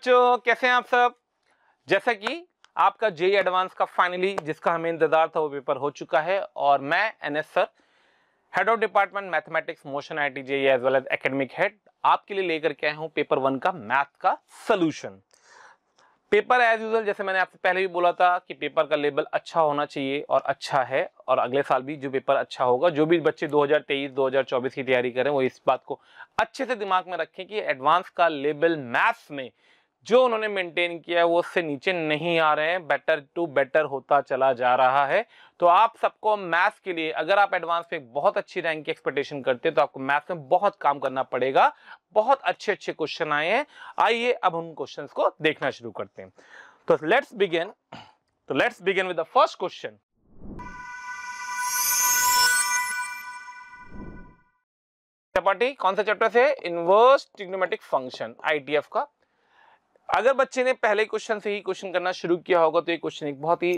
बच्चों कैसे हैं आप सब जैसा कि आपका जेई एडवांस का फाइनली जिसका हमें इंतजार था वो पेपर हो चुका है और मैं N S sir head of department mathematics motion I T JEE as well as academic head आपके लिए लेकर के आया हूँ पेपर वन का मैथ का सोल्यूशन पेपर एज यूजल जैसे मैंने आपसे पहले भी बोला था कि पेपर का लेवल अच्छा होना चाहिए और अच्छा है और अगले साल भी जो पेपर अच्छा होगा जो भी बच्चे 2023 2024 की तैयारी करें वो इस बात को अच्छे से दिमाग में रखें कि एडवांस का लेवल मैथ्स में जो उन्होंने मेंटेन किया है वो उससे नीचे नहीं आ रहे हैं बेटर टू बेटर होता चला जा रहा है तो आप सबको मैथ्स के लिए अगर आप एडवांस में बहुत अच्छी रैंक की एक्सपेक्टेशन करते हैं तो आपको मैथ्स में बहुत काम करना पड़ेगा बहुत अच्छे अच्छे क्वेश्चन आए हैं आइए अब हम क्वेश्चन को देखना शुरू करते हैं तो लेट्स बिगेन तो let's begin with the first question चपाटी कौन सा चैप्टर से इनवर्स ट्रिग्नोमेटिक फंक्शन आईटीएफ का अगर बच्चे ने पहले क्वेश्चन से ही क्वेश्चन करना शुरू किया होगा तो ये क्वेश्चन एक बहुत ही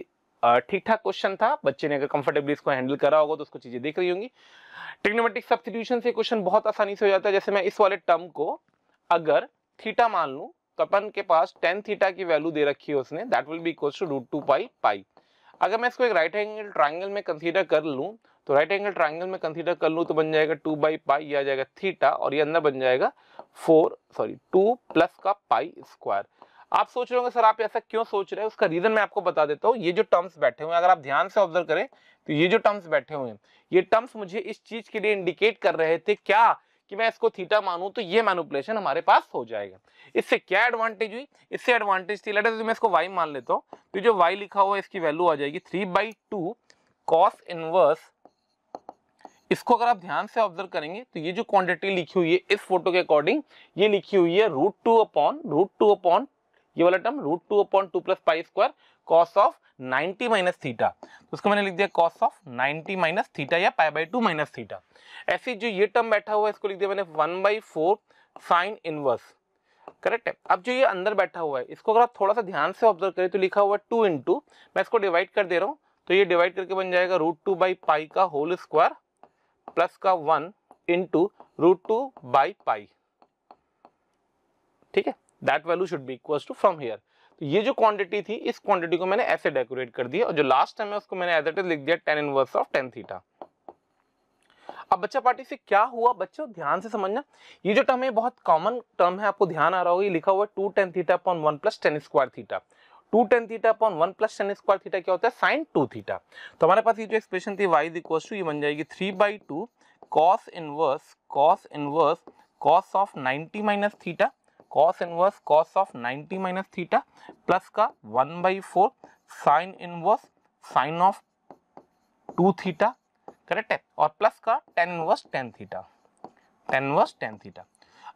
ठीक ठाक क्वेश्चन था बच्चे ने अगर कंफर्टेबली इसको हैंडल करा होगा तो उसको चीजें देख रही होंगी टेक्नोमेटिक सब्सिट्यूशन से क्वेश्चन बहुत आसानी से हो जाता है जैसे मैं इस वाले टर्म को अगर थीटा मान लू तो अपन के पास टेन थीटा की वैल्यू दे रखी है उसने that will be equal to root two pi pi अगर मैं इसको एक राइट एंगल ट्राइंगल में कंसीडर कर लूँ तो राइट एंगल ट्राइंगल में कंसीडर कर लूँ तो बन जाएगा टू बाई पाई ये आ जाएगा थीटा और ये अंदर बन जाएगा फोर सॉरी टू प्लस का पाई स्क्वायर आप सोच रहे होंगे सर आप ऐसा क्यों सोच रहे हैं उसका रीजन मैं आपको बता देता हूँ ये जो टर्म्स बैठे हुए हैं अगर आप ध्यान से ऑब्जर्व करें तो ये जो टर्म्स बैठे हुए हैं ये टर्म्स मुझे इस चीज के लिए इंडिकेट कर रहे थे क्या कि मैं इसको थीटा मानूं तो ये मैनुपुलेशन हमारे पास हो जाएगा इससे क्या एडवांटेज हुई इससे एडवांटेज थी लेटर तो मैं इसको वाई मान लेता हूँ तो जो वाई लिखा हुआ है इसकी वैल्यू आ जाएगी three by two cos inverse इसको अगर आप ध्यान से ऑब्जर्व करेंगे तो ये जो क्वांटिटी लिखी हुई है इस फोटो के अकॉर्डिंग ये लिखी हुई है root two upon root two upon ये वाला term root two upon two plus pi square cos of 90 minus theta तो उसको मैंने लिख दिया कॉस ऑफ 90 माइनस थीटा या pi by two minus theta ऐसे जो ये टर्म बैठा हुआ है इसको लिख दिया मैंने one by four sine inverse correct है अब जो ये अंदर बैठा हुआ है इसको अगर आप थोड़ा सा ध्यान से ऑब्जर्व करें तो लिखा हुआ है टू इंटू मैं इसको डिवाइड कर दे रहा हूँ तो ये डिवाइड करके बन जाएगा रूट टू बाई पाई का होल स्क्वायर प्लस का one into root two by pi ठीक है that value should be equal to from here तो ये जो क्वांटिटी थी इस क्वांटिटी को मैंने ऐसे डेकोरेट कर दिया और जो लास्ट टाइम है उसको मैंने एज एट इज लिख दिया tan inverse of tan theta अब बच्चा पार्टी से क्या हुआ बच्चों ध्यान से समझना ये जो टर्म है बहुत कॉमन टर्म है आपको ध्यान आ रहा होगा ये लिखा हुआ है two tan theta upon one plus tan square theta two tan theta upon one plus tan square theta क्या होता है साइन टू थीटा तो हमारे पास ये जो एक्सप्रेशन थी वाई इक्वल्स टू ये बन जाएगी three by two cos inverse cos inverse cos of ninety minus theta cos inverse cos of ninety minus theta plus का one by four sine inverse sine of two theta correct है और plus का tan inverse tan theta tan inverse tan theta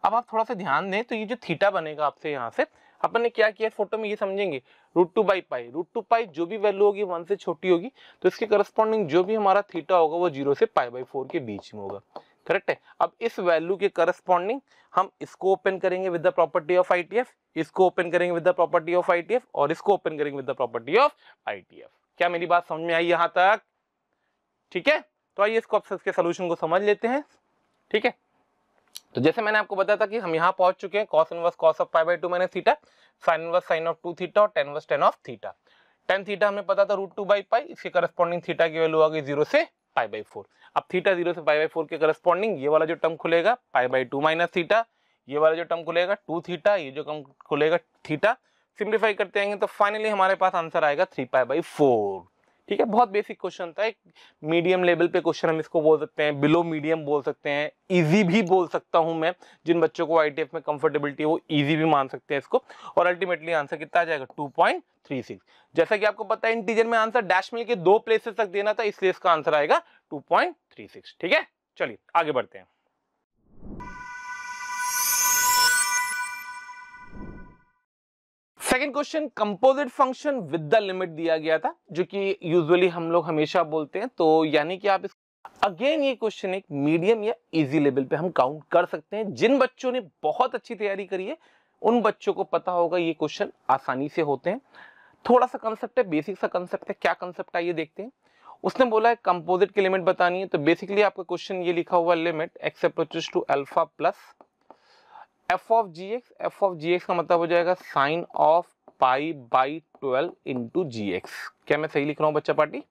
अब आप थोड़ा सा ध्यान दें तो ये जो थीटा बनेगा आपसे यहाँ से अपन ने क्या किया फोटो में ये समझेंगे root two by pi root two pi जो भी वैल्यू होगी वन से छोटी होगी तो इसके करस्पॉन्डिंग जो भी हमारा थीटा होगा वो जीरो से पाई बाई फोर के बीच में होगा करेक्ट है अब इस वैल्यू के करस्पॉन्डिंग हम इसको ओपन करेंगे with the property of I इसको ओपन करेंगे with the property of I और इसको ओपन करेंगे with the property of I क्या मेरी बात समझ में आई यहां तक ठीक है तो आइए इसको सोल्यूशन को समझ लेते हैं ठीक है तो जैसे मैंने आपको बताया था कि हम यहाँ पहुंच चुके हैं cos inverse cos of five by two minus theta sine inverse sine of two theta और tan inverse tan of theta tan theta हमें पता था रूट टू बाई पाई इसके करस्पॉन्डिंग थीटा की वैल्यू आ गई जीरो से पाई बाई फोर अब थीटा जीरो से पाई बाई फोर के करस्पॉन्डिंग ये वाला जो टर्म खुलेगा pi by two minus theta ये वाला जो टर्म खुलेगा टू थीटा ये जो टर्म खुलेगा थीटा सिंप्लीफाई करते आएंगे तो फाइनली हमारे पास आंसर आएगा थ्री पाई बाई फोर ठीक है बहुत बेसिक क्वेश्चन था एक मीडियम लेवल पे क्वेश्चन हम इसको बोल सकते हैं बिलो मीडियम बोल सकते हैं इजी भी बोल सकता हूं मैं जिन बच्चों को आई में कंफर्टेबिलिटी वो इजी भी मान सकते हैं इसको और अल्टीमेटली आंसर कितना आ जाएगा 2.36 जैसा कि आपको पता है इंटीजर में आंसर डैश मिल के दो प्लेसेस तक देना था इसलिए इसका आंसर आएगा टू ठीक है चलिए आगे बढ़ते हैं second question composite function with the limit दिया गया था जो कि यूजुअली हम लोग हमेशा बोलते हैं तो यानी कि आप इस अगेन ये क्वेश्चन एक मीडियम या इजी लेवल पे हम काउंट कर सकते हैं जिन बच्चों ने बहुत अच्छी तैयारी करी है उन बच्चों को पता होगा ये क्वेश्चन आसानी से होते हैं थोड़ा सा कंसेप्ट है बेसिक सा कंसेप्ट है क्या कंसेप्ट आइए देखते हैं उसने बोला है कंपोजिट की लिमिट बतानी है तो बेसिकली आपका क्वेश्चन ये लिखा हुआ limit except to alpha plus f of g x f of g x का मतलब हो जाएगा sine of pi by twelve into g x क्या मैं सही लिख रहा हूँ बच्चा पार्टी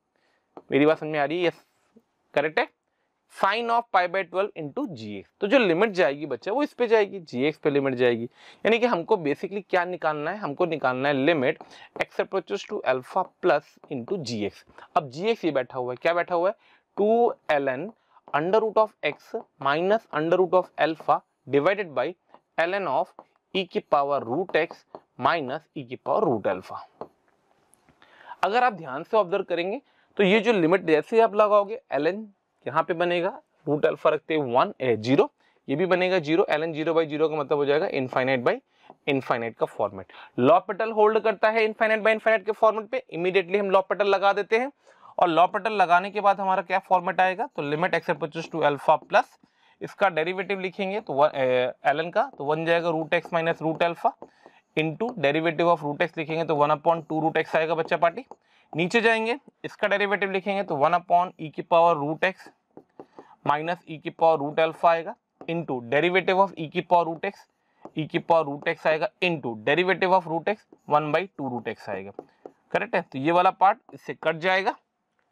मेरी बात समझ में आ रही है यस करेक्ट है sine of pi by twelve into g x तो जो लिमिट जाएगी बच्चा वो इस पे जाएगी जी एक्स पे लिमिट जाएगी यानी कि हमको बेसिकली क्या निकालना है हमको निकालना है limit x approaches to alpha plus into g x अब जी एक्स ये बैठा हुआ है क्या बैठा हुआ है two l n under root of x minus under root of alpha divided by l n of e की power root x minus e की पावर रूट अल्फा अगर आप ध्यान से ऑब्जर्व करेंगे तो ये जो लिमिट जैसे आप लगाओगे एल एन यहाँ पे बनेगा रूट अल्फा रखते वन ए जीरो ये भी बनेगा zero l n zero by zero का मतलब हो जाएगा इनफाइनाइट बाई इनफाइनाइट का फॉर्मेट लॉपेटल होल्ड करता है इनफाइनाइट बाई इनफाइनाइट के फॉर्मेट पे इमीडिएटली हम लॉपेटल लगा देते हैं और लॉपेटल लगाने के बाद हमारा क्या फॉर्मेट आएगा तो limit except to alpha plus इसका डेरिवेटिव लिखेंगे तो एल एन का तो वन जाएगा root x minus root alpha into derivative of root x लिखेंगे तो one upon two root x आएगा बच्चा पार्टी नीचे जाएंगे इसका डेरिवेटिव लिखेंगे तो वन अपॉन ई की power root x minus e की पावर रूट एल्फा आएगा इंटू डेरीवेटिव ऑफ ई की पावर रूट एक्स ई की पावर रूट एक्स आएगा into derivative of root x one by two root x आएगा correct है तो ये वाला पार्ट इससे कट जाएगा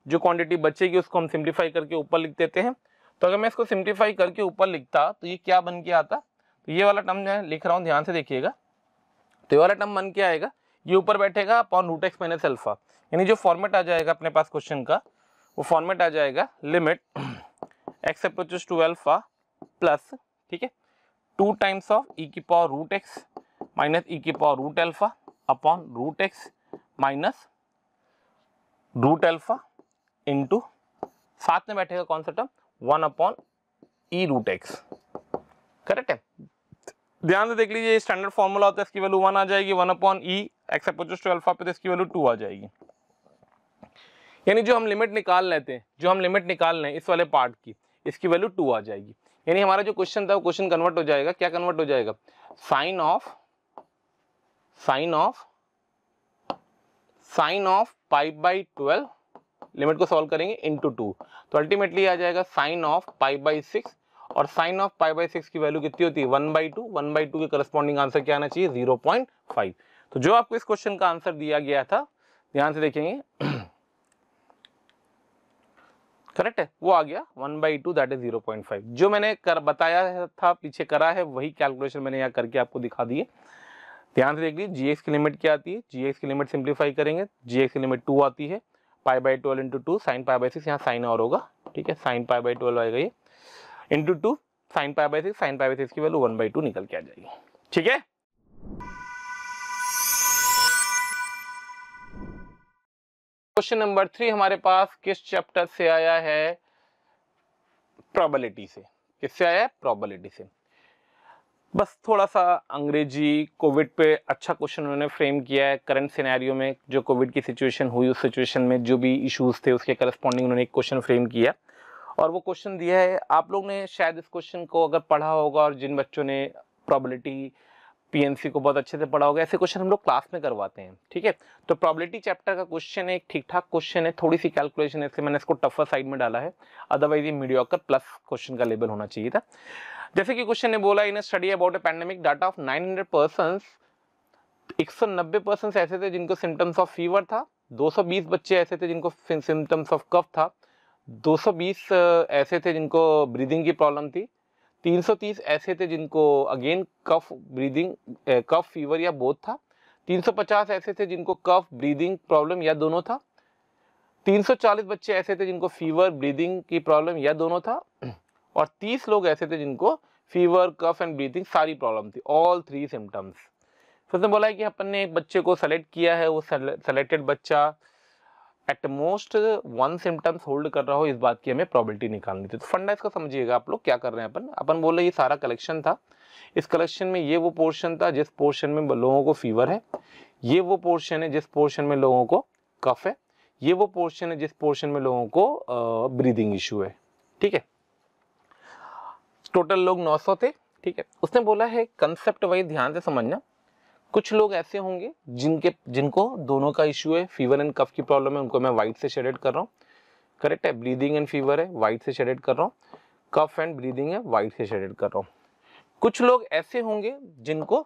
जो क्वांटिटी बचेगी उसको हम सिंप्लीफाई करके ऊपर लिख देते हैं तो अगर मैं इसको सिंप्लीफाई करके ऊपर लिखता तो ये क्या बन के आता तो ये वाला टर्म मैं लिख रहा हूँ ध्यान से देखिएगा तो ये वाला टर्म बन के आएगा ये ऊपर बैठेगा upon root x minus alpha यानी जो फॉर्मेट आ जाएगा अपने पास क्वेश्चन का वो फॉर्मेट आ जाएगा limit x approaches to alpha plus ठीक है टू टाइम्स ऑफ ई की power root x minus e की power root alpha upon root x minus root alpha into साथ में बैठेगा कौन सा term one upon e root x correct है ध्यान से देख लीजिए स्टैंडर्ड फॉर्मूला होता है इसकी वैल्यू वन आ जाएगी one upon e x approaches to alpha पे तो इसकी वैल्यू टू आ जाएगी यानी जो हम लिमिट निकाल लेते हैं जो हम लिमिट निकाल रहे हैं इस वाले पार्ट की इसकी वैल्यू टू आ जाएगी यानी हमारा जो क्वेश्चन था वो क्वेश्चन कन्वर्ट हो जाएगा क्या कन्वर्ट हो जाएगा sine of sine of sine of pi by twelve limit को सॉल्व करेंगे इंटू टू तो अल्टीमेटली आ जाएगा sine of pi by six और sine of pi by six की वैल्यू कितनी होती है one by two one by two के करस्पॉन्डिंग आंसर क्या आना चाहिए जीरो पॉइंट फाइव तो जो आपको इस क्वेश्चन का आंसर दिया गया था ध्यान से देखेंगे करेक्ट है वो आ गया one by two that is zero point five जो मैंने कर बताया था पीछे करा है वही कैलकुलेशन मैंने यहाँ करके आपको दिखा दिए ध्यान से देख लीजिए जीएक्स की लिमिट क्या आती है जीएक्स की लिमिट सिंप्लीफाई करेंगे जीएक्स की लिमिट टू आती है pi by twelve into two sine pi by six यहाँ साइन और होगा ठीक है साइन पाई बाई ट्वेल्व आएगा ये into two sine pi by six sine pi by six की वैल्यू वन बाई टू निकल के आ जाएगी ठीक है क्वेश्चन नंबर थ्री हमारे पास किस चैप्टर से आया है प्रोबेबिलिटी से किससे आया है प्रोबेबिलिटी से बस थोड़ा सा अंग्रेजी कोविड पे अच्छा क्वेश्चन उन्होंने फ्रेम किया है करंट सिनेरियो में जो कोविड की सिचुएशन हुई उस सिचुएशन में जो भी इश्यूज थे उसके करस्पॉन्डिंग उन्होंने एक क्वेश्चन फ्रेम किया और वो क्वेश्चन दिया है आप लोग ने शायद इस क्वेश्चन को अगर पढ़ा होगा और जिन बच्चों ने प्रॉबिलिटी पी को बहुत अच्छे से पढ़ा होगा ऐसे क्वेश्चन हम लोग क्लास में करवाते हैं ठीक है तो प्रॉबिलिटी चैप्टर का क्वेश्चन है एक ठीक ठाक क्वेश्चन है थोड़ी सी कैलकुलेशन है इसलिए मैंने इसको टफर साइड में डाला है अदरवाइज ये मीडियोकर प्लस क्वेश्चन का लेवल होना चाहिए था जैसे कि क्वेश्चन ने बोला in study about pandemic data of 900 hundred person एक ऐसे थे जिनको सिम्टम्स ऑफ फीवर था 220 बच्चे ऐसे थे जिनको सिम्टम्स ऑफ कफ था 220 ऐसे थे जिनको ब्रीदिंग की प्रॉब्लम थी 330 ऐसे थे जिनको again cough breathing cough fever या बोथ था 350 ऐसे थे जिनको कफ ब्रीदिंग प्रॉब्लम या दोनों था 340 बच्चे ऐसे थे जिनको फीवर ब्रीदिंग की प्रॉब्लम या दोनों था और 30 लोग ऐसे थे जिनको फीवर कफ एंड ब्रीथिंग सारी प्रॉब्लम थी ऑल थ्री सिम्टम्स फिर उसने बोला है कि अपन ने एक बच्चे को सेलेक्ट किया है वो सेलेक्टेड बच्चा at most one symptoms hold कर रहा हो इस बात की हमें प्रॉबिलिटी निकालनी थी तो फंडा इसका समझिएगा आप लोग क्या कर रहे हैं अपन अपन बोल रहे ये सारा कलेक्शन था इस कलेक्शन में ये वो पोर्शन था जिस पोर्शन में लोगों को फीवर है ये वो पोर्शन है जिस पोर्शन में लोगों को कफ है ये वो पोर्शन है जिस पोर्शन में लोगों को ब्रीदिंग इशू है ठीक है टोटल लोग 900 थे ठीक है उसने बोला है कंसेप्ट वाइज ध्यान से समझना कुछ लोग ऐसे होंगे जिनके जिनको दोनों का इश्यू है फीवर एंड कफ की प्रॉब्लम है उनको मैं वाइट से शेडेड कर रहा हूँ करेक्ट है ब्रीदिंग एंड फीवर है वाइट से शेडेड कर रहा हूँ कफ एंड ब्रीदिंग है वाइट से शेडेड कर रहा हूँ कुछ लोग ऐसे होंगे जिनको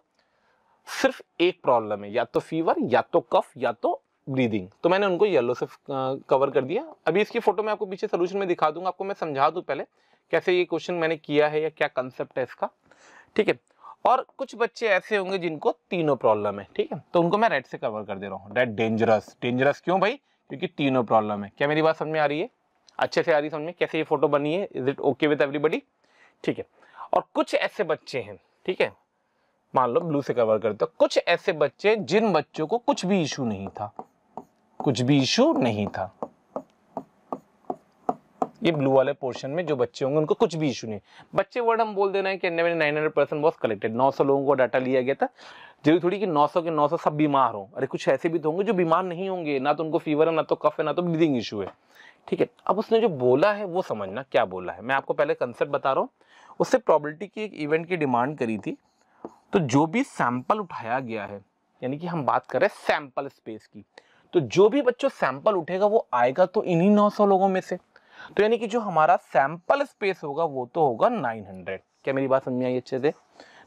सिर्फ एक प्रॉब्लम है या तो फीवर या तो कफ या तो ब्रीदिंग तो मैंने उनको येलो से कवर कर दिया अभी इसकी फोटो मैं आपको पीछे सोल्यूशन में दिखा दूंगा आपको मैं समझा दूँ पहले कैसे ये क्वेश्चन मैंने किया है या क्या कंसेप्ट है इसका ठीक है और कुछ बच्चे ऐसे होंगे जिनको तीनों प्रॉब्लम है ठीक है तो उनको मैं रेड से कवर कर दे रहा हूँ रेड डेंजरस डेंजरस क्यों भाई क्योंकि तीनों प्रॉब्लम है क्या मेरी बात समझ में आ रही है अच्छे से आ रही है समझ में कैसे ये फोटो बनी है is it okay with everybody ठीक है और कुछ ऐसे बच्चे हैं ठीक है मान लो ब्लू से कवर करते हो कुछ ऐसे बच्चे जिन बच्चों को कुछ भी इशू नहीं था कुछ भी इशू नहीं था ये ब्लू वाले पोर्शन में जो बच्चे होंगे उनको कुछ भी इशू नहीं बच्चे वर्ड हम बोल देना है कि नाइन हंड्रेड परसेंट बहुत कलेक्टेड नौ सौ लोगों को डाटा लिया गया था जरूरी थोड़ी कि नौ सौ के नौ सौ सब बीमार हों अरे कुछ ऐसे भी तो होंगे जो बीमार नहीं होंगे ना तो उनको फीवर है ना तो कफ है ना तो ब्रीदिंग इशू है ठीक है अब उसने जो बोला है वो समझना क्या बोला है मैं आपको पहले कंसेप्ट बता रहा हूँ उससे प्रॉबलिटी की एक इवेंट की डिमांड करी थी तो जो भी सैंपल उठाया गया है यानी कि हम बात कर रहे हैं सैंपल स्पेस की तो जो भी बच्चों सैंपल उठेगा वो आएगा तो इन्हीं 900 लोगों में से तो यानी कि जो हमारा सैंपल स्पेस होगा वो तो होगा 900 क्या मेरी बात समझ में आई अच्छे से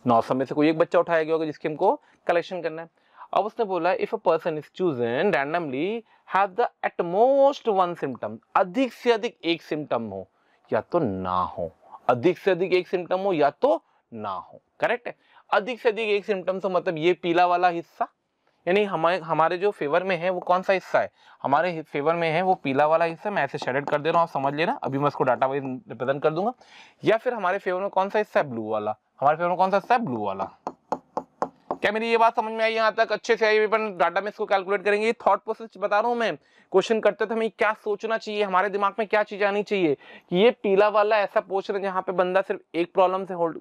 नौ सौ में से कोई एक बच्चा उठाया गया होगा जिसके हमको कलेक्शन करना है अब उसने बोला if a person is chosen randomly have the at most one symptom अधिक से अधिक एक सिम्टम हो या तो ना हो अधिक से अधिक एक सिम्टम हो या तो ना हो करेक्ट है अधिक से अधिक एक सिम्टम तो मतलब ये पीला वाला हिस्सा यानी हमारे हमारे जो फेवर में है वो कौन सा हिस्सा है हमारे फेवर में है वो पीला वाला हिस्सा मैं ऐसे शेडेड कर दे रहा हूँ आप समझ लेना अभी मैं उसको डाटा वाइज रिप्रेजेंट कर दूंगा या फिर हमारे फेवर में कौन सा हिस्सा है ब्लू वाला हमारे फेवर में कौन सा हिस्सा है ब्लू वाला क्या मेरी ये बात समझ में आई यहाँ तक अच्छे से आई अपन डाटा में इसको कैलकुलेट करेंगे ये थॉट प्रोसेस बता रहा हूँ मैं क्वेश्चन करते थे हमें क्या सोचना चाहिए हमारे दिमाग में क्या चीज आनी चाहिए कि ये पीला वाला ऐसा पोर्शन है जहाँ पे बंदा सिर्फ एक प्रॉब्लम से होल्ड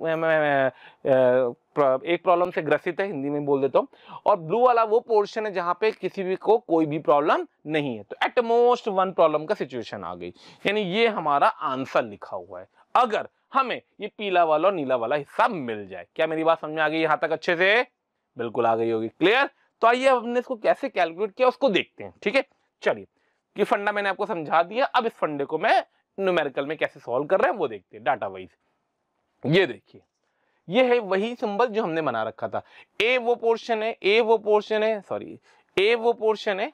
एक प्रॉब्लम से ग्रसित है हिंदी में बोल देता हूँ और ब्लू वाला वो पोर्शन है जहाँ पे किसी भी को कोई भी प्रॉब्लम नहीं है तो एटमोस्ट वन प्रॉब्लम का सिचुएशन आ गई यानी ये हमारा आंसर लिखा हुआ है अगर हमें ये पीला वाला और नीला वाला हिस्सा मिल जाए क्या मेरी बात समझ में आ गई यहाँ तक अच्छे से बिल्कुल आ गई होगी क्लियर तो आइए हमने इसको कैसे कैलकुलेट किया उसको देखते हैं ठीक है चलिए कि फंडा मैंने आपको समझा दिया अब इस फंडे को मैं न्यूमेरिकल में कैसे सॉल्व कर रहे हैं वो देखते हैं डाटा वाइज ये देखिए ये है वही सिंबल जो हमने बना रखा था ए वो पोर्शन है ए वो पोर्शन है सॉरी ए वो पोर्शन है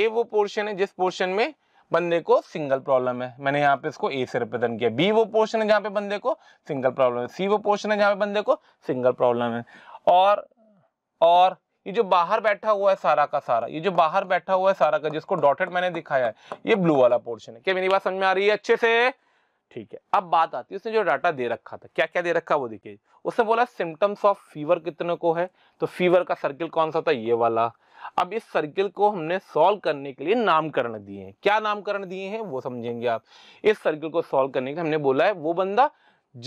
ए वो पोर्शन है जिस पोर्शन में बंदे को सिंगल प्रॉब्लम है मैंने यहाँ पे इसको ए से रिप्रेजेंट किया बी वो पोर्शन है जहाँ पे बंदे को सिंगल प्रॉब्लम है सी वो पोर्शन है जहाँ पे बंदे को सिंगल प्रॉब्लम है और और ये जो बाहर बैठा हुआ है सारा का सारा ये जो बाहर बैठा हुआ है सारा का जिसको डॉटेड मैंने दिखाया है ये ब्लू वाला पोर्शन है क्या मेरी बात समझ में आ रही है अच्छे से ठीक है अब बात आती है उसने जो डाटा दे रखा था क्या क्या दे रखा वो देखिए उसने बोला सिम्टम्स ऑफ फीवर कितने को है तो फीवर का सर्किल कौन सा था ये वाला अब इस सर्किल को हमने सॉल्व करने के लिए नामकरण दिए हैं क्या नामकरण दिए हैं वो समझेंगे आप इस सर्किल को सॉल्व करने के लिए हमने बोला है वो बंदा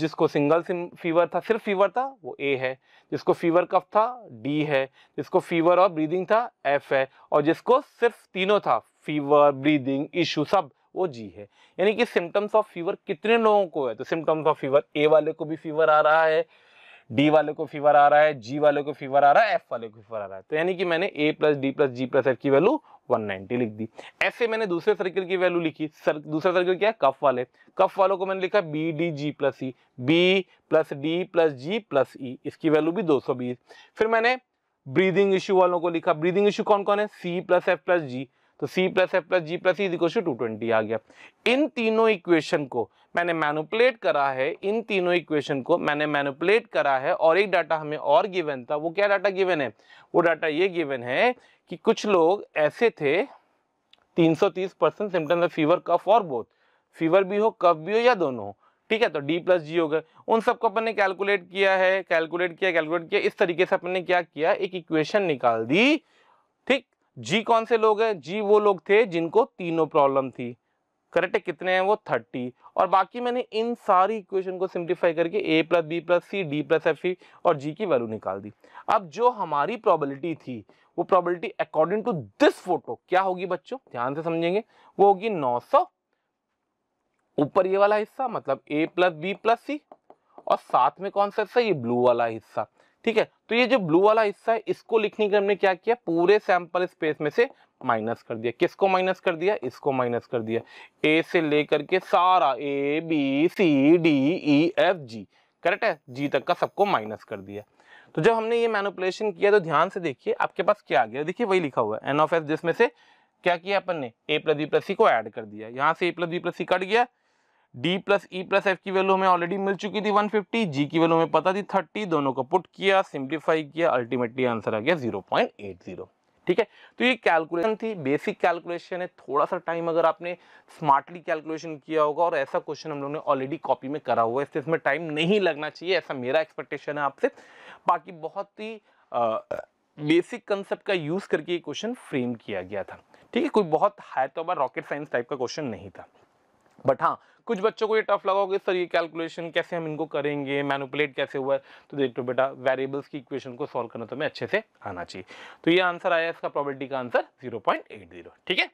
जिसको सिंगल सिम फीवर था सिर्फ फीवर था वो ए है जिसको फीवर कफ था डी है जिसको फीवर और ब्रीदिंग था एफ है और जिसको सिर्फ तीनों था फीवर ब्रीदिंग इशू सब वो जी है यानी कि सिम्टम्स ऑफ फीवर कितने लोगों को है तो सिम्टम्स ऑफ फीवर ए वाले को भी फीवर आ रहा है डी वाले को फीवर आ रहा है जी वाले को फीवर आ रहा है एफ वाले को फीवर आ रहा है तो यानी कि मैंने A plus D plus G plus F की वैल्यू 190 लिख दी ऐसे मैंने दूसरे सर्किल की वैल्यू लिखी सर, दूसरा सर्किल क्या है कफ वाले कफ वालों को मैंने लिखा B D G plus E B plus D plus G plus E इसकी वैल्यू भी 220 फिर मैंने ब्रीदिंग इशू वालों को लिखा ब्रीदिंग इशू कौन कौन है C plus F plus G तो C plus F plus G plus equal to twenty आ गया इन तीनों इक्वेशन को मैंने मैनुपलेट करा है इन तीनों इक्वेशन को मैंने मैनुपलेट करा है और एक डाटा हमें और गिवन था वो क्या डाटा गिवन है वो डाटा ये गिवन है कि कुछ लोग ऐसे थे 330 percent symptoms of fever cough और बोथ फीवर भी हो कफ भी हो या दोनों हो ठीक है तो डी प्लस जी हो गए उन सबको अपन ने कैलकुलेट किया है कैलकुलेट किया कैलकुलेट किया इस तरीके से अपन ने क्या किया एक इक्वेशन निकाल दी ठीक जी कौन से लोग हैं जी वो लोग थे जिनको तीनों प्रॉब्लम थी करेक्ट है कितने हैं वो थर्टी और बाकी मैंने इन सारी इक्वेशन को सिंप्लीफाई करके A plus B plus C D plus F E और जी की वैल्यू निकाल दी अब जो हमारी प्रोबेबिलिटी थी वो probability according to this photo क्या होगी बच्चों ध्यान से समझेंगे वो होगी नौ सौ ऊपर ये वाला हिस्सा मतलब A plus B plus C और साथ में कौन सा हिस्सा ये ब्लू वाला हिस्सा ठीक है तो ये जो ब्लू वाला हिस्सा है इसको लिखने के हमने क्या किया पूरे सैंपल स्पेस में से माइनस कर दिया किसको माइनस कर दिया इसको माइनस कर दिया ए से लेकर के सारा A B C D E F G correct है जी तक का सबको माइनस कर दिया तो जब हमने ये मैनुपुलेशन किया तो ध्यान से देखिए आपके पास क्या आ गया देखिए वही लिखा हुआ है एन ऑफ एस जिसमें से क्या किया अपन ने A plus B plus C को ऐड कर दिया यहाँ से A plus B plus C cut गया D plus E plus F की वैल्यू हमें ऑलरेडी मिल चुकी थी 150 जी की वैल्यू हमें पता थी 30 दोनों को पुट किया सिंप्लीफाई किया अल्टीमेटली आंसर आ गया 0.80 ठीक है तो ये कैलकुलेशन थी बेसिक कैलकुलेशन है थोड़ा सा टाइम अगर आपने स्मार्टली कैलकुलेशन किया होगा और ऐसा क्वेश्चन हम लोग ने ऑलरेडी कॉपी में करा हुआ है इससे इसमें टाइम नहीं लगना चाहिए ऐसा मेरा एक्सपेक्टेशन है आपसे बाकी बहुत ही बेसिक कंसेप्ट का यूज़ करके ये क्वेश्चन फ्रेम किया गया था ठीक है कोई बहुत हाई तो रॉकेट साइंस टाइप का क्वेश्चन नहीं था बट हाँ कुछ बच्चों को ये टफ लगा होगा सर ये कैलकुलेशन कैसे हम इनको करेंगे मैनुपुलेट कैसे हुआ है तो देख लो बेटा वेरिएबल्स की इक्वेशन को सॉल्व करना तो हमें अच्छे से आना चाहिए तो ये आंसर आया इसका प्रॉबर्टी का आंसर जीरो ठीक है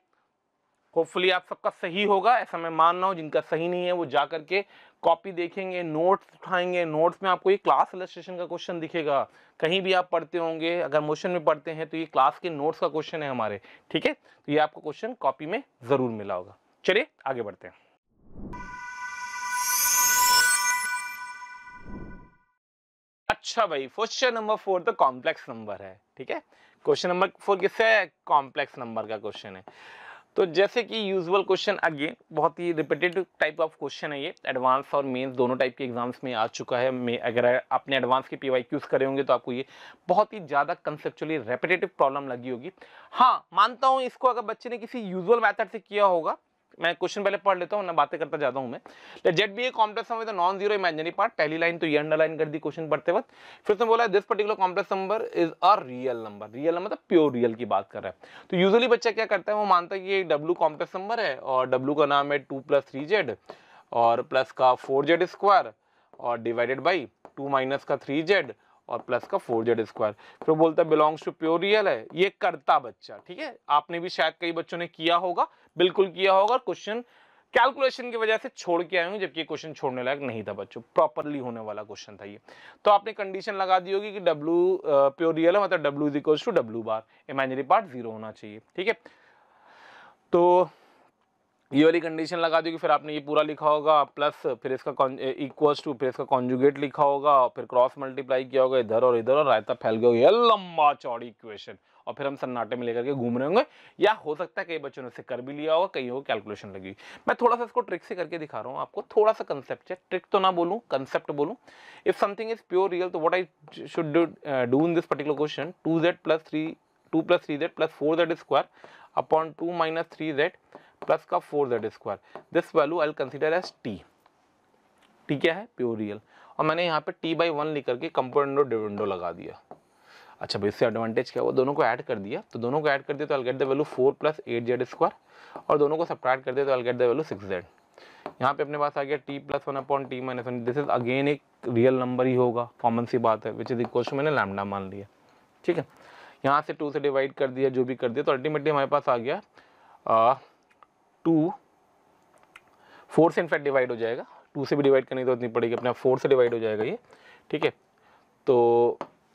होपफुली आप सबका सही होगा ऐसा मैं मान रहा हूँ जिनका सही नहीं है वो जा करके कॉपी देखेंगे नोट्स उठाएंगे नोट्स में आपको ये क्लास इलेट्रेशन का क्वेश्चन दिखेगा कहीं भी आप पढ़ते होंगे अगर मोशन में पढ़ते हैं तो ये क्लास के नोट्स का क्वेश्चन है हमारे ठीक है तो ये आपको क्वेश्चन कॉपी में ज़रूर मिला होगा चलिए आगे बढ़ते हैं अच्छा भाई क्वेश्चन नंबर फोर तो कॉम्प्लेक्स नंबर है ठीक है क्वेश्चन नंबर फोर किससे कॉम्प्लेक्स नंबर का क्वेश्चन है तो जैसे कि यूजुअल क्वेश्चन अगेन बहुत ही रिपीटेटिव टाइप ऑफ क्वेश्चन है ये एडवांस और मेंस दोनों टाइप के एग्जाम्स में आ चुका है मैं अगर आपने एडवांस के पी करे होंगे तो आपको ये बहुत ही ज़्यादा कंसेप्चुअली रेपिटेटिव प्रॉब्लम लगी होगी हाँ मानता हूँ इसको अगर बच्चे ने किसी यूजुअल मैथड से किया होगा मैं क्वेश्चन पहले पढ़ लेता हूँ ना बातें करता जाता हूँ मैं let z be a complex number non zero imaginary part पहली लाइन तो ये अंडरलाइन कर दी क्वेश्चन पढ़ते वक्त फिर उसने बोला this particular complex number is a real number real number मतलब प्योर रियल की बात कर रहा है तो यूजली बच्चा क्या करता है वो मानता है कि ये डब्लू कॉम्प्लेक्स नंबर है और डब्ल्यू का नाम है टू प्लस थ्री जेड और प्लस का फोर जेड स्क्वायर और डिवाइडेड बाई टू माइनस का थ्री जेड और प्लस का फोर जेड स्क्वायर फिर बोलता है बिलोंग्स टू प्योर रियल है ये करता बच्चा ठीक है आपने भी शायद कई बच्चों ने किया होगा बिल्कुल किया होगा क्वेश्चन कैलकुलेशन की वजह से छोड़ के आए हूँ जबकि क्वेश्चन छोड़ने लायक नहीं था बच्चों प्रॉपरली होने वाला क्वेश्चन था ये तो आपने कंडीशन लगा दी होगी कि डब्ल्यू प्योर रियल है मतलब W is equal to W bar imaginary part zero होना चाहिए ठीक है तो ये वाली कंडीशन लगा दी कि फिर आपने ये पूरा लिखा होगा प्लस फिर इसका इक्वल्स टू फिर इसका कॉन्जुगेट लिखा होगा फिर क्रॉस मल्टीप्लाई किया होगा इधर और इधर और रायता फैल गया होगा लंबा चौड़ी इक्वेशन और फिर हम सन्नाटे में लेकर के घूम रहे होंगे या हो सकता है कई बच्चों ने इसे कर भी लिया होगा कई होगा कैलकुलेशन लगी मैं थोड़ा सा इसको ट्रिक से करके दिखा रहा हूँ आपको थोड़ा सा कंसेप्ट है ट्रिक तो ना बोलूँ कंसेप्ट बोलूँ if something is pure real तो what I should do in this particular question two z plus three two plus three z plus four z square upon two minus three z plus का four z square this value I consider as t t क्या है pure real और मैंने यहाँ पे T by one लिख करके componendo dividendo लगा दिया अच्छा भाई इससे एडवांटेज क्या हुआ दोनों को ऐड कर दिया तो दोनों को ऐड कर दिया तो I get the value four plus eight z square और दोनों को सप्राइड कर दिया तो I get the value six z यहाँ पे अपने पास आ गया t plus one upon t minus one this is again एक रियल नंबर ही होगा कॉमन सी बात है विच इज इक्वल टू मैंने लैमडा मान लिया ठीक है यहाँ से टू से डिवाइड कर दिया जो भी कर दिया तो अल्टीमेटली हमारे पास आ गया टू फोर से इनफैक्ट डिवाइड हो जाएगा टू से भी डिवाइड करने की जरूरत तो नहीं पड़ेगी अपने आप फोर से डिवाइड हो जाएगा ये ठीक है तो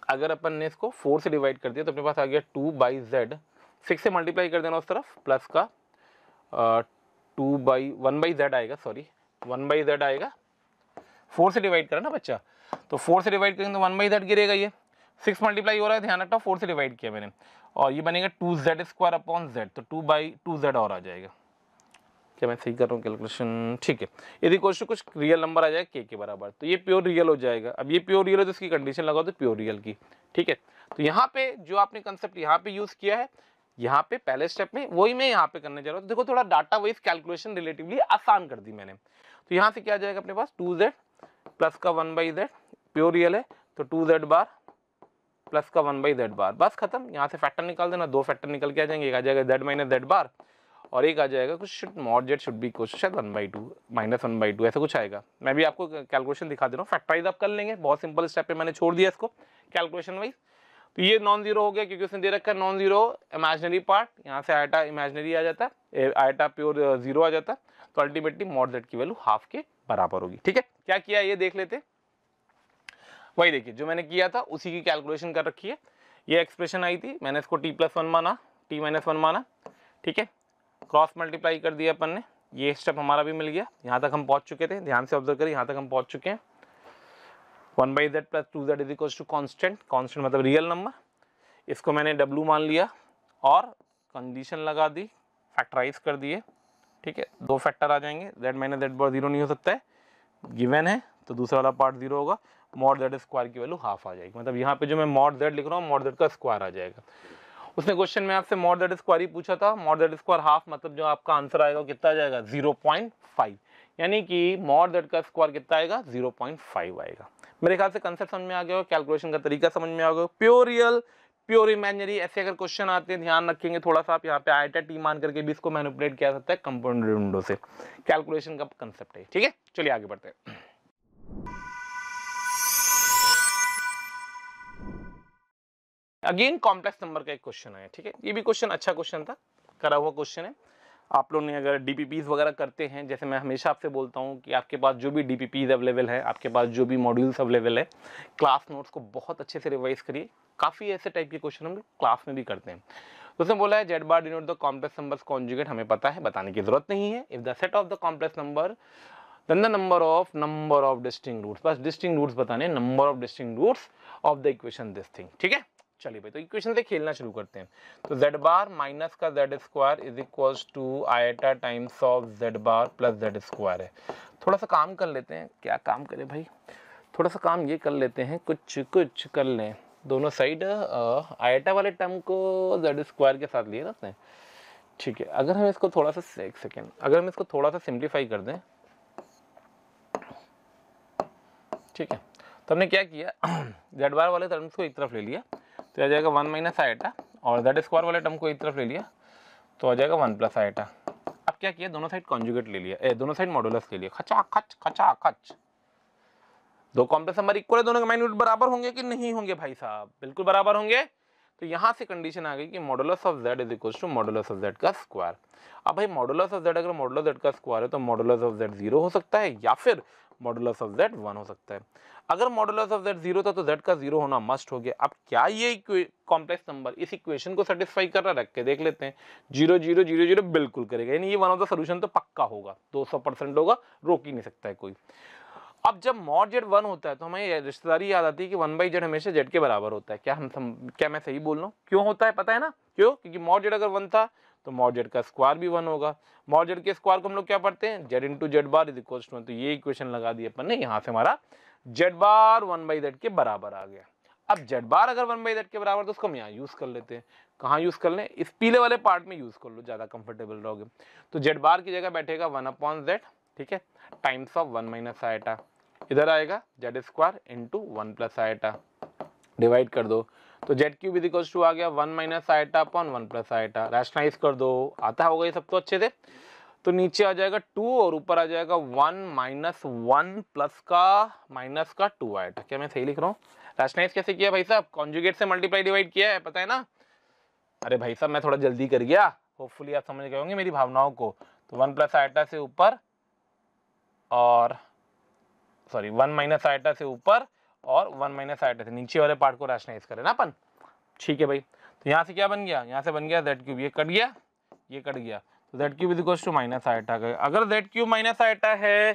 अगर अपन ने इसको फोर से डिवाइड कर दिया तो अपने पास आ गया टू बाई जेड सिक्स से मल्टीप्लाई कर देना उस तरफ प्लस का two by one by z आएगा सॉरी वन बाई जेड आएगा फोर से डिवाइड करें ना बच्चा तो फोर से डिवाइड करेंगे तो वन बाई जेड गिरेगा ये सिक्स मल्टीप्लाई हो रहा है ध्यान रखना फोर से डिवाइड किया मैंने और ये बनेगा two z square upon z तो टू बाई टू जेड और आ जाएगा क्या मैं सही कर रहा हूँ कैलकुलेशन ठीक है यदि क्वेश्चन कुछ रियल नंबर आ जाए के के बराबर तो ये प्योर रियल हो जाएगा अब ये प्योर रियल हो तो इसकी कंडीशन लगाओ तो प्योर रियल की ठीक है तो यहाँ पे जो आपने कंसेप्ट यहाँ पे यूज़ किया है यहाँ पे पहले स्टेप में वही मैं यहाँ पे करने जा रहा हूँ तो देखो थोड़ा डाटा वाइज कैलकुलेशन रिलेटिवली आसान कर दी मैंने तो यहाँ से क्या आ जाएगा अपने पास टू जेड प्लस का one by z pure real है तो टू जेड बार प्लस का वन बाई जेड बार बस खत्म यहाँ से फैक्टर निकाल देना दो फैक्टर निकल के आ जाएंगे एक आ जाएगा जेड माइनस जेड बार और एक आ जाएगा कुछ should mod Z should be कुछ शायद one by two minus one by two ऐसा कुछ आएगा मैं भी आपको कैलकुलेशन दिखा दे रहा हूँ फैक्ट्राइज आप कर लेंगे बहुत सिंपल स्टेप पे मैंने छोड़ दिया इसको कैलकुलेशन वाइज तो ये नॉन जीरो हो गया क्योंकि उसने दे रखा नॉन जीरो इमेजनरी पार्ट यहाँ से आयटा इमेजनरी आ जाता है आयटा प्योर जीरो आ जाता है तो अल्टीमेटली मॉड जेट की वैल्यू हाफ के बराबर होगी ठीक है क्या किया ये देख लेते वही देखिए जो मैंने किया था उसी की कैलकुलेशन कर रखी है ये एक्सप्रेशन आई थी मैंने इसको टी प्लस वन माना टी माइनस वन माना ठीक है क्रॉस मल्टीप्लाई कर दिया अपन ने ये स्टेप हमारा भी मिल गया यहाँ तक हम पहुँच चुके थे ध्यान से ऑब्जर्व करें यहाँ तक हम पहुँच चुके हैं one by Z plus two Z is two constant constant मतलब रियल नंबर इसको मैंने डब्लू मान लिया और कंडीशन लगा दी फैक्टराइज कर दिए ठीक है दो फैक्टर आ जाएंगे Z minus Z bar zero नहीं हो सकता है गिवन है तो दूसरा वाला पार्ट जीरो होगा मॉड जेड स्क्वायर की वैल्यू हाफ आ जाएगी मतलब यहाँ पे जो मैं मॉड जेड लिख रहा हूँ मॉड जेड का स्क्वायर आ जाएगा उसने क्वेश्चन में आपसे मोर दैट स्क्वायर ही पूछा था मोर दैट स्क्वायर हाफ मतलब जो आपका आंसर आएगा कितना जाएगा जीरो पॉइंट फाइव यानी कि मॉड दैट का स्क्वायर कितना आएगा जीरो पॉइंट फाइव आएगा मेरे ख्याल से कंसेप्ट समझ में आ गया हो कैलकुलेशन का तरीका समझ में आ गया प्योर रियल प्योर इमेजनरी ऐसे अगर क्वेश्चन आते हैं ध्यान रखेंगे थोड़ा सा आप यहाँ पे आईटा टी मान करके भी इसको मैनिपुलेट किया जाता है कंपाउंड विंडो से कैलकुलेशन का कंसेप्ट है ठीक है चलिए आगे बढ़ते हैं अगेन कॉम्प्लेक्स नंबर का एक क्वेश्चन है ठीक है ये भी क्वेश्चन अच्छा क्वेश्चन था करा हुआ क्वेश्चन है आप लोग ने अगर डी वगैरह करते हैं जैसे मैं हमेशा आपसे बोलता हूँ कि आपके पास जो भी डी अवेलेबल है आपके पास जो भी मॉड्यूल्स अवेलेबल है क्लास नोट्स को बहुत अच्छे से रिवाइज करिए काफ़ी ऐसे टाइप के क्वेश्चन हम क्लास में भी करते हैं तो उसने बोला है Z bar denote the complex number conjugate हमें पता है बताने की जरूरत नहीं है if the set of the complex number then the number of number of distinct roots बस डिस्टिंग रूट्स बताने number of distinct roots of the equation this thing ठीक है चलिए भाई तो इक्वेशन से खेलना शुरू करते हैं तो जेड बार माइनस का Z square is equal to iota times of Z bar plus Z square है थोड़ा सा काम कर लेते हैं क्या काम करें भाई थोड़ा सा काम ये कर लेते हैं कुछ कुछ कर लें दोनों साइड आयटा वाले टर्म को जेड स्क्वायर के साथ लिए रखते हैं ठीक है अगर हम इसको थोड़ा सा एक सेकेंड अगर हम इसको थोड़ा सा सिंप्लीफाई कर दें ठीक है तो हमने क्या किया जेड बार वाले टर्म्स को एक तरफ ले लिया तो आ जाएगा वन माइनस आइटा और जेड स्क्वायर वाले टर्म को एक तरफ ले लिया तो आ जाएगा वन प्लस आइटा अब क्या किया दोनों साइड कॉन्जुगेट ले लिया ए दोनों साइड मॉडुलस ले लिया खचा खच खचा खच दो कॉम्प्लेक्स नंबर इक्वल है दोनों के मैग्नीट्यूड बराबर होंगे कि नहीं होंगे भाई साहब बिल्कुल बराबर होंगे तो यहाँ से कंडीशन आ गई कि modulus of Z is equal to modulus of Z का स्क्वायर अब भाई मॉडुलस ऑफ जेड अगर मॉडुलस जेड का स्क्वायर है तो मॉडुलस ऑफ जेड जीरो हो सकता है या फिर मॉडुलस ऑफ जेड वन हो सकता है अगर मॉडुलस ऑफ जेड जीरो था तो जेड का जीरो होना मस्ट हो गया अब क्या ये कॉम्प्लेक्स नंबर इस इक्वेशन को सेटिस्फाई कर रहा रख के देख लेते हैं जीरो जीरो जीरो जीरो बिल्कुल करेगा यानी ये वन ऑफ द सोल्यूशन तो पक्का होगा 200 परसेंट होगा रोक ही नहीं सकता है कोई अब जब मॉड जेड वन होता है तो हमें रिश्तेदारी याद आती है कि वन बाई जेड हमेशा जेड के बराबर होता है क्या हम सम, क्या मैं सही बोल रहा हूँ क्यों होता है पता है ना क्यों क्योंकि मॉड जेड अगर वन था तो मॉड जेड का स्क्वायर भी वन होगा मॉड जेड के स्क्वायर को हम लोग क्या पढ़ते हैं Z into Z bar is equal to one तो ये इक्वेशन लगा दी अपन ने यहाँ से हमारा Z bar one by Z के बराबर आ गया अब जेड बार अगर वन बाई जेड के बराबर तो उसको हम यहाँ यूज़ कर लेते हैं कहाँ यूज़ कर लें इस पीले वाले पार्ट में यूज़ कर लो ज़्यादा कंफर्टेबल रहोगे तो जेड बार की जगह बैठेगा वन अपॉन जेड ठीक है times of one minus iota इधर आएगा Z square into one plus iota divide कर दो तो जेड क्यूब इज टू आ गया one minus iota upon one plus iota rationalise कर दो आता होगा ये सब तो अच्छे से तो नीचे आ जाएगा टू और ऊपर आ जाएगा वन माइनस वन प्लस का माइनस का टू आइटा क्या मैं सही लिख रहा हूँ रैशनाइज कैसे किया भाई साहब कॉन्जुगेट से मल्टीप्लाई डिवाइड किया है पता है ना अरे भाई साहब मैं थोड़ा जल्दी कर गया होपफुली आप समझ गए होंगे मेरी भावनाओं को तो वन प्लस आइटा से ऊपर और सॉरी वन माइनस आइटा से ऊपर और वन माइनस आई थे नीचे वाले पार्ट को रैशनाइज करें ना अपन ठीक है भाई तो यहाँ से क्या बन गया यहाँ से बन गया जेड क्यूब ये कट गया ये कट गया तो Z cube is equals to minus iota का अगर जेड क्यूब माइनस आइटा है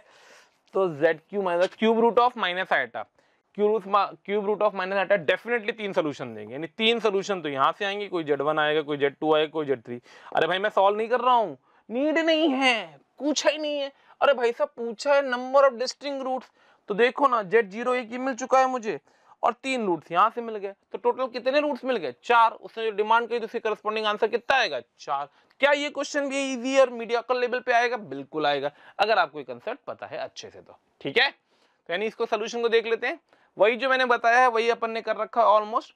तो Z cube minus cube root of minus iota cube cube root of minus iota definitely तीन सोल्यूशन देंगे यानी तीन सोल्यूशन तो यहाँ से आएंगे कोई जेड वन आएगा कोई जेड टू आएगा कोई जेड थ्री अरे भाई मैं सॉल्व नहीं कर रहा हूँ नीड नहीं है पूछा ही नहीं है अरे भाई साहब पूछा है नंबर ऑफ डिस्टिंग रूट्स तो देखो ना जेड जीरो एक ही मिल चुका है मुझे और तीन रूट्स यहाँ से मिल गए तो टोटल कितने रूट्स मिल गए चार उसने जो डिमांड करी तो उसके करस्पॉन्डिंग आंसर कितना आएगा चार क्या ये क्वेश्चन भी इजी और मीडियाकल लेवल पे आएगा बिल्कुल आएगा अगर आपको ये कंसेप्ट पता है अच्छे से तो ठीक है तो यानी इसको सोल्यूशन को देख लेते हैं वही जो मैंने बताया है वही अपन ने कर रखा ऑलमोस्ट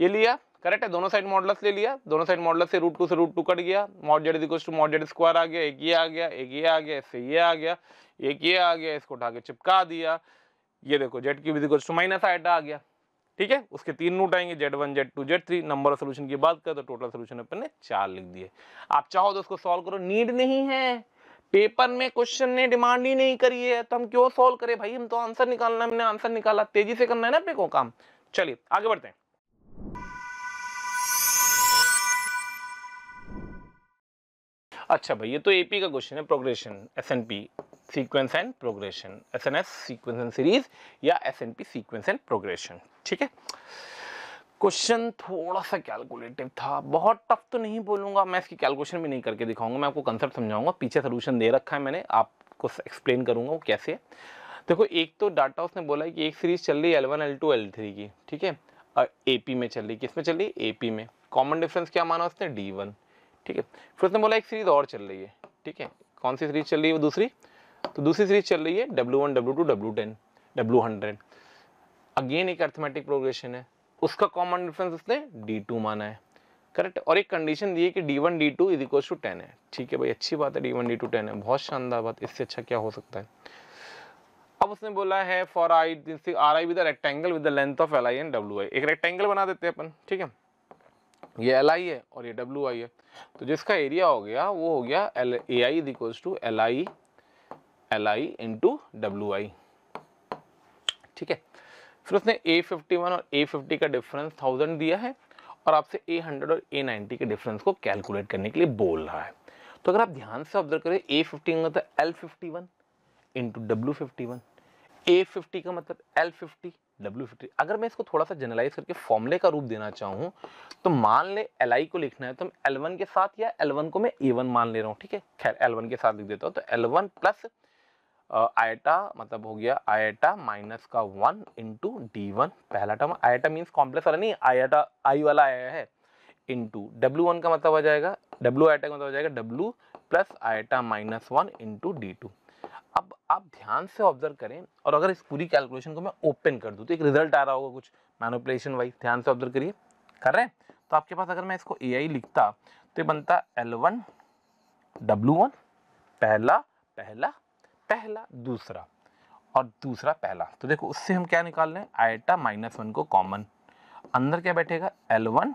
ये लिया करेक्ट है दोनों साइड मॉडल्स ले लिया दोनों साइड मॉडल्स से रूट टू से रूट टू कट गया mod Z equal to mod Z square आ गया एक ये आ गया एक ये आ गया इससे ये आ गया एक ये आ गया इसको उठा के चिपका दिया ये देखो जेड की इक्वल टू माइनस आइटा आ गया ठीक है उसके तीन रूट आएंगे Z one Z two Z three number of solution की बात करें तो टोटल सोल्यूशन अपन ने चार लिख दिए आप चाहो तो उसको सॉल्व करो नीड नहीं है पेपर में क्वेश्चन ने डिमांड ही नहीं करी है तो हम क्यों सॉल्व करें भाई हम तो आंसर निकालना है हमने आंसर निकाला तेजी से करना है ना अपने को काम चलिए आगे बढ़ते हैं अच्छा भाई ये तो एपी का क्वेश्चन है progression S N P sequence and progression S N S sequence and series या S N P sequence and progression ठीक है क्वेश्चन थोड़ा सा कैलकुलेटिव था बहुत टफ तो नहीं बोलूँगा मैं इसकी कैलकुलेशन भी नहीं करके दिखाऊंगा मैं आपको कंसेप्ट समझाऊंगा पीछे सोल्यूशन दे रखा है मैंने आपको एक्सप्लेन करूंगा वो कैसे है देखो एक तो डाटा उसने बोला कि एक सीरीज चल रही है L one L two L three की ठीक है ए पी में चल रही किस में चल रही ए पी में कॉमन डिफरेंस क्या माना उसने डी वन ठीक है फिर उसने बोला एक सीरीज और चल रही है ठीक है कौन सी सीरीज चल रही है वो दूसरी तो दूसरी सीरीज चल रही है W one W two W ten W hundred again एक अर्थमेटिक प्रोग्रेशन है उसका कॉमन डिफरेंस उसने डी टू माना है करेक्ट और एक कंडीशन दी है कि D one D two is equal to ten है ठीक है भाई अच्छी बात है D one D two ten है बहुत शानदार बात इससे अच्छा क्या हो सकता है अब उसने बोला है for I R I with rectangle with the length of L I N W I एक रेक्टेंगल बना देते हैं अपन ठीक है ये एल आई है और ये डब्ल्यू आई है तो जिसका एरिया हो गया वो हो गया L A I is equals to L I L I into W I ठीक है फिर उसने ए फिफ्टी वन और ए फिफ्टी का डिफरेंस थाउजेंड दिया है और आपसे ए हंड्रेड और ए नाइन्टी के डिफरेंस को कैलकुलेट करने के लिए बोल रहा है तो अगर आप ध्यान से ऑब्जर्व करें ए फिफ्टी मतलब का मतलब L fifty one into W fifty one A fifty का मतलब एल फिफ्टी डब्ल्यू फिफ्टी अगर मैं इसको थोड़ा सा जनरलाइज करके फॉर्मूले का रूप देना चाहूँ तो मान ले एल आई को लिखना है तो मैं एल वन के साथ या एल वन को मैं ए वन मान ले रहा हूँ ठीक है खैर एल वन के साथ लिख देता हूँ तो एल वन प्लस आयटा मतलब हो गया आयटा माइनस का वन इंटू डी वन पहला टर्म आयटा मीन्स कॉम्प्लेक्स वाला नहीं आयटा आई वाला आया है इंटू डब्ल्यू वन का मतलब आ जाएगा डब्ल्यू आयटा का मतलब आ जाएगा W plus iota minus one into D two आप ध्यान से ऑब्जर्व करें और अगर इस पूरी कैलकुलेशन को मैं ओपन कर दूँ तो एक रिजल्ट आ रहा होगा कुछ मैनुपलेशन वाइज ध्यान से ऑब्जर्व करिए कर रहे हैं तो आपके पास अगर मैं इसको ए लिखता तो ये बनता एल वन डब्लू वन पहला पहला पहला दूसरा और दूसरा पहला तो देखो उससे हम क्या निकाल रहे हैं आइटा माइनस वन को कॉमन अंदर क्या बैठेगा L one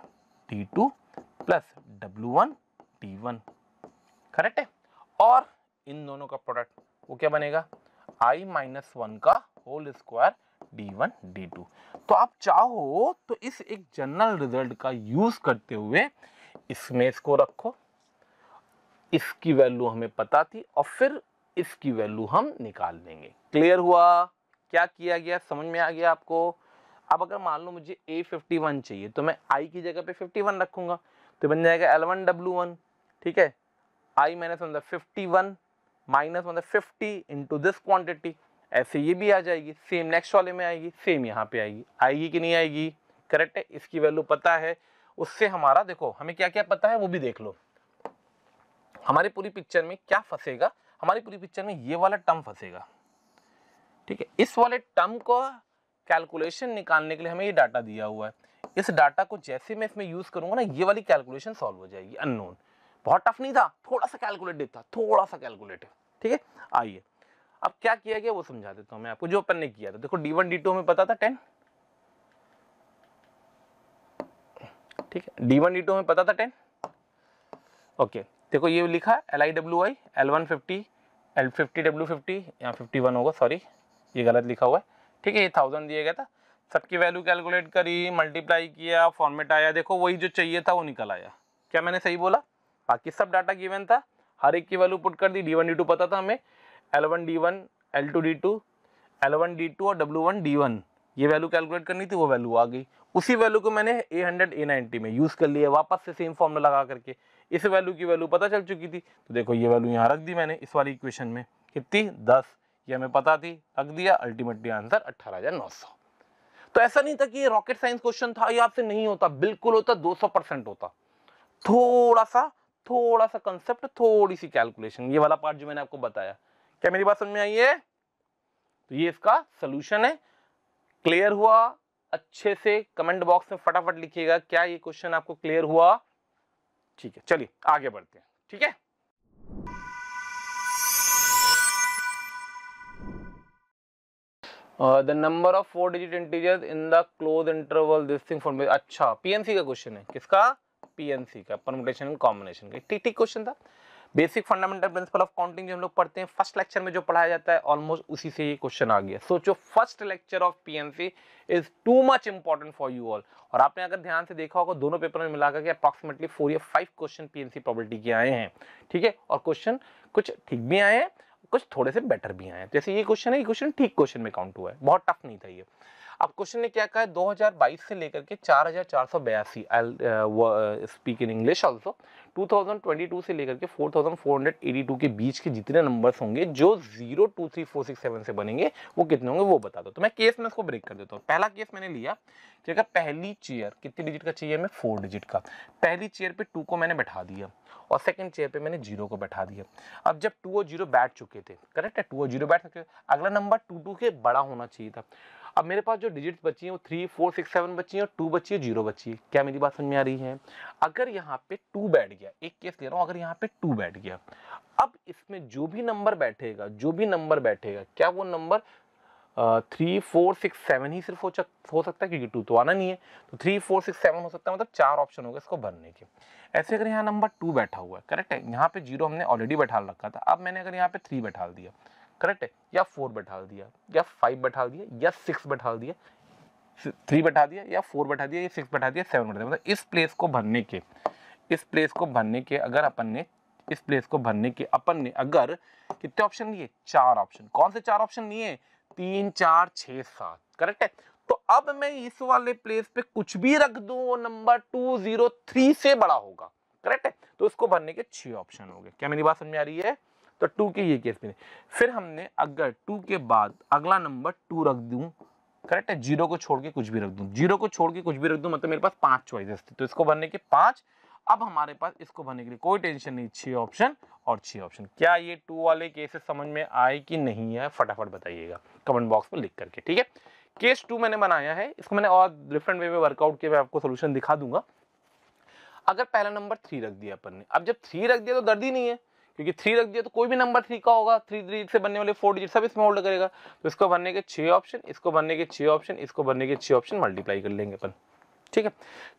T two plus W one T one correct है और इन दोनों का प्रोडक्ट वो क्या बनेगा आई माइनस वन का whole square D one D two तो आप चाहो तो इस एक जनरल रिजल्ट का यूज करते हुए इसमें इसको रखो इसकी वैल्यू हमें पता थी और फिर इसकी वैल्यू हम निकाल लेंगे क्लियर हुआ क्या किया गया समझ में आ गया आपको अब अगर मान लो मुझे ए फिफ्टी वन चाहिए तो मैं आई की जगह पे फिफ्टी वन रखूंगा तो बन जाएगा एल वन डब्लू वन ठीक है I minus one fifty one minus मतलब फिफ्टी इंटू दिस क्वान्टिटी ऐसे ये भी आ जाएगी सेम नेक्स्ट वाले में आएगी सेम यहाँ पे आएगी आएगी कि नहीं आएगी करेक्ट है इसकी वैल्यू पता है उससे हमारा देखो हमें क्या क्या पता है वो भी देख लो हमारी पूरी पिक्चर में क्या फंसेगा हमारी पूरी पिक्चर में ये वाला टर्म फंसेगा ठीक है इस वाले टर्म को कैलकुलेशन निकालने के लिए हमें ये डाटा दिया हुआ है इस डाटा को जैसे मैं इसमें यूज़ करूंगा ना ये वाली कैलकुलेशन सॉल्व हो जाएगी अननोन बहुत टफ नहीं था थोड़ा सा कैलकुलेटिव था थोड़ा सा कैलकुलेटिव ठीक है आइए अब क्या किया गया वो समझा देता हूँ मैं आपको जो अपन ने किया था देखो डी वन डी टू हमें पता था टेन ठीक है डी वन डी टू हमें पता था टेन ओके देखो ये लिखा L I W I L one fifty L fifty W fifty यहाँ फिफ्टी वन होगा सॉरी ये गलत लिखा हुआ है ठीक है ये थाउजेंड दिया गया था सबकी वैल्यू कैलकुलेट करी मल्टीप्लाई किया फॉर्मेट आया देखो वही जो चाहिए था वो निकल आया क्या मैंने सही बोला बाकी सब डाटा गिवन था हर एक की वैल्यू पुट कर दी डी वन डी टू पता था हमें L one D one L two D two L one D two और डब्ल्यू वन डी वन ये वैल्यू कैलकुलेट करनी थी वो वैल्यू आ गई उसी वैल्यू को मैंने ए हंड्रेड ए नाइन्टी में यूज़ कर लिया वापस से सेम फॉर्मूला लगा करके इस वैल्यू की वैल्यू पता चल चुकी थी तो देखो ये वैल्यू यहाँ रख दी मैंने इस वाली इक्वेशन में कितनी दस ये हमें पता थी रख दिया अल्टीमेटली आंसर अट्ठारह तो ऐसा नहीं था कि ये रॉकेट साइंस क्वेश्चन था ये आपसे नहीं होता बिल्कुल होता 200 परसेंट होता थोड़ा सा थोड़ा सा कंसेप्ट थोड़ी सी कैलकुलेशन ये वाला पार्ट जो मैंने आपको बताया क्या मेरी बात समझ में आई है तो ये इसका सोल्यूशन है क्लियर हुआ अच्छे से कमेंट बॉक्स में फटाफट लिखिएगा क्या ये क्वेश्चन आपको क्लियर हुआ ठीक है चलिए आगे बढ़ते हैं ठीक है the number of four digit integers in the close interval this thing for अच्छा पीएनसी का क्वेश्चन है किसका पीएनसी का परमुटेशन एंड कॉम्बिनेशन का ठीक ठीक क्वेश्चन था basic fundamental principle of counting जो हम लोग पढ़ते हैं फर्स्ट लेक्चर में जो पढ़ाया जाता है ऑलमोस्ट उसी से ये क्वेश्चन आ गया सोचो first lecture of PNC is too much important for you all और आपने अगर ध्यान से देखा होगा दोनों पेपर में मिलाकर के अप्रॉक्सिमेटली फोर या फाइव क्वेश्चन पीएनसी प्रॉपर्टी के आए हैं ठीक है और क्वेश्चन कुछ ठीक भी आए हैं कुछ थोड़े से बेटर भी आए हैं जैसे ये क्वेश्चन है ये क्वेश्चन ठीक क्वेश्चन में काउंट हुआ है बहुत टफ नहीं था ये अब क्वेश्चन ने क्या कहा है 2022 से लेकर के चार हजार चार सौ बयासी स्पीक इन इंग्लिश ऑल्सो 2022 से लेकर के 4482 के बीच के जितने नंबर्स होंगे जो zero two three four six seven से बनेंगे वो कितने होंगे वो बता दो तो मैं केस में इसको ब्रेक कर देता हूँ पहला केस मैंने लिया जगह तो पहली चेयर कितने डिजिट का चाहिए हमें फोर डिजिट का पहली चेयर पे टू को मैंने बैठा दिया और सेकंड चेयर पे मैंने जीरो को बैठा दिया अब जब टू और जीरो बैठ चुके थे करेक्ट है टू और जीरो बैठ चुके अगला नंबर टू टू के बड़ा होना चाहिए था अब मेरे पास जो डिजिट बची हैं वो थ्री फोर सिक्स सेवन बची हैं और टू बची है जीरो बची है क्या मेरी बात समझ में आ रही है अगर यहाँ पे टू बैठ गया एक केस ले रहा हूँ अगर यहाँ पे टू बैठ गया अब इसमें जो भी नंबर बैठेगा जो भी नंबर बैठेगा क्या वो number three four six seven ही सिर्फ हो, हो सकता है क्योंकि टू तो आना नहीं है तो थ्री फोर सिक्स सेवन हो सकता है मतलब चार ऑप्शन होगा इसको भरने के ऐसे अगर यहाँ नंबर टू बैठा हुआ है करेक्ट है यहाँ पे जीरो हमने ऑलरेडी बैठा रखा था अब मैंने अगर यहाँ पे थ्री बैठा दिया करेक्ट है या फोर बैठा दिया या फाइव बैठा दिया या सिक्स बैठा दिया थ्री बैठा दिया या फोर बैठा दिया या सिक्स बैठा दिया सेवन बैठा दिया मतलब इस प्लेस को भरने के इस प्लेस को भरने के अगर अपन ने इस प्लेस को भरने के अपन ने अगर कितने ऑप्शन लिए चार ऑप्शन कौन से चार ऑप्शन लिए तीन चार छ सात करेक्ट है तो अब मैं इस वाले प्लेस पे कुछ भी रख दूं वो नंबर टू जीरो थ्री से बड़ा होगा करेक्ट है तो इसको भरने के छह ऑप्शन हो गए क्या मेरी बात समझ में आ रही है तो टू के ये केस में फिर हमने अगर टू के बाद अगला नंबर टू रख दूँ करेक्ट है जीरो को छोड़ के कुछ भी रख दूँ जीरो को छोड़ के कुछ भी रख दूँ मतलब मेरे पास पांच चॉइसेस थे तो इसको भरने के पांच अब हमारे पास इसको भरने के लिए कोई टेंशन नहीं छः ऑप्शन और छः ऑप्शन क्या ये टू वाले केसेस समझ में आए कि नहीं है फटाफट बताइएगा कमेंट बॉक्स में लिख करके ठीक है केस टू मैंने बनाया है इसको मैंने और डिफरेंट वे में वर्कआउट किया मैं आपको सोल्यूशन दिखा दूंगा अगर पहला नंबर थ्री रख दिया अपन ने अब जब थ्री रख दिया तो दर्द ही नहीं है क्योंकि थ्री रख दिया तो कोई भी नंबर थ्री का होगा थ्री डिजिट से बनने वाले फोर डिजिट सब इसमें होल्ड करेगा तो इसको भरने के छः ऑप्शन इसको भरने के छः ऑप्शन इसको भरने के छः ऑप्शन मल्टीप्लाई कर लेंगे अपन ठीक है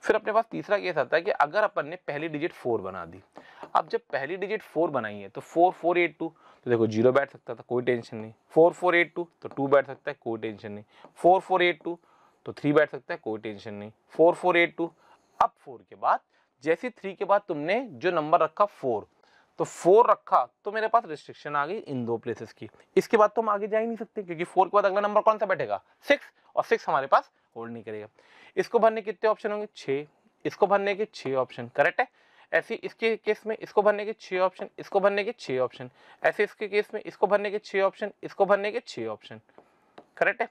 फिर अपने पास तीसरा केस आता है कि अगर अपन ने पहली डिजिट फोर बना दी अब जब पहली डिजिट फोर बनाई है तो फोर फोर एट टू तो देखो जीरो बैठ सकता था कोई टेंशन नहीं फोर फोर एट टू तो टू बैठ सकता है कोई टेंशन नहीं फोर फोर एट टू तो थ्री बैठ सकता है कोई टेंशन नहीं फोर फोर एट टू अब फोर के बाद जैसे थ्री के बाद तुमने जो नंबर रखा फोर तो फोर रखा तो मेरे पास रिस्ट्रिक्शन आ गई इन दो प्लेसेस की इसके बाद तो हम आगे जा ही नहीं सकते क्योंकि फोर के बाद अगला नंबर कौन सा बैठेगा सिक्स और सिक्स हमारे पास होल्ड नहीं करेगा इसको भरने कितने ऑप्शन होंगे छः इसको भरने के छः ऑप्शन करेक्ट है ऐसे इसके केस में इसको भरने के छः ऑप्शन इसको भरने के छः ऑप्शन ऐसे इसके केस में इसको भरने के छः ऑप्शन इसको भरने के छः ऑप्शन करेक्ट है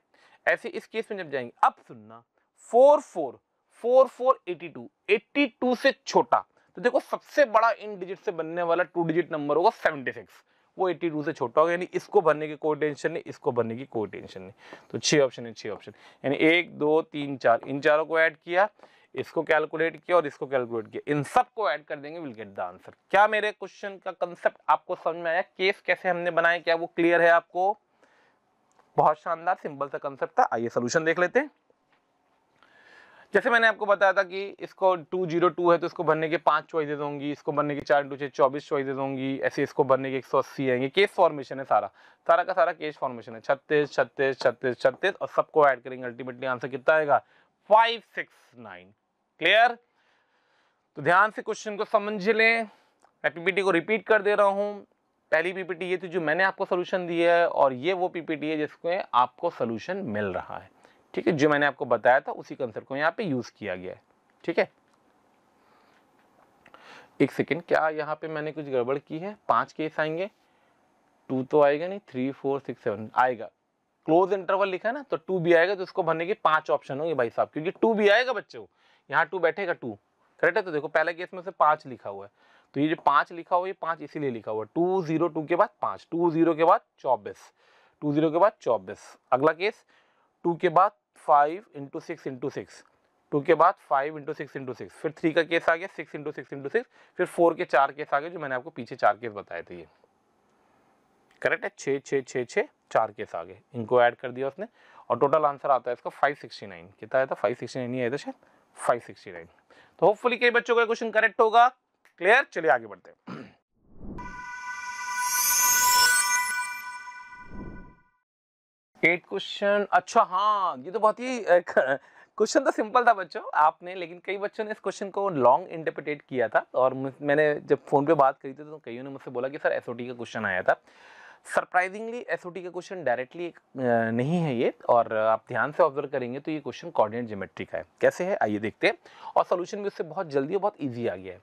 ऐसे इस केस में जब जाएंगे अब सुनना four four four four eighty two eighty two से छोटा तो देखो सबसे बड़ा इन डिजिट से बनने वाला टू डिजिट नंबर होगा सिक्स वो एट्टी टू से छोटा होगा यानी इसको भरने की कोई टेंशन नहीं इसको भरने की कोई टेंशन नहीं तो छः ऑप्शन है छः ऑप्शन यानी एक दो तीन चार इन चारों को ऐड किया इसको कैलकुलेट किया और इसको कैलकुलेट किया इन सब को ऐड कर देंगे विल गेट द आंसर क्या मेरे क्वेश्चन का कंसेप्ट आपको समझ में आया केस कैसे हमने बनाया क्या वो क्लियर है आपको बहुत शानदार सिंपल सा कंसेप्ट था आइए सोल्यूशन देख लेते हैं जैसे मैंने आपको बताया था कि इसको 202 है तो इसको भरने के पांच चॉइसेस होंगी इसको भरने के चार इंटू चौबीस चॉइसेज होंगी ऐसे इसको भरने के 180 आएंगे केस फॉर्मेशन है सारा सारा का सारा केस फॉर्मेशन है छत्तीस छत्तीस छत्तीस छत्तीस और सबको ऐड करेंगे अल्टीमेटली आंसर कितना आएगा फाइव सिक्स नाइन क्लियर तो ध्यान से क्वेश्चन को समझ लें मैं पीपीटी को रिपीट कर दे रहा हूँ पहली पीपीटी ये थी जो मैंने आपको सोल्यूशन दिया है और ये वो पीपीटी है जिसमें आपको सोल्यूशन मिल रहा है ठीक है जो मैंने आपको बताया था उसी कंसेप्ट को यहाँ पे यूज़ किया गया है ठीक है एक सेकेंड क्या यहाँ पे मैंने कुछ गड़बड़ की है पांच केस आएंगे टू तो आएगा नहीं थ्री फोर सिक्स सेवन आएगा क्लोज इंटरवल लिखा ना तो टू भी आएगा तो उसको भरने के पांच ऑप्शन होंगे भाई साहब क्योंकि टू भी आएगा बच्चे को यहाँ टू बैठेगा टू करेक्ट है तो देखो पहले केस में से पांच लिखा हुआ है तो ये जो पांच लिखा हुआ है पांच इसीलिए लिखा हुआ है टू जीरो टू के बाद पांच टू जीरो के बाद चौबीस टू जीरो के बाद चौबीस अगला केस टू के बाद five into six into six two के बाद five into six into six फिर थ्री का केस आ गया six into six into six फिर फोर के चार केस आ गए जो मैंने आपको पीछे चार केस बताए थे ये करेक्ट है छः छः छः छः चार केस आ गए इनको ऐड कर दिया उसने और टोटल आंसर आता है इसका फाइव सिक्सटी नाइन कितना आया था फाइव सिक्सटी नाइन ही आया था शायद फाइव सिक्सटी नाइन तो होपफुली कई बच्चों का क्वेश्चन करेक्ट होगा क्लियर चलिए आगे बढ़ते हैं एट क्वेश्चन अच्छा हाँ ये तो बहुत ही क्वेश्चन तो सिंपल था बच्चों आपने लेकिन कई बच्चों ने इस क्वेश्चन को लॉन्ग इंटरप्रिटेट किया था और मैंने जब फ़ोन पे बात करी थी तो कईयों ने मुझसे बोला कि सर एस का क्वेश्चन आया था सरप्राइजिंगली एस का क्वेश्चन डायरेक्टली नहीं है ये और आप ध्यान से ऑब्जर्व करेंगे तो ये क्वेश्चन कॉर्डिनेट जोमेट्री का है कैसे है आइए देखते हैं और सोल्यूशन भी उससे बहुत जल्दी और बहुत ईजी आ गया है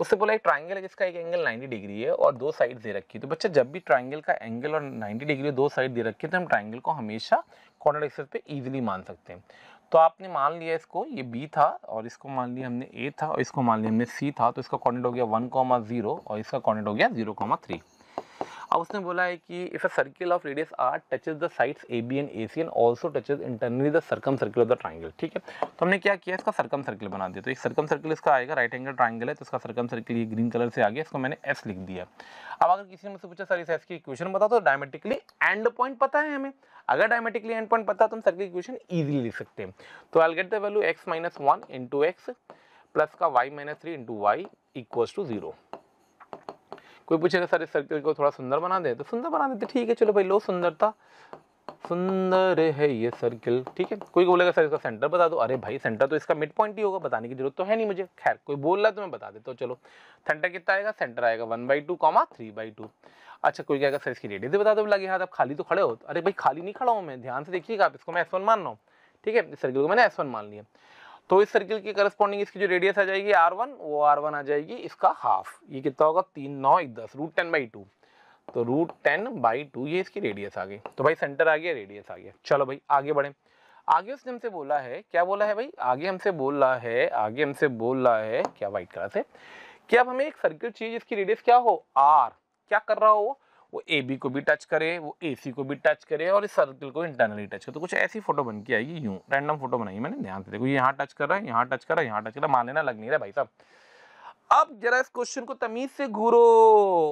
उससे बोला एक ट्राइंगल है जिसका एक एंगल 90 डिग्री है और दो साइड दे रखी है तो बच्चा जब भी ट्राइंगल का एंगल और 90 डिग्री दो साइड दे रखी है तो हम ट्राइंगल को हमेशा कॉर्नर एक्सेस पे ईजिली मान सकते हैं तो आपने मान लिया इसको ये बी था और इसको मान लिया हमने ए था और इसको मान लिया हमने सी था तो इसका कॉर्नेट हो गया वन कॉमा जीरो और इसका कॉर्नेट हो गया जीरो कॉमा थ्री अब उसने बोला है कि if a circle of radius R touches the sides A B and A C and also touches internally the circumcircle of the triangle ठीक है तो हमने क्या किया इसका सर्कम सर्किल बना दिया तो एक सर्कम सर्किल इसका आएगा राइट एंगल ट्राइंगल है तो इसका सर्कम सर्किल ये ग्रीन कलर से आ गया इसको मैंने एस लिख दिया अब अगर किसी ने मुझसे पूछा सर इस एस की इक्वेशन बताओ तो डायमेटिकली एंड पॉइंट पता है हमें अगर डायमेटिकली एंड पॉइंट पता तो हम सर्किल इक्वेशन ईजिली लिख सकते हैं तो I get the value X minus one into X plus का Y minus three into Y equals to zero कोई पूछेगा सर इस सर्कल को थोड़ा सुंदर बना दे तो सुंदर बना देते ठीक है चलो भाई लो सुंदरता सुंदर है ये सर्किल ठीक है कोई बोलेगा सर इसका सेंटर बता दो अरे भाई सेंटर तो इसका मिड पॉइंट ही होगा बताने की जरूरत तो है नहीं मुझे खैर कोई बोल रहा तो मैं बता देता तो चलो सेंटर कितना आएगा सेंटर आएगा one by two comma three by two अच्छा कोई कहेगा सर इसकी रेडियस बता दो लगे हाथ आप खाली तो खड़े हो अरे भाई खाली नहीं खड़ा हूँ मैं ध्यान से देखिएगा आप इसको मैं एस मान रहा हूँ ठीक है इस सर्किल को मैंने एस मान लिया तो इस सर्किल की करस्पॉन्डिंग इसकी जो रेडियस आ जाएगी आर वन वो आर वन आ जाएगी इसका हाफ ये कितना होगा तीन नौ एक दस रूट टेन बाई टू तो रूट टेन बाई टू ये इसकी रेडियस आ गई तो भाई सेंटर आ गया रेडियस आ गया चलो भाई आगे बढ़े आगे उसने हमसे बोला है क्या बोला है भाई आगे हमसे बोल रहा है आगे हमसे बोल रहा है क्या वाइट कलर से कि अब हमें एक सर्किल चाहिए जिसकी रेडियस क्या हो आर क्या कर रहा हो वो वो ए बी को भी टच करे वो ए सी को भी टच करे और इस सर्कल को इंटरनली टच करे तो कुछ ऐसी फोटो बन के आएगी यूँ रैंडम फोटो बनाई मैंने ध्यान से देखो यहाँ टच कर रहा है यहाँ टच कर रहा है यहाँ टच कर रहा है मान लेना लग नहीं रहा भाई साहब अब जरा इस क्वेश्चन को तमीज से घूरो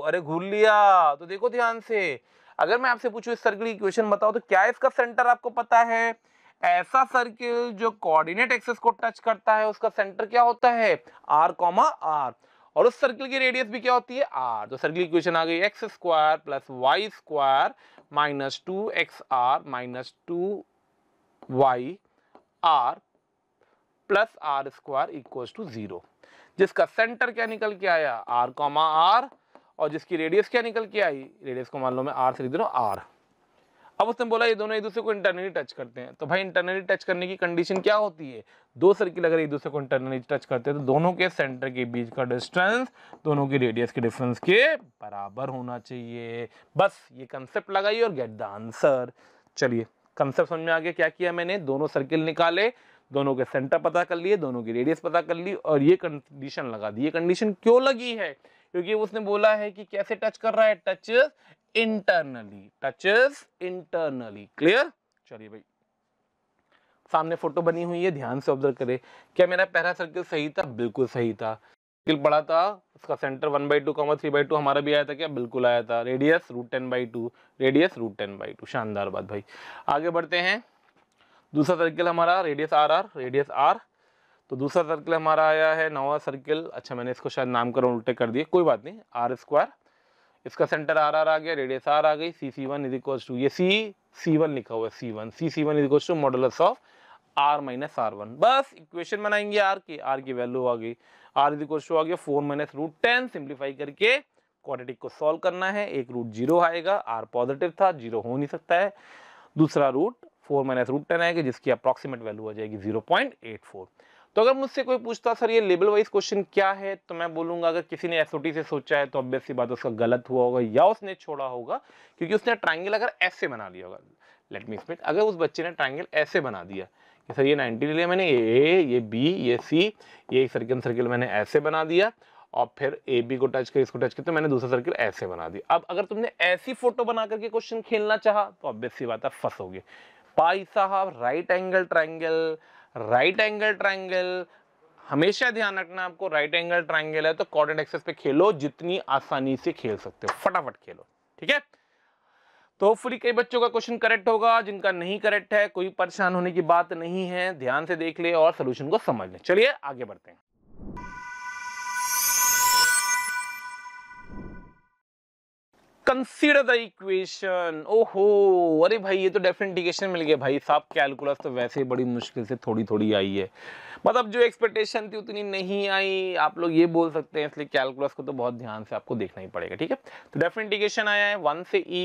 अरे घूर लिया तो देखो ध्यान से अगर मैं आपसे पूछूं इस सर्कल की इक्वेशन बताओ तो क्या इसका सेंटर आपको पता है ऐसा सर्किल जो कोऑर्डिनेट एक्सिस को टच करता है उसका सेंटर क्या होता है आर कॉमा आर और उस सर्किल की रेडियस भी क्या होती है आर तो सर्किल इक्वेशन आ गई x square plus Y square minus two x r minus two y r plus r square equal to zero जिसका सेंटर क्या निकल के आया आर कॉमा आर और जिसकी रेडियस क्या निकल के आई रेडियस को मान लो मैं आर से लिख दे रहा हूँ आर अब उसने बोला ये दोनों एक दूसरे को इंटरनली टच करते हैं तो भाई इंटरनली टच करने की कंडीशन क्या होती है दो सर्किल अगर एक दूसरे को इंटरनली टच करते हैं तो दोनों के सेंटर के बीच का डिस्टेंस दोनों के रेडियस के डिफरेंस के बराबर होना चाहिए बस ये कंसेप्ट लगाइए और गेट द आंसर चलिए कंसेप्ट समझ में आ गया क्या किया मैंने दोनों सर्किल निकाले दोनों के सेंटर पता कर लिए दोनों की रेडियस पता कर ली और ये कंडीशन लगा दी ये कंडीशन क्यों लगी है क्योंकि उसने बोला है कि कैसे टच कर रहा है touch internally touches internally clear चलिए भाई सामने फोटो बनी हुई है ध्यान से ऑब्जर्व करें क्या मेरा पहला सर्किल सही था बिल्कुल सही था सर्किल पड़ा था उसका centre one by two comma three by two हमारा भी आया था क्या बिल्कुल आया था radius root ten by two radius root ten by two शानदार बात भाई आगे बढ़ते हैं दूसरा सर्किल हमारा radius r r radius r तो दूसरा सर्किल हमारा आया है नवा सर्किल अच्छा मैंने इसको शायद नाम करो उल्टे कर दिए कोई बात नहीं आर स्क्वायर इसका सेंटर आर आर आ गया रेडियस आर आ गई C C one is equal to ये सी सी वन लिखा हुआ है C one C C one is equal to modulus of r minus r one बस इक्वेशन बनाएंगे आर की आर की वैल्यू आ गई आर इज इक्वल टू आ गया four minus root ten simplify करके क्वाड्रेटिक को सॉल्व करना है एक रूट जीरो आएगा आर पॉजिटिव था जीरो हो नहीं सकता है दूसरा root four minus root ten आएगा जिसकी अप्रॉक्सीमेट वैल्यू आ जाएगी जीरो पॉइंट एट फोर तो अगर मुझसे कोई पूछता सर ये लेवल वाइज क्वेश्चन क्या है तो मैं बोलूंगा अगर किसी ने एसओटी से सोचा है तो ऑब्वियसली बात उसका गलत हुआ होगा या उसने छोड़ा होगा क्योंकि उसने ट्राइंगल अगर ऐसे बना लिया होगा लेट मी एक्सप्लेन अगर उस बच्चे ने ट्राइंगल ऐसे बना दिया कि सर ये नाइन्टी लिया मैंने ये ए ये बी ये सी ये सर्किल सर्किल मैंने ऐसे बना दिया और फिर ए बी को टच कर इसको टच तो मैंने दूसरा सर्किल ऐसे बना दिया अब अगर तुमने ऐसी फोटो बना करके क्वेश्चन खेलना चाहा तो ऑब्वियसली बात है फंसोगे पाई साहब right angle triangle right angle triangle हमेशा ध्यान रखना आपको राइट एंगल ट्राइंगल है तो कॉर्डेंट एक्सेस पे खेलो जितनी आसानी से खेल सकते हो फटाफट खेलो ठीक है तो होपफुली कई बच्चों का क्वेश्चन करेक्ट होगा जिनका नहीं करेक्ट है कोई परेशान होने की बात नहीं है ध्यान से देख ले और सोल्यूशन को समझ लें चलिए आगे बढ़ते हैं कंसीडर द इक्वेशन ओहो अरे भाई ये तो डेफिनेट इंडिकेशन मिल गया भाई साहब कैलकुलस तो वैसे ही बड़ी मुश्किल से थोड़ी थोड़ी आई है मतलब जो एक्सपेक्टेशन थी उतनी नहीं आई आप लोग ये बोल सकते हैं इसलिए कैलकुलस को तो बहुत ध्यान से आपको देखना ही पड़ेगा ठीक है तो डेफिनेट इंडिकेशन आया है वन से ई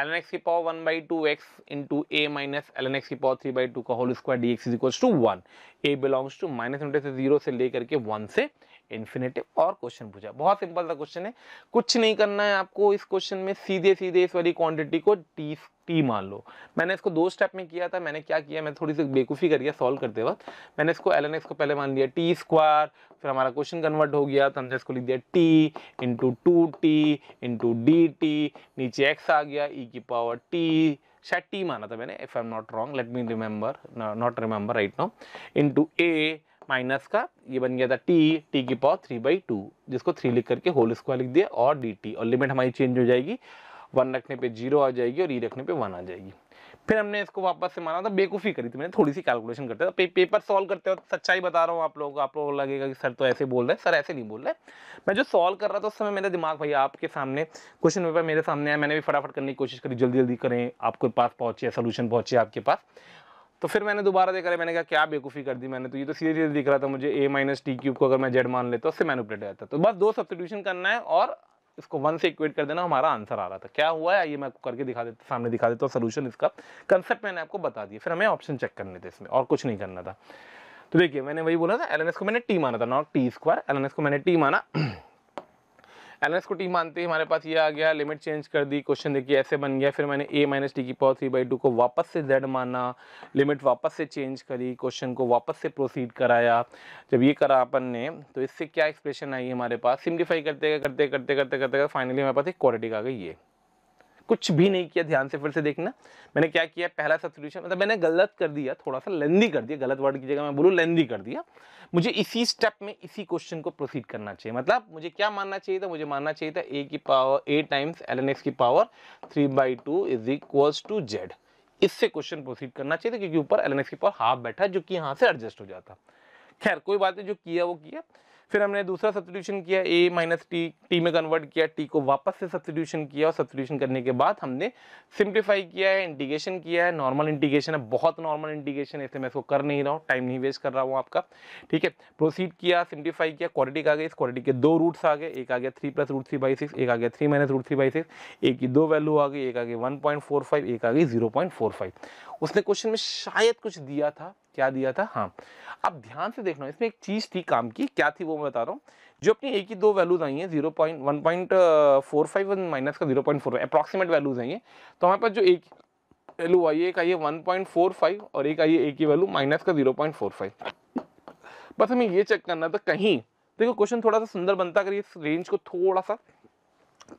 एल एन एक्स की power one by two x into a minus l n x की पावर थ्री बाई टू का whole square d x is equal to one a belongs to minus inter से zero से लेकर के one से infinitive और question पूछा बहुत सिंपल सा क्वेश्चन है कुछ नहीं करना है आपको इस क्वेश्चन में सीधे सीधे इस वाली क्वांटिटी को टी टी मान लो मैंने इसको दो स्टेप में किया था मैंने क्या किया मैं थोड़ी सी बेकूफ़ी कर दिया सॉल्व करते वक्त मैंने इसको एल को पहले मान लिया टी स्क्वायर फिर हमारा क्वेश्चन कन्वर्ट हो गया तो हमने इसको लिख दिया t into two t into d t नीचे एक्स आ गया ई e की पावर टी शायद टी माना था मैंने if I am not wrong let me remember not remember right now into a minus का ये बन गया था टी टी की पावर थ्री बाई टू जिसको थ्री लिख करके होल स्क्वायर लिख दिया और डी टी और लिमिट हमारी चेंज हो जाएगी वन रखने पे जीरो आ जाएगी और ई e रखने पे वन आ जाएगी फिर हमने इसको वापस से माना था बेकूफी करी थी मैंने थोड़ी सी कैलकुलेशन करते थे पे, पेपर सॉल्व करते हो सच्चाई बता रहा हूँ आप लोगों को आप लोगों को लगेगा कि सर तो ऐसे बोल रहे हैं सर ऐसे नहीं बोल रहे मैं जो सॉल्व कर रहा था उस समय मेरा दिमाग भाई आपके सामने क्वेश्चन पेपर मेरे सामने आया मैंने भी फटाफट करने की कोशिश करी जल्दी जल्दी करें आपके पास पहुँचे सोल्यूशन पहुँचे आपके पास तो फिर मैंने दोबारा देखा मैंने कहा क्या बेकूफ़ी कर दी मैंने तो ये तो सीधे सीधे दिख रहा था मुझे ए माइनस टी क्यूब को अगर मैं जेड मान लेता तो उससे मैनुपलेट जाता तो बस दो सब्सिट्यूशन करना है और इसको वन से इक्वेट कर देना हमारा आंसर आ रहा था क्या हुआ है ये मैं आपको करके दिखा देता सामने दिखा देता हूँ सोल्यूशन इसका कंसेप्ट मैंने आपको बता दिया फिर हमें ऑप्शन चेक करने थे इसमें और कुछ नहीं करना था तो देखिए मैंने वही बोला था एल को मैंने टी माना था नॉट टी स्क्वायर एल को मैंने टी माना एस को टी मानते ही हमारे पास ये आ गया लिमिट चेंज कर दी क्वेश्चन देखिए ऐसे बन गया फिर मैंने ए माइनस टी की पावर थ्री बाई टू को वापस से जेड माना लिमिट वापस से चेंज करी क्वेश्चन को वापस से प्रोसीड कराया जब ये करा अपन ने तो इससे क्या एक्सप्रेशन आई हमारे पास सिम्प्लीफाई करते करते करते करते करते करते फाइनली हमारे पास एक क्वालिटी आ गई ये कुछ भी नहीं किया ध्यान से फिर से देखना मैंने क्या किया पहला सब्सिट्यूशन मतलब मैंने गलत कर दिया थोड़ा सा लेंदी कर दिया गलत वर्ड की जगह मैं बोलूँ लेंदी कर दिया मुझे इसी स्टेप में इसी क्वेश्चन को प्रोसीड करना चाहिए मतलब मुझे क्या मानना चाहिए था मुझे मानना चाहिए था ए की power a times l n x की power three by two is equals to z इससे क्वेश्चन प्रोसीड करना चाहिए था क्योंकि ऊपर एल एन एक्स की पावर हाफ बैठा जो कि यहाँ से एडजस्ट हो जाता खैर कोई बात नहीं जो किया वो किया फिर हमने दूसरा सब्सिट्यूशन किया ए माइनस टी टी में कन्वर्ट किया टी को वापस से सब्सिट्यूशन किया और सब्सिट्यूशन करने के बाद हमने सिंप्लीफाई किया है इंटीग्रेशन किया है नॉर्मल इंटीग्रेशन है बहुत नॉर्मल इंटीग्रेशन ऐसे मैं इसको कर नहीं रहा हूँ टाइम नहीं वेस्ट कर रहा हूँ आपका ठीक है प्रोसीड किया सिंप्लीफाई किया क्वालिटी का आ गया इस क्वालिटी के दो रूट्स आ गए एक आ गया three plus root three by six एक आ गया three minus root three by six एक की दो वैल्यू आ गई एक आ गई वन पॉइंट फोर फाइव एक आ गई जीरो पॉइंट फोर फाइव उसने क्वेश्चन में शायद कुछ दिया था क्या दिया था हाँ अब ध्यान से देखना इसमें एक चीज़ थी काम की क्या थी वो मैं बता रहा हूँ जो अपनी एक ही दो वैल्यूज आई हैं zero point one point four five one minus का zero point four approximate values आई है तो हमारे पास जो एक वैल्यू आई है एक आई है वन पॉइंट फोर फाइव और एक आई है एक ही वैल्यू माइनस का जीरो पॉइंट फोर फाइव बस हमें ये चेक करना था कहीं देखो क्वेश्चन थोड़ा सा सुंदर बनता अगर इस रेंज को थोड़ा सा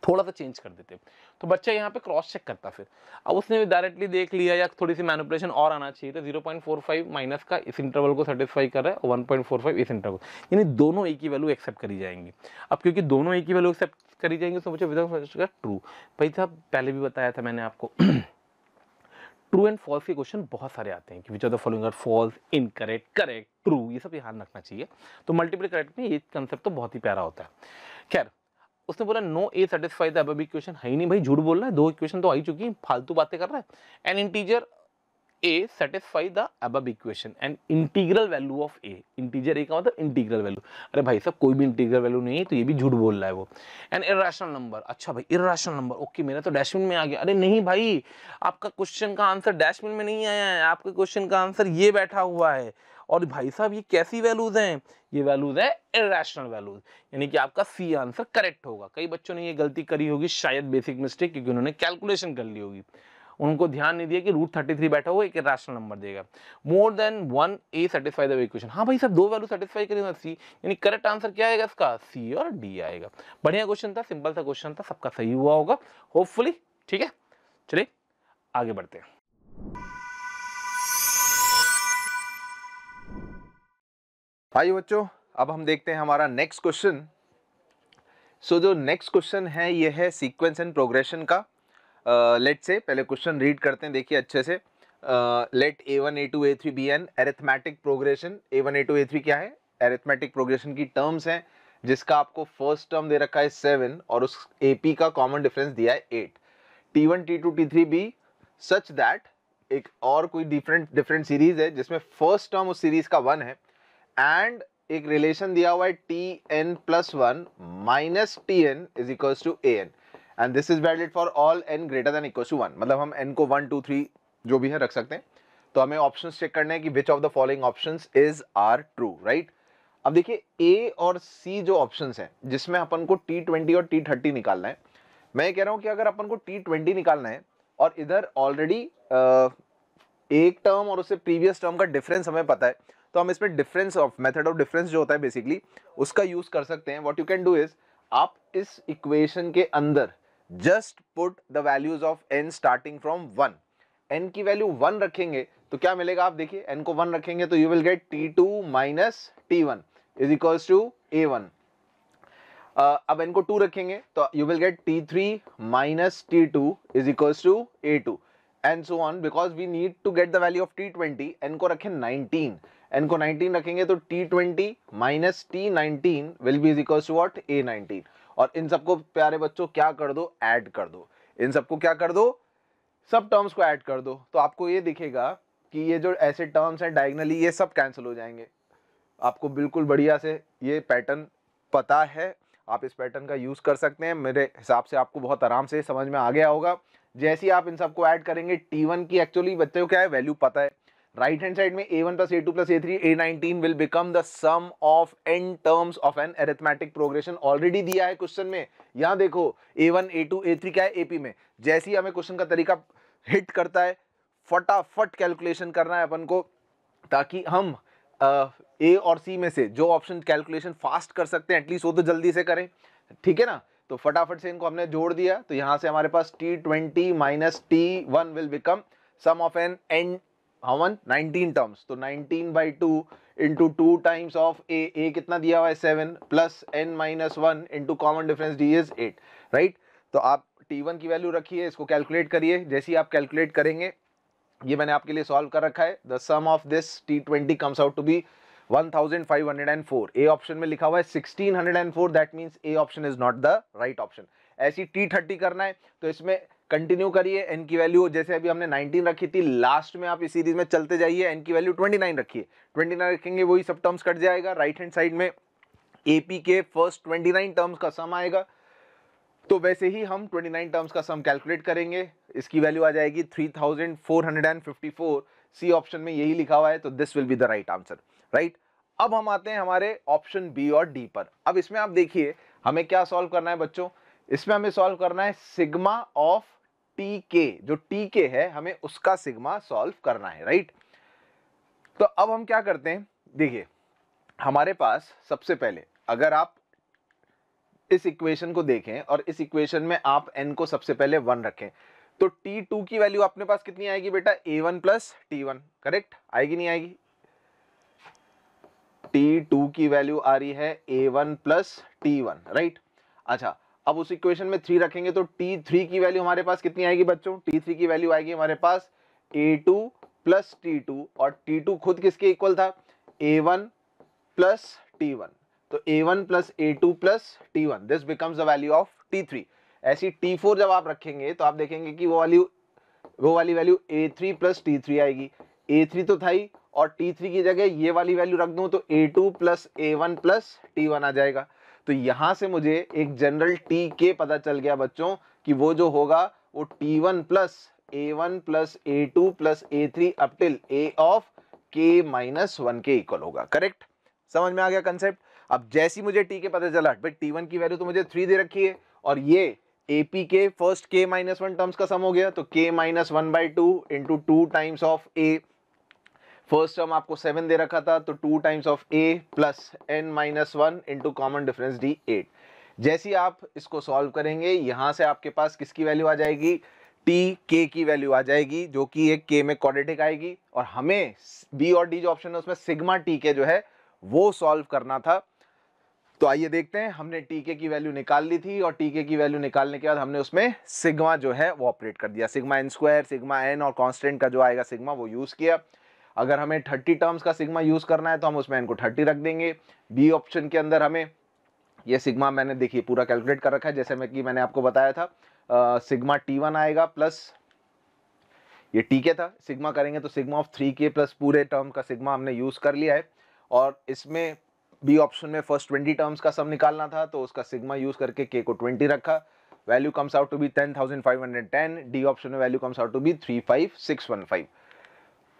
थोड़ा सा चेंज कर देते तो बच्चा यहाँ पे क्रॉस चेक करता फिर अब उसने डायरेक्टली देख लिया या थोड़ी सी मैनुपलेशन और आना चाहिए तो 0.45 माइनस का इस इंटरवल को सेटिस्फाई कर रहा है और 1.45 इस इंटरवल यानी दोनों ए की वैल्यू एक्सेप्ट करी जाएंगी अब क्योंकि दोनों ए की वैल्यू एक्सेप्ट करी जाएंगी तो मुझे विदाउट ट्रू भाई साहब पहले भी बताया था मैंने आपको ट्रू एंड फॉल्स के क्वेश्चन बहुत सारे आते हैं कि which are the following are false incorrect correct true ये सब ध्यान रखना चाहिए तो मल्टीपल करेक्ट में ये कंसेप्ट तो बहुत ही प्यारा होता है खैर उसने बोला no a satisfy the equation है ही नहीं भाई झूठ बोल रहा है दो इक्वेशन तो आई चुकी है फालतू बातें कर रहा है an integer a satisfy the अब equation and integral value of a integer a का मतलब इंटीग्रल वैल्यू अरे भाई साहब कोई भी इंटीग्रल वैल्यू नहीं है तो ये भी झूठ बोल रहा है वो एंड इराशनल नंबर अच्छा भाई इराशनल नंबर ओके मेरा तो डैशबिन में आ गया अरे नहीं भाई आपका क्वेश्चन का आंसर डैशबिन में नहीं आया है आपके क्वेश्चन का आंसर ये बैठा हुआ है और भाई साहब ये कैसी वैल्यूज़ हैं ये वैल्यूज़ है इेशनल वैल्यूज़ यानी कि आपका सी आंसर करेक्ट होगा कई बच्चों ने ये गलती करी होगी शायद बेसिक मिस्टेक क्योंकि उन्होंने कैलकुलेशन कर ली होगी उनको ध्यान नहीं दिया कि रूट थर्टी थ्री बैठा हुआ एक रैशनल नंबर देगा more than one a satisfy equation हाँ भाई सब दो वैल्यू सेटिस्फाई करेगा सी यानी करेक्ट आंसर क्या आएगा इसका सी और डी आएगा बढ़िया क्वेश्चन था सिंपल सा क्वेश्चन था सबका सही हुआ होगा होपफुली ठीक है चलिए आगे बढ़ते हैं आइए बच्चों अब हम देखते हैं हमारा नेक्स्ट क्वेश्चन सो जो नेक्स्ट क्वेश्चन है ये है सीक्वेंस एंड प्रोग्रेशन का लेट uh, से पहले क्वेश्चन रीड करते हैं देखिए अच्छे से let a one a two a three be an arithmetic progression a one a two a three क्या है एरेथमेटिक प्रोग्रेशन की टर्म्स हैं जिसका आपको फर्स्ट टर्म दे रखा है सेवन और उस ए पी का कॉमन डिफरेंस दिया है eight t one T two t three be such that एक और कोई डिफरेंट डिफरेंट सीरीज है जिसमें फर्स्ट टर्म उस सीरीज का वन है एंड एक रिलेशन दिया हुआ है t n plus one minus t n is equal to a n and this is valid for all n greater than equal to one मतलब हम एन को वन टू थ्री जो भी है रख सकते हैं तो हमें ऑप्शन चेक करना है कि which of the following option is are true right अब देखिए ए और सी जो ऑप्शन हैं जिसमें अपन को टी ट्वेंटी और टी थर्टी निकालना है मैं कह रहा हूँ कि अगर अपन को टी ट्वेंटी निकालना है और इधर ऑलरेडी एक टर्म और उससे प्रीवियस टर्म का डिफरेंस हमें पता है तो हम इसमें difference of method of difference जो होता है बेसिकली उसका यूज कर सकते हैं what you can do is आप इस इक्वेशन के अंदर just put the values of n starting from one n की वैल्यू वन रखेंगे तो क्या मिलेगा आप देखिए एन को वन रखेंगे तो you will get t two minus t one is equal to a one अब एन को टू रखेंगे तो you will get t three minus t two is equal to a two and so on because we need to get the value of t twenty n को रखें nineteen n को nineteen रखेंगे तो t twenty minus t nineteen will be equal to what a nineteen और इन सबको प्यारे बच्चों क्या कर दो ऐड कर दो इन सबको क्या कर दो सब टर्म्स को ऐड कर दो तो आपको ये दिखेगा कि ये जो ऐसे टर्म्स हैं डायगनली ये सब कैंसिल हो जाएंगे आपको बिल्कुल बढ़िया से ये पैटर्न पता है आप इस पैटर्न का यूज़ कर सकते हैं मेरे हिसाब से आपको बहुत आराम से समझ में आ गया होगा जैसे ही आप इन सबको ऐड करेंगे T1 की एक्चुअली बच्चे को क्या है वैल्यू पता है राइट हैंड साइड में a one plus a two plus a three a nineteen will become the sum of n terms of an arithmetic progression already दिया है क्वेश्चन में यहाँ देखो a one a two a three क्या है ए में जैसे ही हमें क्वेश्चन का तरीका हिट करता है फटाफट कैलकुलेशन करना है अपन को ताकि हम ए और सी में से जो ऑप्शन कैलकुलेशन फास्ट कर सकते हैं एटलीस्ट वो तो जल्दी से करें ठीक है ना तो फटाफट से इनको हमने जोड़ दिया तो यहाँ से हमारे पास t twenty minus t one will become sum of n n हवन 19 टर्म्स तो 19 by two into two times of a a कितना दिया हुआ है seven plus n minus one into common difference d is eight right तो आप T one की value रखिए इसको कैलकुलेट करिए जैसे ही आप कैलकुलेट करेंगे ये मैंने आपके लिए सॉल्व कर रखा है the sum of this t twenty comes out to be 1504 A option में लिखा हुआ है 1604 that means A option is not the right option ऐसी टी थर्टी करना है तो इसमें कंटिन्यू करिए एन की वैल्यू जैसे अभी हमने 19 रखी थी लास्ट में आप इस सीरीज में चलते जाइए एन की वैल्यू 29 रखिए 29 रखेंगे वही सब टर्म्स कट जाएगा राइट हैंड साइड में ए पी के फर्स्ट 29 टर्म्स का सम आएगा तो वैसे ही हम 29 टर्म्स का सम कैलकुलेट करेंगे इसकी वैल्यू आ जाएगी 3454 सी ऑप्शन में यही लिखा हुआ है तो this will be the right answer right अब हम आते हैं हमारे ऑप्शन बी और डी पर अब इसमें आप देखिए हमें क्या सॉल्व करना है बच्चों इसमें हमें सॉल्व करना है सिग्मा ऑफ टी के जो टी के है हमें उसका सिग्मा सॉल्व करना है राइट तो अब हम क्या करते हैं देखिए हमारे पास सबसे पहले अगर आप इस इक्वेशन को देखें और इस इक्वेशन में आप एन को सबसे पहले वन रखें तो टी टू की वैल्यू अपने पास कितनी आएगी बेटा a one plus t one correct आएगी नहीं आएगी टी टू की वैल्यू आ रही है a one plus t one right अच्छा अब उस इक्वेशन में थ्री रखेंगे तो टी थ्री की वैल्यू हमारे पास कितनी आएगी बच्चों टी थ्री की वैल्यू आएगी हमारे पास a two plus t two और टी टू खुद किसके इक्वल था a one plus t one तो a one plus a two plus t one this becomes the value of t three ऐसी टी फोर जब आप रखेंगे तो आप देखेंगे कि वो वैल्यू वो वाली value a three plus t three आएगी ए थ्री तो था ही और टी थ्री की जगह ये वाली वैल्यू रख दूँ तो a two plus a one plus t one आ जाएगा तो यहाँ से मुझे एक जनरल टी के पता चल गया बच्चों कि वो जो होगा वो t one plus a one plus a two plus a three up till a of k minus one के इक्वल होगा करेक्ट समझ में आ गया कंसेप्ट अब जैसी मुझे टी के पता चला भाई टी वन की वैल्यू तो मुझे थ्री दे रखी है और ये ए पी के first k minus one terms का सम हो गया तो k minus one by two into two times of a first term आपको सेवन दे रखा था तो two times of a plus n minus one into common difference d eight जैसी आप इसको सॉल्व करेंगे यहां से आपके पास किसकी वैल्यू आ जाएगी टी के की वैल्यू आ जाएगी जो कि एक के में क्वाड्रेटिक आएगी और हमें बी और डी जो ऑप्शन है उसमें सिग्मा टी के जो है वो सॉल्व करना था तो आइए देखते हैं हमने टीके की वैल्यू निकाल ली थी और टीके की वैल्यू निकालने के बाद हमने उसमें सिग्मा जो है वो ऑपरेट कर दिया sigma n square sigma n और कॉन्स्टेंट का जो आएगा सिग्मा वो यूज़ किया अगर हमें थर्टी टर्म्स का सिग्मा यूज़ करना है तो हम उसमें एन को थर्टी रख देंगे बी ऑप्शन के अंदर हमें ये सिग्मा मैंने देखिए पूरा कैलकुलेट कर रखा है जैसे कि मैंने आपको बताया था सिग्मा टी वन आएगा प्लस ये टी के था सिग्मा करेंगे तो sigma of three k plus पूरे टर्म का सिग्मा हमने यूज़ कर लिया है और इसमें बी ऑप्शन में फर्स्ट ट्वेंटी टर्म्स का सम निकालना था तो उसका सिग्मा यूज करके के को ट्वेंटी रखा value comes out to be ten thousand five hundred ten D option में value comes out to be three five six one five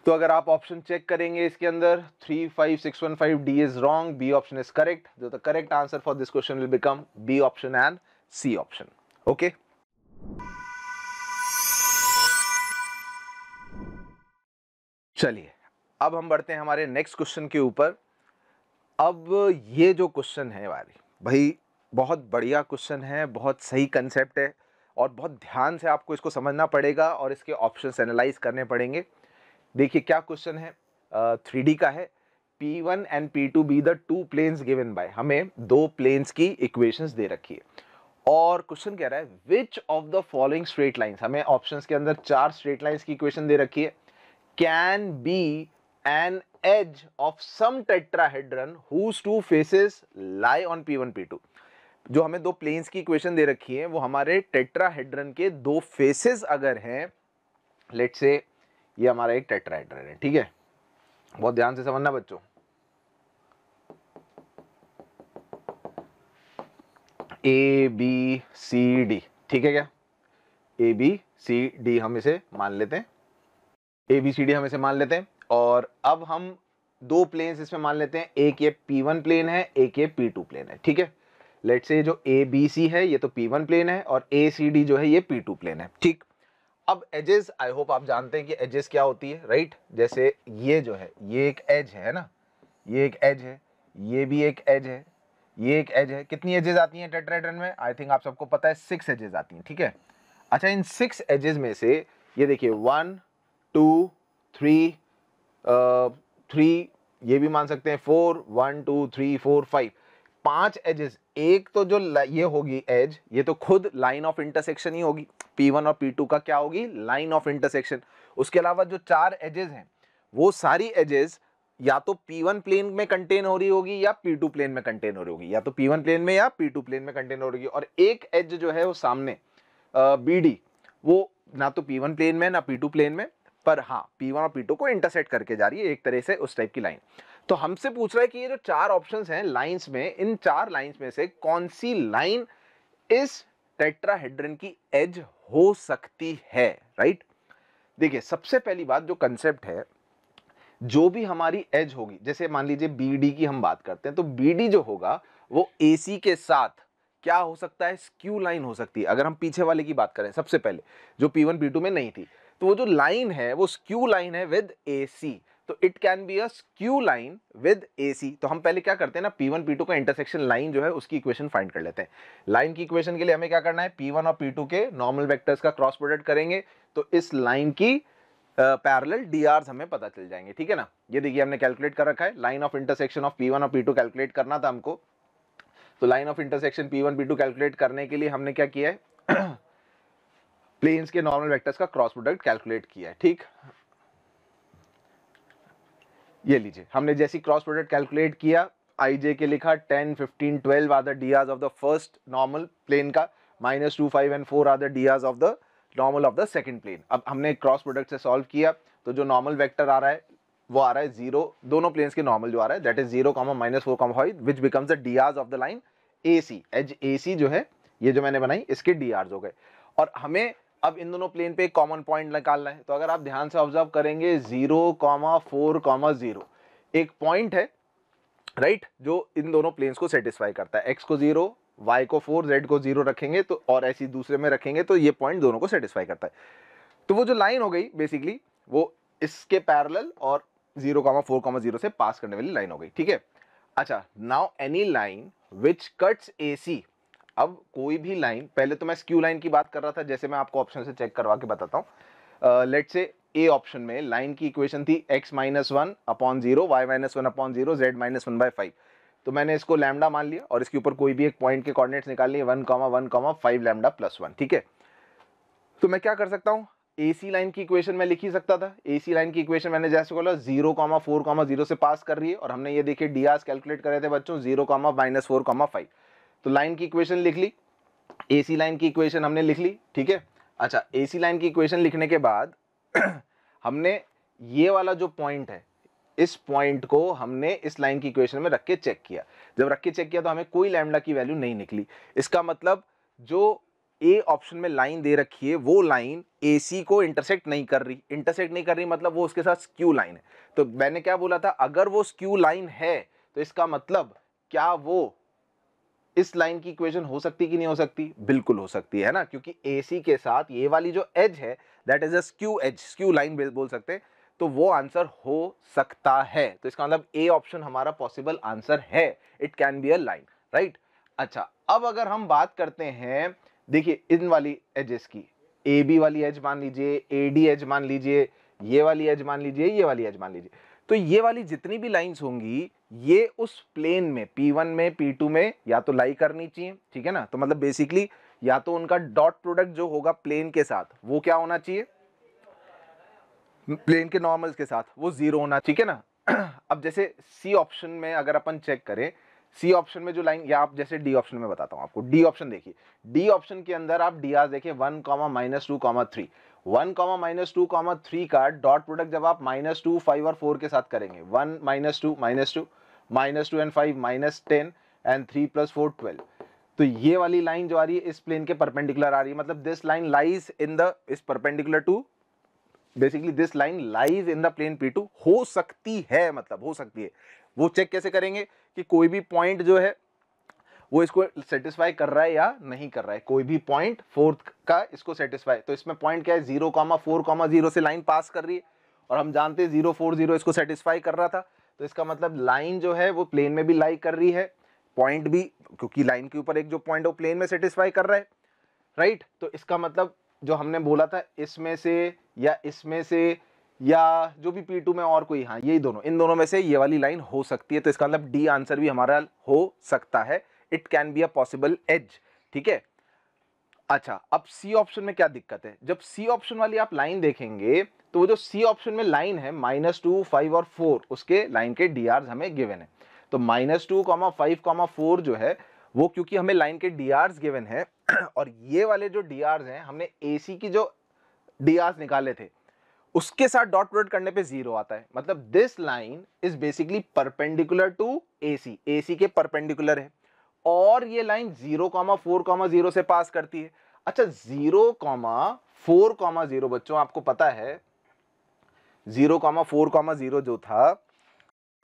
तो अगर आप ऑप्शन चेक करेंगे इसके अंदर three five six one five D is wrong B option is correct जो the correct answer for this question will become B option and C option okay चलिए अब हम बढ़ते हैं हमारे नेक्स्ट क्वेश्चन के ऊपर अब ये जो क्वेश्चन है वाली भाई बहुत बढ़िया क्वेश्चन है बहुत सही कंसेप्ट है और बहुत ध्यान से आपको इसको समझना पड़ेगा और इसके ऑप्शंस एनालाइज करने पड़ेंगे देखिए क्या क्वेश्चन है थ्री डी का है P one and P two be the two planes given by हमें दो प्लेन्स की इक्वेशंस दे रखी है और क्वेश्चन कह रहा है which of the following straight lines हमें ऑप्शन के अंदर चार स्ट्रेट लाइन्स की इक्वेशन दे रखी है can be an edge of some tetrahedron whose two faces lie on P1 P2 जो हमें दो प्लेन्स की इक्वेशन दे रखी है वो हमारे टेट्राहेड्रन के दो फेसेस अगर हैं लेट से ये हमारा एक टेट्राहेड्रन है ठीक है बहुत ध्यान से समझना बच्चों ए बी सी डी ठीक है क्या ए बी सी डी हम इसे मान लेते हैं ए बी सी डी हम इसे मान लेते हैं और अब हम दो प्लेन्स इसमें मान लेते हैं एक ये P1 प्लेन है एक ये P2 प्लेन है ठीक है लेट से जो ए बी सी है ये तो पी वन प्लेन है और ए सी डी जो है ये पी टू प्लेन है ठीक अब एजेस आई होप आप जानते हैं कि एजेस क्या होती है राइट right? जैसे ये जो है ये एक एज है ना ये एक एज है ये भी एक एज है ये एक एज है कितनी एजेस आती हैं टेट्राहेड्रन में आई थिंक आप सबको पता है सिक्स एजेस आती हैं ठीक है अच्छा इन सिक्स एजेस में से ये देखिए वन टू थ्री थ्री ये भी मान सकते हैं four one two three four five पांच एजेस एक तो जो ये होगी एज ये तो खुद लाइन ऑफ इंटरसेक्शन ही होगी P1 और P2 का क्या होगी लाइन ऑफ इंटरसेक्शन उसके अलावा जो चार एजेस हैं वो सारी एजेस या तो P1 प्लेन में कंटेन हो रही होगी या P2 प्लेन में कंटेन हो रही होगी या तो P1 प्लेन में या P2 प्लेन में कंटेन हो रही होगी और एक एज जो है वो सामने बी डी वो ना तो P1 प्लेन में ना P2 प्लेन में पर हाँ पी वन और पी टू को इंटरसेट करके जा रही है एक तरह से उस टाइप की लाइन तो हमसे पूछ रहा है कि ये जो चार ऑप्शंस हैं लाइंस में इन चार लाइंस में से कौन सी लाइन इस टेट्राहेड्रन की एज हो सकती है राइट देखिए सबसे पहली बात जो कंसेप्ट है जो भी हमारी एज होगी जैसे मान लीजिए बी की हम बात करते हैं तो बी जो होगा वो ए के साथ क्या हो सकता है स्क्यू लाइन हो सकती है अगर हम पीछे वाले की बात करें सबसे पहले जो P1 P2 में नहीं थी तो वो जो लाइन है वो स्क्यू लाइन है विद ए सी तो it can be a skew line with ए सी तो हम पहले क्या करते हैं ना पी वन पी टू का इंटरसेक्शन लाइन जो है उसकी इक्वेशन फाइंड कर लेते हैं लाइन की इक्वेशन के लिए हमें क्या करना है पी वन और पी टू के नॉर्मल वेक्टर्स का क्रॉस प्रोडक्ट करेंगे तो इस लाइन की पैरल uh, डी हमें पता चल जाएंगे ठीक है ना ये देखिए हमने कैलकुलेट कर रखा है line of intersection of P one और पी टू कैलकुलेट करना था हमको तो line of intersection P one P two calculate करने के लिए हमने क्या किया है प्लेन्स के नॉर्मल वेक्टर्स का क्रॉस प्रोडक्ट कैलकुलेट किया है ठीक ये लीजिए हमने जैसी क्रॉस प्रोडक्ट कैलकुलेट किया आई जे के लिखा ten fifteen twelve are the DRs of the first normal plane का minus two five and four are the DRs of the normal of the second plane अब हमने cross product से solve किया तो जो normal vector आ रहा है वो आ रहा है जीरो दोनों प्लेन्स के नॉर्मल जो आ रहा है that is zero comma minus four comma five which becomes the DRs of the line A C edge A C जो है ये जो मैंने बनाई इसके डी आर्ज हो गए और हमें अब इन दोनों प्लेन पे कॉमन पॉइंट निकालना है तो अगर आप ध्यान से ऑब्जर्व करेंगे zero comma four comma zero एक पॉइंट है राइट right? जो इन दोनों प्लेन्स को सेटिस्फाई करता है एक्स को जीरो वाई को फोर जेड को जीरो रखेंगे तो और ऐसी दूसरे में रखेंगे तो ये पॉइंट दोनों को सेटिस्फाई करता है तो वो जो लाइन हो गई बेसिकली वो इसके पैरल और zero comma four comma zero से पास करने वाली लाइन हो गई ठीक है अच्छा now any line which cuts A C अब कोई भी लाइन पहले तो मैं स्क्यू लाइन की बात कर रहा था जैसे मैं आपको ऑप्शन से चेक करवा के बताता हूँ लेट से ए ऑप्शन में लाइन की इक्वेशन थी X minus one upon zero Y minus one upon zero Z minus one by five तो मैंने इसको लैमडा मान लिया और इसके ऊपर कोई भी एक पॉइंट के कॉर्डिनेट्स निकाल लिए one comma one comma five lambda plus one ठीक है तो मैं क्या कर सकता हूँ ए सी लाइन की इक्वेशन मैं लिख ही सकता था ए सी लाइन की इक्वेशन मैंने जैसे बोला zero comma four comma zero से पास कर रही है और हमने ये देखिए डी आर्स कैलकुलेट करे थे बच्चों zero comma minus four comma five तो लाइन की इक्वेशन लिख ली ए सी लाइन की इक्वेशन हमने लिख ली ठीक है अच्छा ए सी लाइन की इक्वेशन लिखने के बाद हमने ये वाला जो पॉइंट है इस पॉइंट को हमने इस लाइन की इक्वेशन में रख के चेक किया जब रख के चेक किया तो हमें कोई लैमडा की वैल्यू नहीं निकली इसका मतलब जो ए ऑप्शन में लाइन दे रखी है वो लाइन ए सी को इंटरसेक्ट नहीं कर रही इंटरसेक्ट नहीं कर रही मतलब वो उसके साथ स्क्यू लाइन है तो मैंने क्या बोला था अगर वो स्क्यू लाइन है तो इसका मतलब क्या वो इस लाइन की इक्वेशन हो सकती कि नहीं हो सकती बिल्कुल हो सकती है ना क्योंकि ए के साथ ये वाली जो एज है that is a skew edge skew line बोल सकते हैं तो वो आंसर हो सकता है तो इसका मतलब ए ऑप्शन हमारा पॉसिबल आंसर है it can be a line right अच्छा अब अगर हम बात करते हैं देखिए इन वाली एजेस की ए बी वाली एज मान लीजिए ए डी एज मान लीजिए ये वाली एज मान लीजिए ये वाली एज मान लीजिए तो ये वाली जितनी भी लाइंस होंगी ये उस प्लेन में पी वन में पी टू में या तो लाई करनी चाहिए ठीक है ना तो मतलब बेसिकली या तो उनका डॉट प्रोडक्ट जो होगा प्लेन के साथ वो क्या होना चाहिए प्लेन के नॉर्मल्स के साथ वो जीरो होना ठीक है ना अब जैसे सी ऑप्शन में अगर अपन चेक करें सी ऑप्शन में जो लाइन या आप जैसे डी ऑप्शन में बताता हूँ आपको डी ऑप्शन देखिए डी ऑप्शन के अंदर आप डी आर देखिए one comma minus two comma three one comma minus two comma three का डॉट प्रोडक्ट जब आप माइनस टू फाइव और फोर के साथ करेंगे one minus two minus two minus two and five minus ten and three plus four twelve तो ये वाली लाइन जो आ रही है इस प्लेन के परपेंडिकुलर आ रही है मतलब this line lies in the इस perpendicular to basically this line lies in the plane P two हो सकती है मतलब हो सकती है वो चेक कैसे करेंगे कि कोई भी पॉइंट जो है वो इसको सेटिस्फाई कर रहा है या नहीं कर रहा है कोई भी पॉइंट फोर्थ का इसको सेटिस्फाई तो इसमें पॉइंट क्या है zero comma four comma zero से लाइन पास कर रही है और हम जानते हैं जीरो फोर जीरो इसको सेटिस्फाई कर रहा था तो इसका मतलब लाइन जो है वो प्लेन में भी लाई कर रही है पॉइंट भी क्योंकि लाइन के ऊपर एक जो पॉइंट वो प्लेन में सेटिस्फाई कर रहा है राइट तो इसका मतलब जो हमने बोला था इसमें से या इसमें से या जो भी पी टू में और कोई हाँ यही दोनों इन दोनों में से ये वाली लाइन हो सकती है तो इसका मतलब डी आंसर भी हमारा हो सकता है it can be a possible edge ठीक है अच्छा अब सी ऑप्शन में क्या दिक्कत है जब सी ऑप्शन वाली आप लाइन देखेंगे तो वो जो सी ऑप्शन में लाइन है माइनस टू फाइव और फोर उसके लाइन के डी हमें गिवन है तो minus two comma five comma four जो है वो क्योंकि हमें लाइन के डी गिवन है और ये वाले जो डी हैं हमने ए की जो डी निकाले थे उसके साथ डॉट प्रोडक्ट करने पे जीरो आता है मतलब this line is basically perpendicular to A C A C के परपेंडिकुलर है और ये line zero comma four comma zero से पास करती है अच्छा zero comma four comma zero बच्चों आपको पता है zero comma four comma zero जो था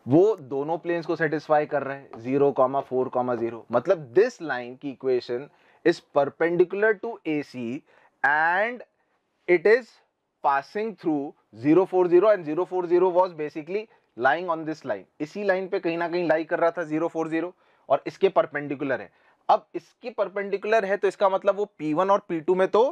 वो दोनों प्लेन्स को सेटिस्फाई कर रहे हैं zero comma four comma zero मतलब दिस लाइन की equation is perpendicular to A C and it is passing through zero four zero and zero four zero was basically lying on this line इसी line पे कहीं ना कहीं लाई कर रहा था जीरो फोर जीरो और इसके परपेंडिकुलर है अब इसकी परपेंडिकुलर है तो इसका मतलब वो पी वन और टू में तो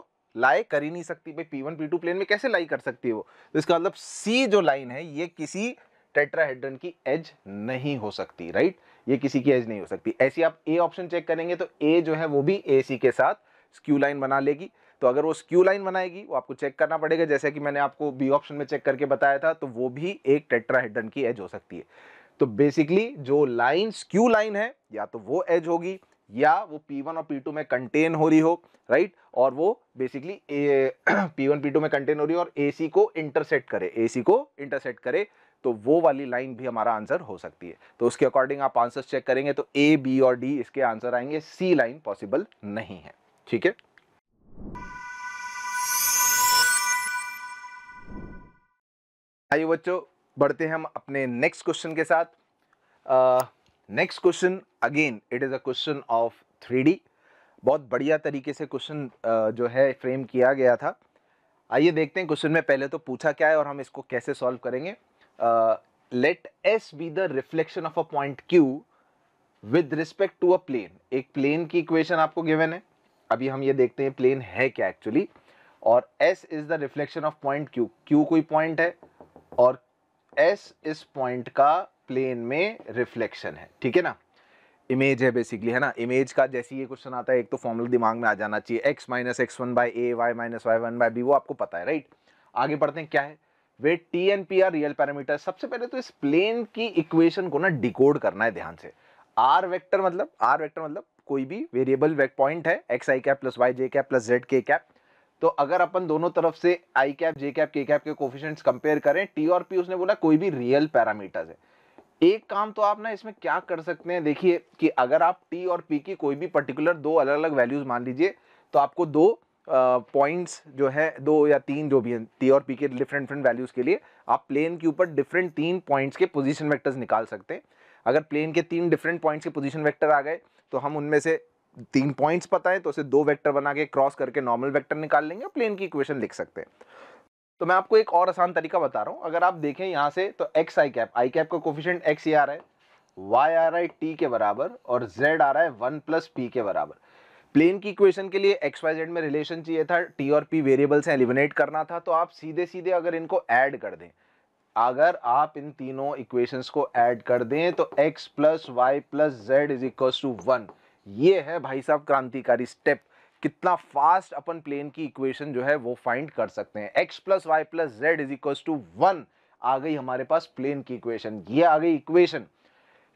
लाई कर ही नहीं सकती भाई P one P two plane में कैसे लाई कर सकती है वो तो इसका मतलब सी जो लाइन है ये किसी टेट्राहेड्रन की एज नहीं हो सकती राइट ये किसी की एज नहीं हो सकती ऐसी आप ए ऑप्शन चेक करेंगे तो ए जो है वो भी ए सी के साथ स्क्यू लाइन बना लेगी तो अगर वो स्क्यू लाइन बनाएगी वो आपको चेक करना पड़ेगा जैसे कि मैंने आपको बी ऑप्शन में चेक करके बताया था तो वो भी एक टेट्राहेड्रन की एज हो सकती है तो बेसिकली जो लाइन स्क्यू लाइन है या तो वो एज होगी या वो P1 और P2 में कंटेन हो रही हो राइट और वो बेसिकली P1 P2 में कंटेन हो रही हो और AC को इंटरसेट करे AC को इंटरसेट करे तो वो वाली लाइन भी हमारा आंसर हो सकती है तो उसके अकॉर्डिंग आप आंसर चेक करेंगे तो ए बी और डी इसके आंसर आएंगे सी लाइन पॉसिबल नहीं है ठीक है आइए बच्चों बढ़ते हैं हम अपने नेक्स्ट क्वेश्चन के साथ आ, next question again it is a question of three बहुत बढ़िया तरीके से क्वेश्चन जो है फ्रेम किया गया था आइए देखते हैं क्वेश्चन में पहले तो पूछा क्या है और हम इसको कैसे सॉल्व करेंगे let S be the reflection of a point Q with respect to a plane एक प्लेन की इक्वेशन आपको गिवन है अभी हम ये देखते हैं प्लेन है क्या एक्चुअली और S is the reflection of point Q Q कोई पॉइंट है और एस इस पॉइंट का प्लेन में रिफ्लेक्शन है ठीक है ना इमेज है बेसिकली है ना इमेज का जैसे ये क्वेश्चन आता है एक तो फॉर्मूला दिमाग में आ जाना चाहिए X minus X one by A Y minus Y one by B वो आपको पता है राइट आगे पढ़ते हैं क्या है where T and P are real parameter सबसे पहले तो इस प्लेन की इक्वेशन को ना डिकोड करना है ध्यान से आर वेक्टर मतलब आर वेक्टर मतलब कोई भी वेरिएबल पॉइंट है X I cap plus Y J cap plus Z K cap तो अगर अपन दोनों तरफ से I cap J cap K cap के कोफिशेंट्स कंपेयर करें टी और पी उसने बोला कोई भी रियल पैरामीटर है एक काम तो आप ना इसमें क्या कर सकते हैं देखिए कि अगर आप टी और पी की कोई भी पर्टिकुलर दो अलग अलग वैल्यूज़ मान लीजिए तो आपको दो पॉइंट्स जो है दो या तीन जो भी हैं टी और पी के डिफरेंट डिफरेंट वैल्यूज़ के लिए आप प्लेन के ऊपर डिफरेंट तीन पॉइंट्स के पोजीशन वेक्टर्स निकाल सकते हैं अगर प्लेन के तीन डिफरेंट पॉइंट्स के पोजीशन वेक्टर आ गए तो हम उनमें से तीन पॉइंट्स पता है तो उसे दो वेक्टर बना के क्रॉस करके नॉर्मल वैक्टर निकाल लेंगे प्लेन की इक्वेशन लिख सकते हैं तो मैं आपको एक और आसान तरीका बता रहा हूँ अगर आप देखें यहाँ से तो X I cap I cap का कोफिशेंट एक्स ये आ रहा है वाई आ रहा है टी के बराबर और जेड आ रहा है वन प्लस पी के बराबर प्लेन की इक्वेशन के लिए एक्स वाई जेड में रिलेशन चाहिए था टी और पी वेरिएबल से एलिमिनेट करना था तो आप सीधे सीधे अगर इनको ऐड कर दें अगर आप इन तीनों इक्वेशंस को ऐड कर दें तो x plus Y plus Z is equal to one ये है भाई साहब क्रांतिकारी स्टेप कितना फास्ट अपन प्लेन की इक्वेशन जो है वो फाइंड कर सकते हैं X plus Y plus Z is equal to one आ गई हमारे पास प्लेन की इक्वेशन ये आ गई equation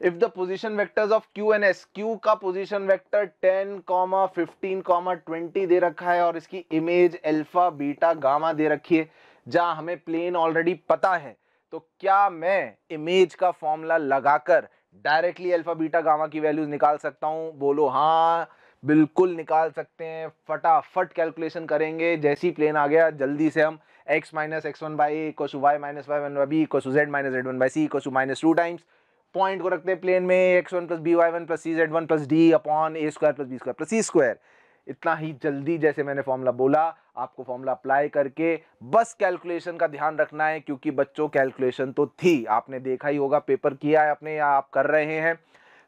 if the position vectors of Q and S Q का ten vector fifteen comma twenty दे रखा है और इसकी इमेज एल्फा बीटा गामा दे रखी है जहां हमें प्लेन ऑलरेडी पता है तो क्या मैं इमेज का फॉर्मूला लगाकर डायरेक्टली अल्फा बीटा गामा की वैल्यूज निकाल सकता हूं बोलो हाँ बिल्कुल निकाल सकते हैं फटाफट कैलकुलेशन करेंगे जैसी प्लेन आ गया जल्दी से हम X minus X one by equal Y minus Y one by B equal Z minus Z one by C equal minus two times point को रखते हैं प्लेन में X one plus B Y one plus C Z one plus D upon A square plus B square plus C square इतना ही जल्दी जैसे मैंने formula बोला आपको फॉर्मूला अप्लाई करके बस कैलकुलेशन का ध्यान रखना है क्योंकि बच्चों कैलकुलेशन तो थी आपने देखा ही होगा पेपर किया है आपने या आप कर रहे हैं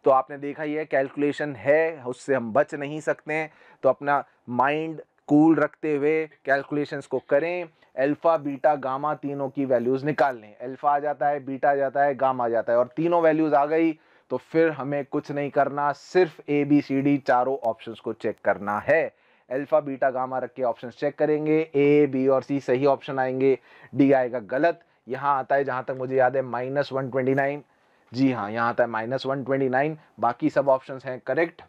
तो आपने देखा ये कैलकुलेशन है उससे हम बच नहीं सकते हैं तो अपना माइंड कूल रखते हुए कैलकुलेशंस को करें अल्फ़ा बीटा गामा तीनों की वैल्यूज़ निकाल लें अल्फ़ा आ जाता है बीटा आ जाता है गामा आ जाता है और तीनों वैल्यूज़ आ गई तो फिर हमें कुछ नहीं करना सिर्फ ए बी सी डी चारों ऑप्शंस को चेक करना है अल्फ़ा बीटा गामा रख के ऑप्शन चेक करेंगे ए बी और सी सही ऑप्शन आएंगे डी आएगा गलत यहाँ आता है जहाँ तक मुझे याद है माइनस वन ट्वेंटी नाइन जी हाँ यहाँ आता है माइनस वन ट्वेंटी नाइन बाकी सब ऑप्शन हैं करेक्ट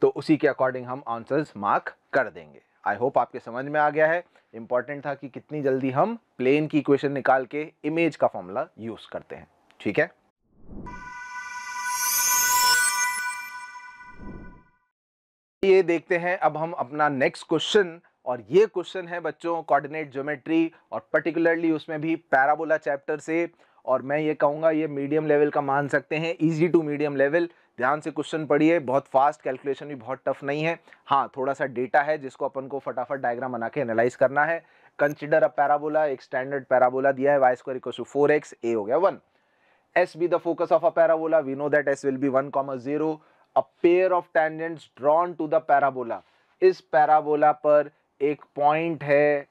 तो उसी के अकॉर्डिंग हम आंसर्स मार्क कर देंगे आई होप आपके समझ में आ गया है इंपॉर्टेंट था कि कितनी जल्दी हम प्लेन की इक्वेशन निकाल के इमेज का फॉर्मूला यूज़ करते हैं ठीक है ये देखते हैं अब हम अपना नेक्स्ट क्वेश्चन और ये क्वेश्चन है बच्चों कोऑर्डिनेट ज्योमेट्री और पर्टिकुलरली उसमें भी पैराबोला चैप्टर से और मैं ये कहूँगा ये मीडियम लेवल का मान सकते हैं ईजी टू मीडियम लेवल ध्यान से क्वेश्चन पढ़िए बहुत फास्ट कैलकुलेशन भी बहुत टफ नहीं है हाँ थोड़ा सा डेटा है जिसको अपन को फटाफट डायग्राम बना के एनालाइज करना है कंसिडर अ पैराबोला एक स्टैंडर्ड पैराबोला दिया है Y square equal to four X A हो गया one S be the focus of a parabola we know that S will be one comma zero a pair of tangents drawn to the parabola इस parabola पर एक point है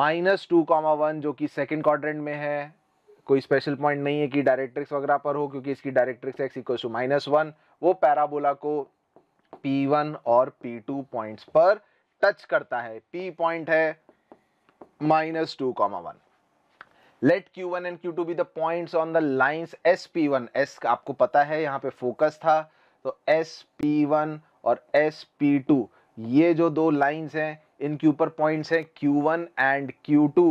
minus two comma one जो कि second quadrant में है कोई special point नहीं है कि डायरेक्ट्रिक्स वगैरह पर हो क्योंकि इसकी directrix x equal to minus one वो पैराबोला को पी वन और पी टू पॉइंट पर टच करता है पी पॉइंट है minus two comma one let Q one and Q two be the point on the lines S P one S आपको पता है यहाँ पे फोकस था तो एस पी वन और एस पी टू ये जो दो लाइन्स हैं इनके ऊपर पॉइंट्स हैं Q one and Q two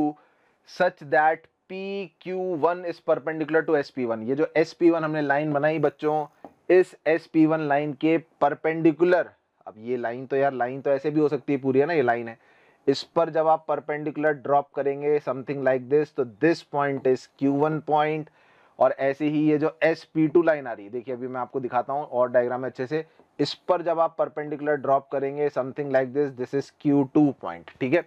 such that P Q one is perpendicular to S P one ये जो एस पी वन हमने लाइन बनाई बच्चों इस एस पी वन लाइन के परपेंडिकुलर अब ये लाइन तो यार लाइन तो ऐसे भी हो सकती है पूरी है ना ये लाइन है इस पर जब आप परपेंडिकुलर ड्रॉप करेंगे समथिंग लाइक दिस तो this point is Q one point और ऐसे ही ये जो एस पी टू लाइन आ रही है देखिए अभी मैं आपको दिखाता हूँ और डायग्राम अच्छे से इस पर जब आप परपेंडिकुलर ड्रॉप करेंगे something like this this is Q two point ठीक है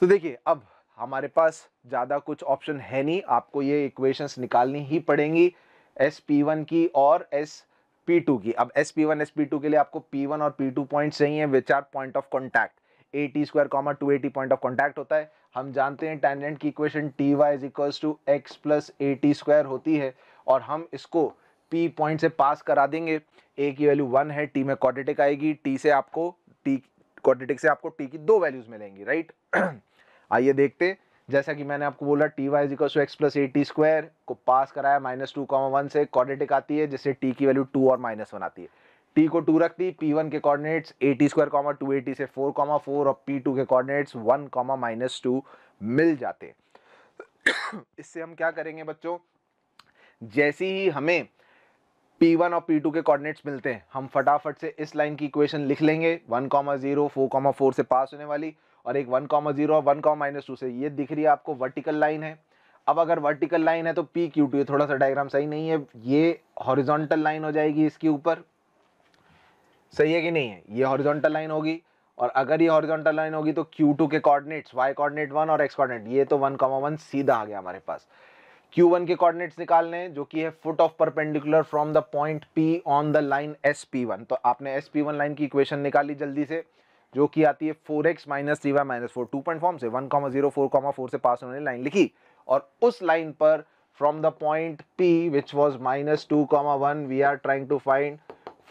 तो देखिए अब हमारे पास ज़्यादा कुछ ऑप्शन है नहीं आपको ये इक्वेशंस निकालनी ही पड़ेंगी एस पी वन की और एस पी टू की अब S P one S P two के लिए आपको पी वन और पी टू पॉइंट चाहिए which are point of contact a t square comma two a t point of contact होता है हम जानते हैं टैंजेंट की equation t y is equals to x plus a t square होती है और हम इसको पी पॉइंट से पास करा देंगे ए की वैल्यू वन है टी में क्वाड्रेटिक आएगी टी से आपको टी क्वाड्रेटिक से आपको टी की दो वैल्यूज मिलेंगी राइट आइए देखते जैसा कि मैंने आपको बोला t y equals x plus a t square को पास कराया माइनस टू कॉमा वन से कॉर्डिनेटिक आती है जिससे टी की वैल्यू टू और माइनस वन आती है टी को टू रखती पी वन के coordinates a t square comma two a t से फोर कॉमा फोर और पी टू के coordinates one comma minus two मिल जाते इससे हम क्या करेंगे बच्चों जैसे ही हमें P1 और P2 के कोऑर्डिनेट्स मिलते हैं हम फटाफट से इस लाइन की इक्वेशन लिख लेंगे 1.0, 4.4 से पास होने वाली और एक one comma zero one comma minus two से ये दिख रही है आपको वर्टिकल लाइन है अब अगर वर्टिकल लाइन है तो पी क्यू टू थोड़ा सा डायग्राम सही नहीं है ये हॉरिजॉन्टल लाइन हो जाएगी इसके ऊपर सही है कि नहीं है ये हॉरिजॉन्टल लाइन होगी और अगर ये हॉरिजॉन्टल लाइन होगी तो क्यू टू के कॉर्डिनेट्स वाई कॉर्डिनेट वन और एक्स कॉर्डिनेट ये तो वन कॉमा वन सीधा आ गया हमारे पास क्यू वन के कोऑर्डिनेट्स निकालने हैं जो कि है foot of perpendicular from the point P on the line S P one तो आपने एस पी वन लाइन की इक्वेशन निकाली जल्दी से जो कि आती है four x minus three y minus four two point form से one comma zero four comma four से पास उन्होंने लाइन लिखी और उस लाइन पर from the point P which was minus two comma one we are trying to find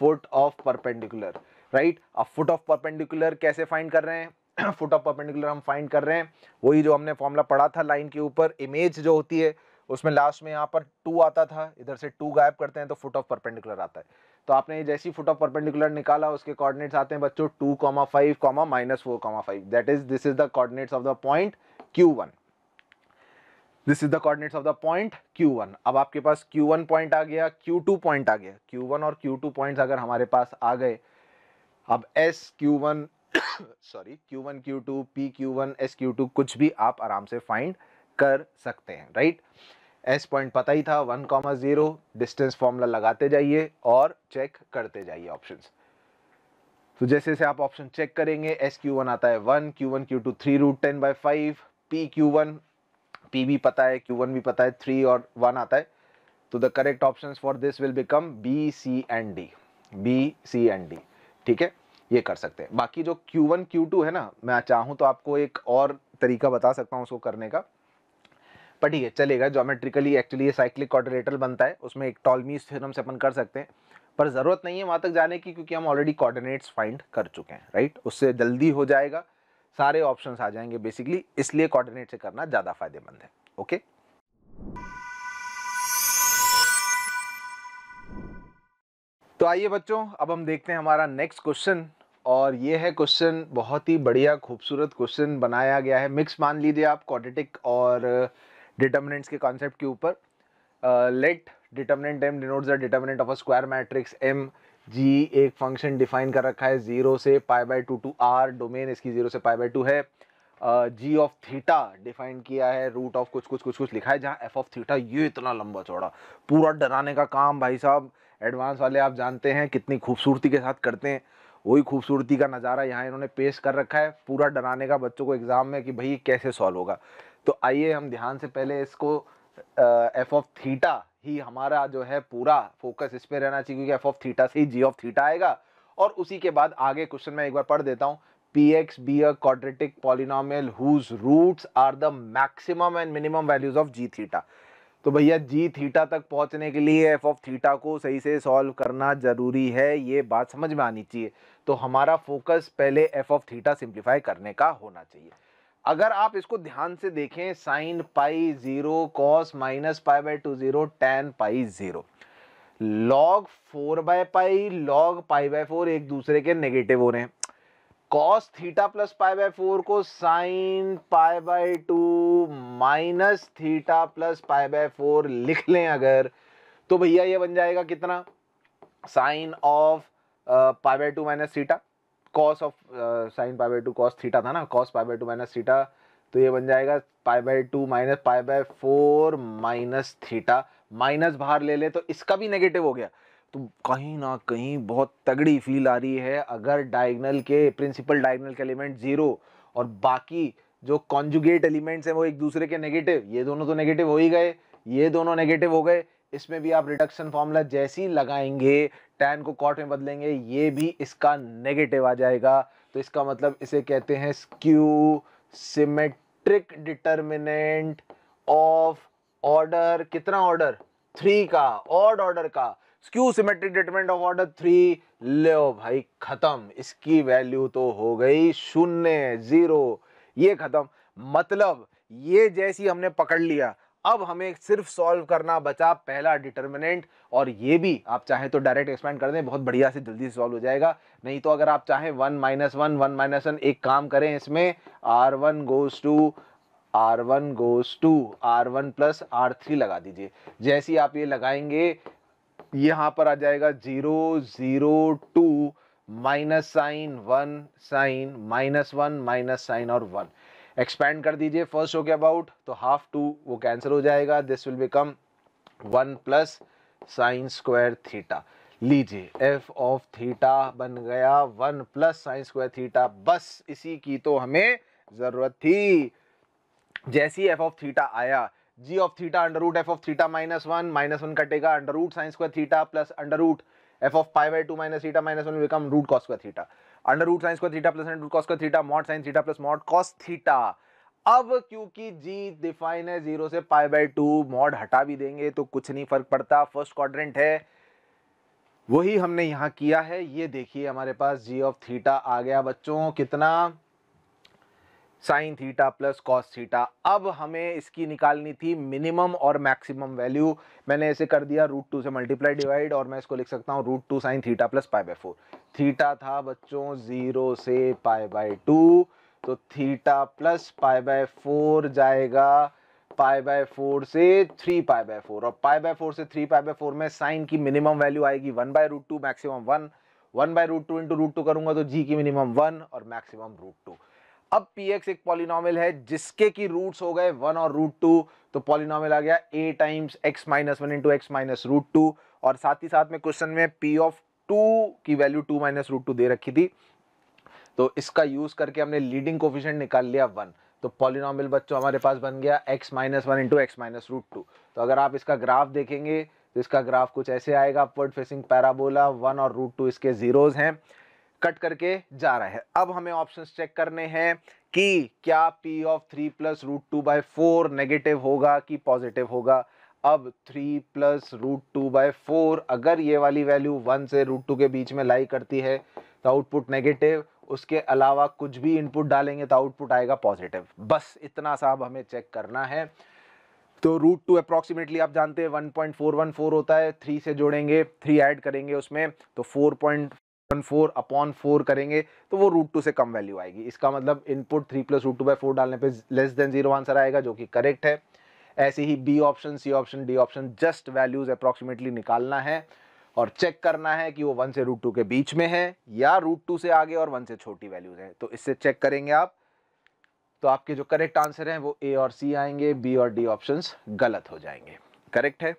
foot of perpendicular right अब foot of perpendicular कैसे find कर रहे हैं फुट ऑफ परपेंडिकुलर हम फाइंड कर रहे हैं वही जो हमने फॉर्मूला पढ़ा था लाइन के ऊपर इमेज जो होती है उसमें लास्ट में यहाँ पर टू आता था इधर से टू गायब करते हैं तो फुट ऑफ परपेंडिकुलर आता है तो आपने जैसी फुट ऑफ परपेंडिकुलर निकाला उसके कॉर्डिनेट्स आते हैं बच्चों two comma five comma minus four comma five that is this is the coordinates of the point Q one this is the coordinates of the point Q one अब आपके पास Q one point आ गया Q two point आ गया Q one और Q two point अगर हमारे पास आ गए अब S Q one sorry Q one Q two P Q one S Q to कुछ भी आप आराम से फाइंड कर सकते हैं राइट right? एस पॉइंट पता ही था one comma zero distance formula लगाते जाइए और चेक करते जाइए ऑप्शंस तो जैसे जैसे आप ऑप्शन चेक करेंगे एस क्यू वन आता है one Q one Q two three root ten by five P Q one P भी पता है क्यू वन भी पता है थ्री और वन आता है तो the correct option for this will become B C and D B C and D ठीक है ये कर सकते हैं बाकी जो Q1 Q2 है ना मैं चाहूँ तो आपको एक और तरीका बता सकता हूँ उसको करने का पर ठीक है चलेगा जोमेट्रिकली एक्चुअली ये साइक्लिक कॉर्डिलेटर बनता है उसमें एक टॉलमीज थ्योरम से अपन कर सकते हैं पर ज़रूरत नहीं है वहाँ तक जाने की क्योंकि हम ऑलरेडी कॉर्डिनेट्स फाइंड कर चुके हैं राइट उससे जल्दी हो जाएगा सारे ऑप्शन आ जाएंगे बेसिकली इसलिए कॉर्डिनेट से करना ज़्यादा फायदेमंद है ओके तो आइए बच्चों अब हम देखते हैं हमारा नेक्स्ट क्वेश्चन और ये है क्वेश्चन बहुत ही बढ़िया खूबसूरत क्वेश्चन बनाया गया है मिक्स मान लीजिए आप क्वाड्रेटिक और uh, डिटर्मिनेंट्स के कॉन्सेप्ट के ऊपर let determinant M denotes the determinant of a square matrix M G एक फंक्शन डिफाइन कर रखा है जीरो से pi by two to R domain इसकी जीरो से पाई बाई टू है जी ऑफ थीटा डिफाइन किया है रूट ऑफ कुछ कुछ कुछ कुछ लिखा है जहाँ एफ ऑफ थीटा ये इतना लंबा चौड़ा पूरा डराने का काम भाई साहब एडवांस वाले आप जानते हैं कितनी खूबसूरती के साथ करते हैं वही खूबसूरती का नज़ारा यहाँ इन्होंने पेश कर रखा है पूरा डराने का बच्चों को एग्ज़ाम में कि भाई कैसे सॉल्व होगा तो आइए हम ध्यान से पहले इसको एफ ऑफ थीटा ही हमारा जो है पूरा फोकस इस पर रहना चाहिए क्योंकि एफ ऑफ थीटा से ही जी ऑफ थीटा आएगा और उसी के बाद आगे क्वेश्चन में एक बार पढ़ देता हूँ P x be a quadratic polynomial whose roots are the maximum and minimum values of G theta तो भैया जी थीटा तक पहुंचने के लिए एफ ऑफ थीटा को सही से सॉल्व करना ज़रूरी है ये बात समझ में आनी चाहिए तो हमारा फोकस पहले एफ ऑफ थीटा सिंप्लीफाई करने का होना चाहिए अगर आप इसको ध्यान से देखें sine pi zero cos minus pi by two zero tan pi zero log four by pi log pi by four एक दूसरे के नेगेटिव हो रहे हैं cos theta plus pi by four को sine pi by two minus theta plus pi by four लिख लें अगर तो भैया ये बन जाएगा कितना sine of pi by two minus theta cos of sine pi by two cos theta था ना cos pi by two minus theta तो ये बन जाएगा pi by two minus pi by four minus theta minus बाहर ले ले तो इसका भी नेगेटिव हो गया तो कहीं ना कहीं बहुत तगड़ी फील आ रही है अगर डायगनल के प्रिंसिपल डायगनल के एलिमेंट ज़ीरो और बाकी जो कॉन्जुगेट एलिमेंट्स हैं वो एक दूसरे के नेगेटिव ये दोनों तो नेगेटिव हो ही गए ये दोनों नेगेटिव हो गए इसमें भी आप रिडक्शन फॉर्मूला जैसी लगाएंगे टैन को कॉट में बदलेंगे ये भी इसका नेगेटिव आ जाएगा तो इसका मतलब इसे कहते हैं skew symmetric determinant of order कितना ऑर्डर थ्री का ऑड ऑर्डर का skew symmetric determinant of order three ले भाई खत्म इसकी वैल्यू तो हो गई शून्य जीरो ये खत्म मतलब ये जैसी हमने पकड़ लिया अब हमें सिर्फ सॉल्व करना बचा पहला डिटर्मिनेंट और ये भी आप चाहें तो डायरेक्ट एक्सपेंड कर दें बहुत बढ़िया से जल्दी से सॉल्व हो जाएगा नहीं तो अगर आप चाहें one minus one one minus one एक काम करें इसमें R one goes to R one goes to R one plus R three लगा दीजिए जैसी आप ये लगाएंगे यहाँ पर आ जाएगा zero zero two minus sine one sine minus one minus sine और वन एक्सपैंड कर दीजिए फर्स्ट हो गया अबाउट तो हाफ टू वो कैंसिल हो जाएगा this will become one plus sine square theta लीजिए एफ ऑफ थीटा बन गया one plus sine square theta बस इसी की तो हमें ज़रूरत थी जैसी एफ ऑफ थीटा आया G of theta under root F of theta minus one minus one कटेगा under root sine square theta plus under root F of pi by two minus theta minus one become root cos square theta under root sine square theta plus under root cos square theta mod sine theta plus mod cos theta अब क्योंकि जी define है zero से pi by to mod हटा भी देंगे तो कुछ नहीं फर्क पड़ता फर्स्ट क्वाड्रेंट है वही हमने यहां किया है ये देखिए हमारे पास जी ऑफ थीटा आ गया बच्चों कितना sine theta plus cos theta अब हमें इसकी निकालनी थी मिनिमम और मैक्सिमम वैल्यू मैंने इसे कर दिया रूट टू से मल्टीप्लाई डिवाइड और मैं इसको लिख सकता हूँ root two sine theta plus pi by four theta था बच्चों ज़ीरो से पाई बाई टू तो theta plus pi by four जाएगा पाई बाय फोर से थ्री पाई बाय फोर और पाई बाय फोर से थ्री पाई बाय फोर में sine की मिनिमम वैल्यू आएगी one by root two maximum one one by root to into root two करूंगा तो G की minimum one और मैक्सिमम रूट टू अब पी एक्स एक पॉलिनॉमिल है जिसके की रूट्स हो गए वन और रूट टू तो पॉलिनॉमिल आ गया a times x minus one into x minus root two और साथ ही साथ में क्वेश्चन में पी ऑफ टू की value two minus root two दे रखी थी तो इसका यूज करके हमने लीडिंग कोफिशियंट निकाल लिया वन तो पॉलिनॉमिल बच्चों हमारे पास बन गया x minus one into x minus root two तो अगर आप इसका ग्राफ देखेंगे तो इसका ग्राफ कुछ ऐसे आएगा अपवर्ड फेसिंग पैराबोला वन और रूट टू इसके जीरोज़ हैं कट करके जा रहा है अब हमें ऑप्शन चेक करने हैं कि क्या P of three plus root two by four negative होगा कि पॉजिटिव होगा अब three plus root two by four अगर ये वाली वैल्यू वन से रूट टू के बीच में लाई करती है तो आउटपुट नेगेटिव उसके अलावा कुछ भी इनपुट डालेंगे तो आउटपुट आएगा पॉजिटिव बस इतना सा अब हमें चेक करना है तो रूट टू अप्रॉक्सीमेटली आप जानते हैं 1.414 होता है थ्री से जोड़ेंगे थ्री ऐड करेंगे उसमें तो फोर अपॉन फोर करेंगे तो वो रूट टू से कम वैल्यू आएगी इसका मतलब input three plus root two by four डालने पे लेस देन जीरो आंसर आएगा जो कि करेक्ट है ऐसे ही B option C option D option just values approximately निकालना है और चेक करना है कि वो वन से रूट टू के बीच में है या रूट टू से आगे और वन से छोटी वैल्यूज है तो इससे चेक करेंगे आप तो आपके जो करेक्ट आंसर हैं वो ए और सी आएंगे बी और डी ऑप्शन गलत हो जाएंगे करेक्ट है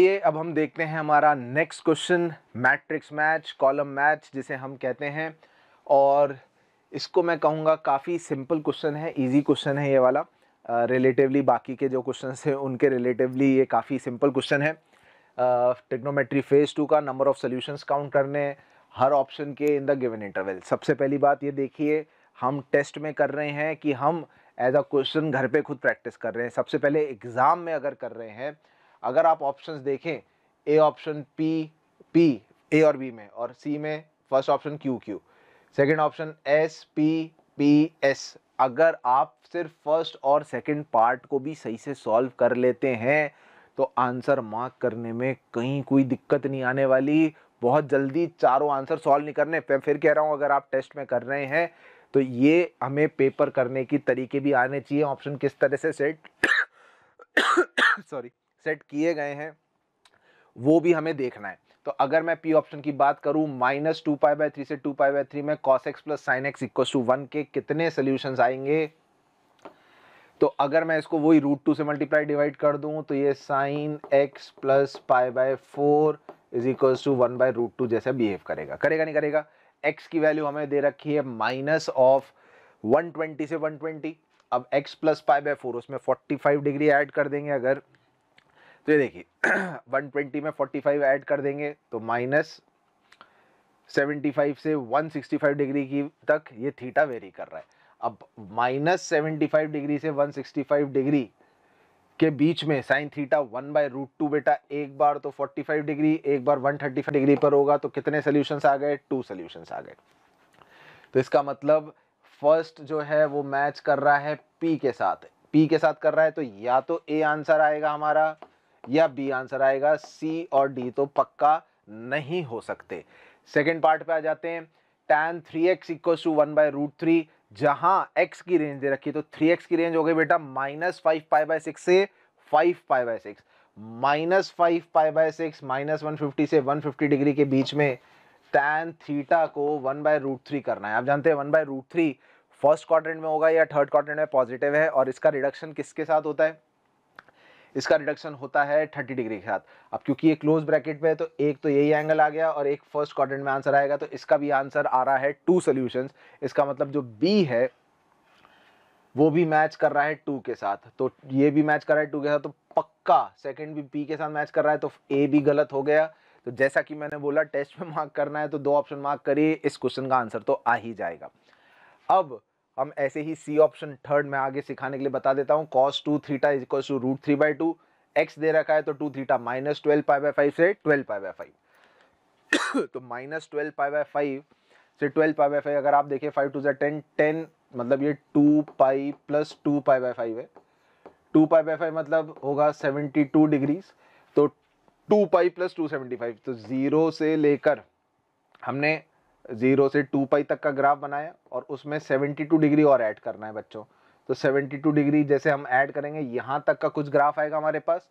ये अब हम देखते हैं हमारा next question matrix match column match जिसे हम कहते हैं और इसको मैं कहूँगा काफ़ी सिंपल क्वेश्चन है इजी क्वेश्चन है ये वाला रिलेटिवली uh, बाकी के जो क्वेश्चन हैं उनके रिलेटिवली ये काफ़ी सिंपल क्वेश्चन है टेक्नोमेट्री फेज़ टू का नंबर ऑफ़ सोल्यूशन काउंट करने हर ऑप्शन के इन द गिवन इंटरवल सबसे पहली बात ये देखिए हम टेस्ट में कर रहे हैं कि हम एज अ क्वेश्चन घर पे खुद प्रैक्टिस कर रहे हैं सबसे पहले एग्ज़ाम में अगर कर रहे हैं अगर आप ऑप्शन देखें A option P P A और बी में और सी में first option Q Q second option S P P S अगर आप सिर्फ फर्स्ट और सेकेंड पार्ट को भी सही से सॉल्व कर लेते हैं तो आंसर मार्क करने में कहीं कोई दिक्कत नहीं आने वाली बहुत जल्दी चारों आंसर सॉल्व नहीं करने मैं फिर कह रहा हूँ अगर आप टेस्ट में कर रहे हैं तो ये हमें पेपर करने की तरीके भी आने चाहिए ऑप्शन किस तरह से सेट सॉरी सेट किए गए हैं वो भी हमें देखना है तो अगर मैं पी ऑप्शन की बात करूं minus two pi by three से टू पाई बाय थ्री में cos x plus sine x equal to one के कितने सोल्यूशन आएंगे तो अगर मैं इसको वही रूट टू से मल्टीप्लाई डिवाइड कर दूं तो ये sine x plus pi by four is equals to one by root two जैसा बिहेव करेगा करेगा नहीं करेगा एक्स की वैल्यू हमें दे रखी है माइनस ऑफ वन से वन अब x plus pi by four उसमें फोर्टी डिग्री ऐड कर देंगे अगर तो ये देखिए 120 में 45 ऐड कर देंगे तो माइनस 75 से 165 डिग्री की तक ये थीटा वेरी कर रहा है अब माइनस सेवेंटी डिग्री से 165 डिग्री के बीच में sine theta one by root two बेटा एक बार तो 45 डिग्री एक बार 135 डिग्री पर होगा तो कितने सोल्यूशन आ गए टू सोल्यूशंस आ गए तो इसका मतलब फर्स्ट जो है वो मैच कर रहा है पी के साथ पी के साथ कर रहा है तो या तो ए आंसर आएगा हमारा या बी आंसर आएगा सी और डी तो पक्का नहीं हो सकते सेकेंड पार्ट पे आ जाते हैं tan three x equal to one by root three जहाँ एक्स की रेंज दे रखी तो थ्री एक्स की रेंज हो गई बेटा minus five pi by six से five pi by six minus five pi by six minus one fifty से वन फिफ्टी डिग्री के बीच में टैन थीटा को वन बाय रूट थ्री करना है आप जानते हैं one by root three first quarter में होगा या थर्ड क्वार्टर में पॉजिटिव है और इसका रिडक्शन किसके साथ होता है इसका रिडक्शन होता है थर्टी डिग्री के साथ अब क्योंकि ये क्लोज ब्रैकेट में है तो एक तो यही एंगल आ गया और एक फर्स्ट क्वार्टर में आंसर आएगा तो इसका भी आंसर आ रहा है टू सोल्यूशन इसका मतलब जो बी है वो भी मैच कर रहा है टू के साथ तो ये भी मैच कर रहा है टू के साथ तो पक्का सेकंड भी बी के साथ मैच कर रहा है तो ए भी गलत हो गया तो जैसा कि मैंने बोला टेस्ट में मार्क करना है तो दो ऑप्शन मार्क करिए इस क्वेश्चन का आंसर तो आ ही जाएगा अब हम ऐसे ही सी ऑप्शन थर्ड में आगे सिखाने के लिए बता देता हूँ cos two theta is equal to root three by two x दे रखा है तो two theta minus twelve pi by five से ट्वेल्व पाई बाय फाइव तो minus twelve pi by five से ट्वेल्व पाई बाय फाइव अगर आप देखें फाइव टू जै टेन टेन मतलब ये two pi plus two pi by five है टू पाई बाई फाइव मतलब होगा सेवेंटी टू डिग्रीज तो to pi plus two seventy five तो ज़ीरो से लेकर हमने ज़ीरो से टू पाई तक का ग्राफ बनाया और उसमें सेवेंटी टू डिग्री और ऐड करना है बच्चों तो सेवेंटी टू डिग्री जैसे हम ऐड करेंगे यहाँ तक का कुछ ग्राफ आएगा हमारे पास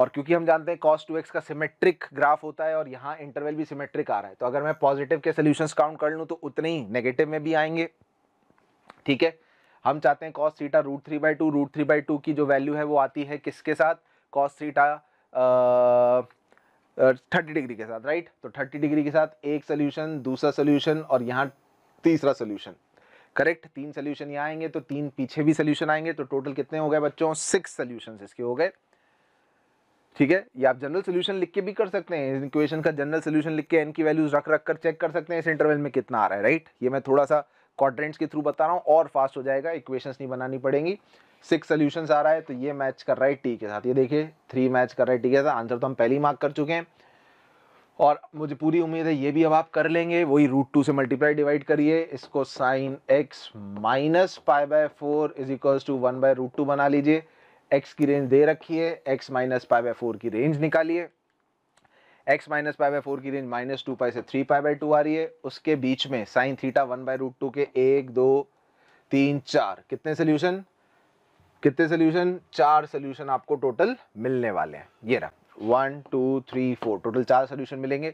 और क्योंकि हम जानते हैं कॉस टू एक्स का सिमेट्रिक ग्राफ होता है और यहाँ इंटरवल भी सिमेट्रिक आ रहा है तो अगर मैं पॉजिटिव के सोल्यूशन काउंट कर लूँ तो उतने ही नेगेटिव में भी आएंगे ठीक है हम चाहते हैं cos theta root three by two root three by two की जो वैल्यू है वो आती है किसके साथ कॉस सीटा थर्टी डिग्री के साथ राइट तो थर्टी डिग्री के साथ एक सोल्यूशन दूसरा सोल्यूशन और यहाँ तीसरा सोल्यूशन करेक्ट तीन सोल्यूशन यहाँ आएंगे तो तीन पीछे भी सोल्यूशन आएंगे तो टोटल कितने हो गए बच्चों सिक्स सोल्यूशन इसके हो गए ठीक है या आप जनरल सोल्यूशन लिख के भी कर सकते हैं इक्वेशन का जनरल सोल्यूशन लिख के एन की वैल्यूज रख रख कर चेक कर सकते हैं इस इंटरवल में कितना आ रहा है राइट ये मैं थोड़ा सा क्वाड्रेंट्स के थ्रू बता रहा हूँ और फास्ट हो जाएगा इक्वेशंस नहीं बनानी पड़ेंगी सिक्स सोल्यूशन आ रहा है तो ये मैच कर रहा है टी के साथ ये देखिए थ्री मैच कर रहा है टी के साथ आंसर तो हम पहली मार्क कर चुके हैं और मुझे पूरी उम्मीद है ये भी अब आप कर लेंगे वही रूट टू से मल्टीप्लाई डिवाइड करिए इसको sine x minus five by four is equals to one by root two बना लीजिए एक्स की रेंज दे रखिए x minus five by four की रेंज निकालिए x minus five by four की रेंज माइनस टू पाई से थ्री पाई बाय टू आ रही है उसके बीच में sine theta one by root two के एक दो तीन चार कितने सोल्यूशन कितने सोल्यूशन चार सोल्यूशन आपको टोटल मिलने वाले हैं ये रहा one two three four total चार सोल्यूशन मिलेंगे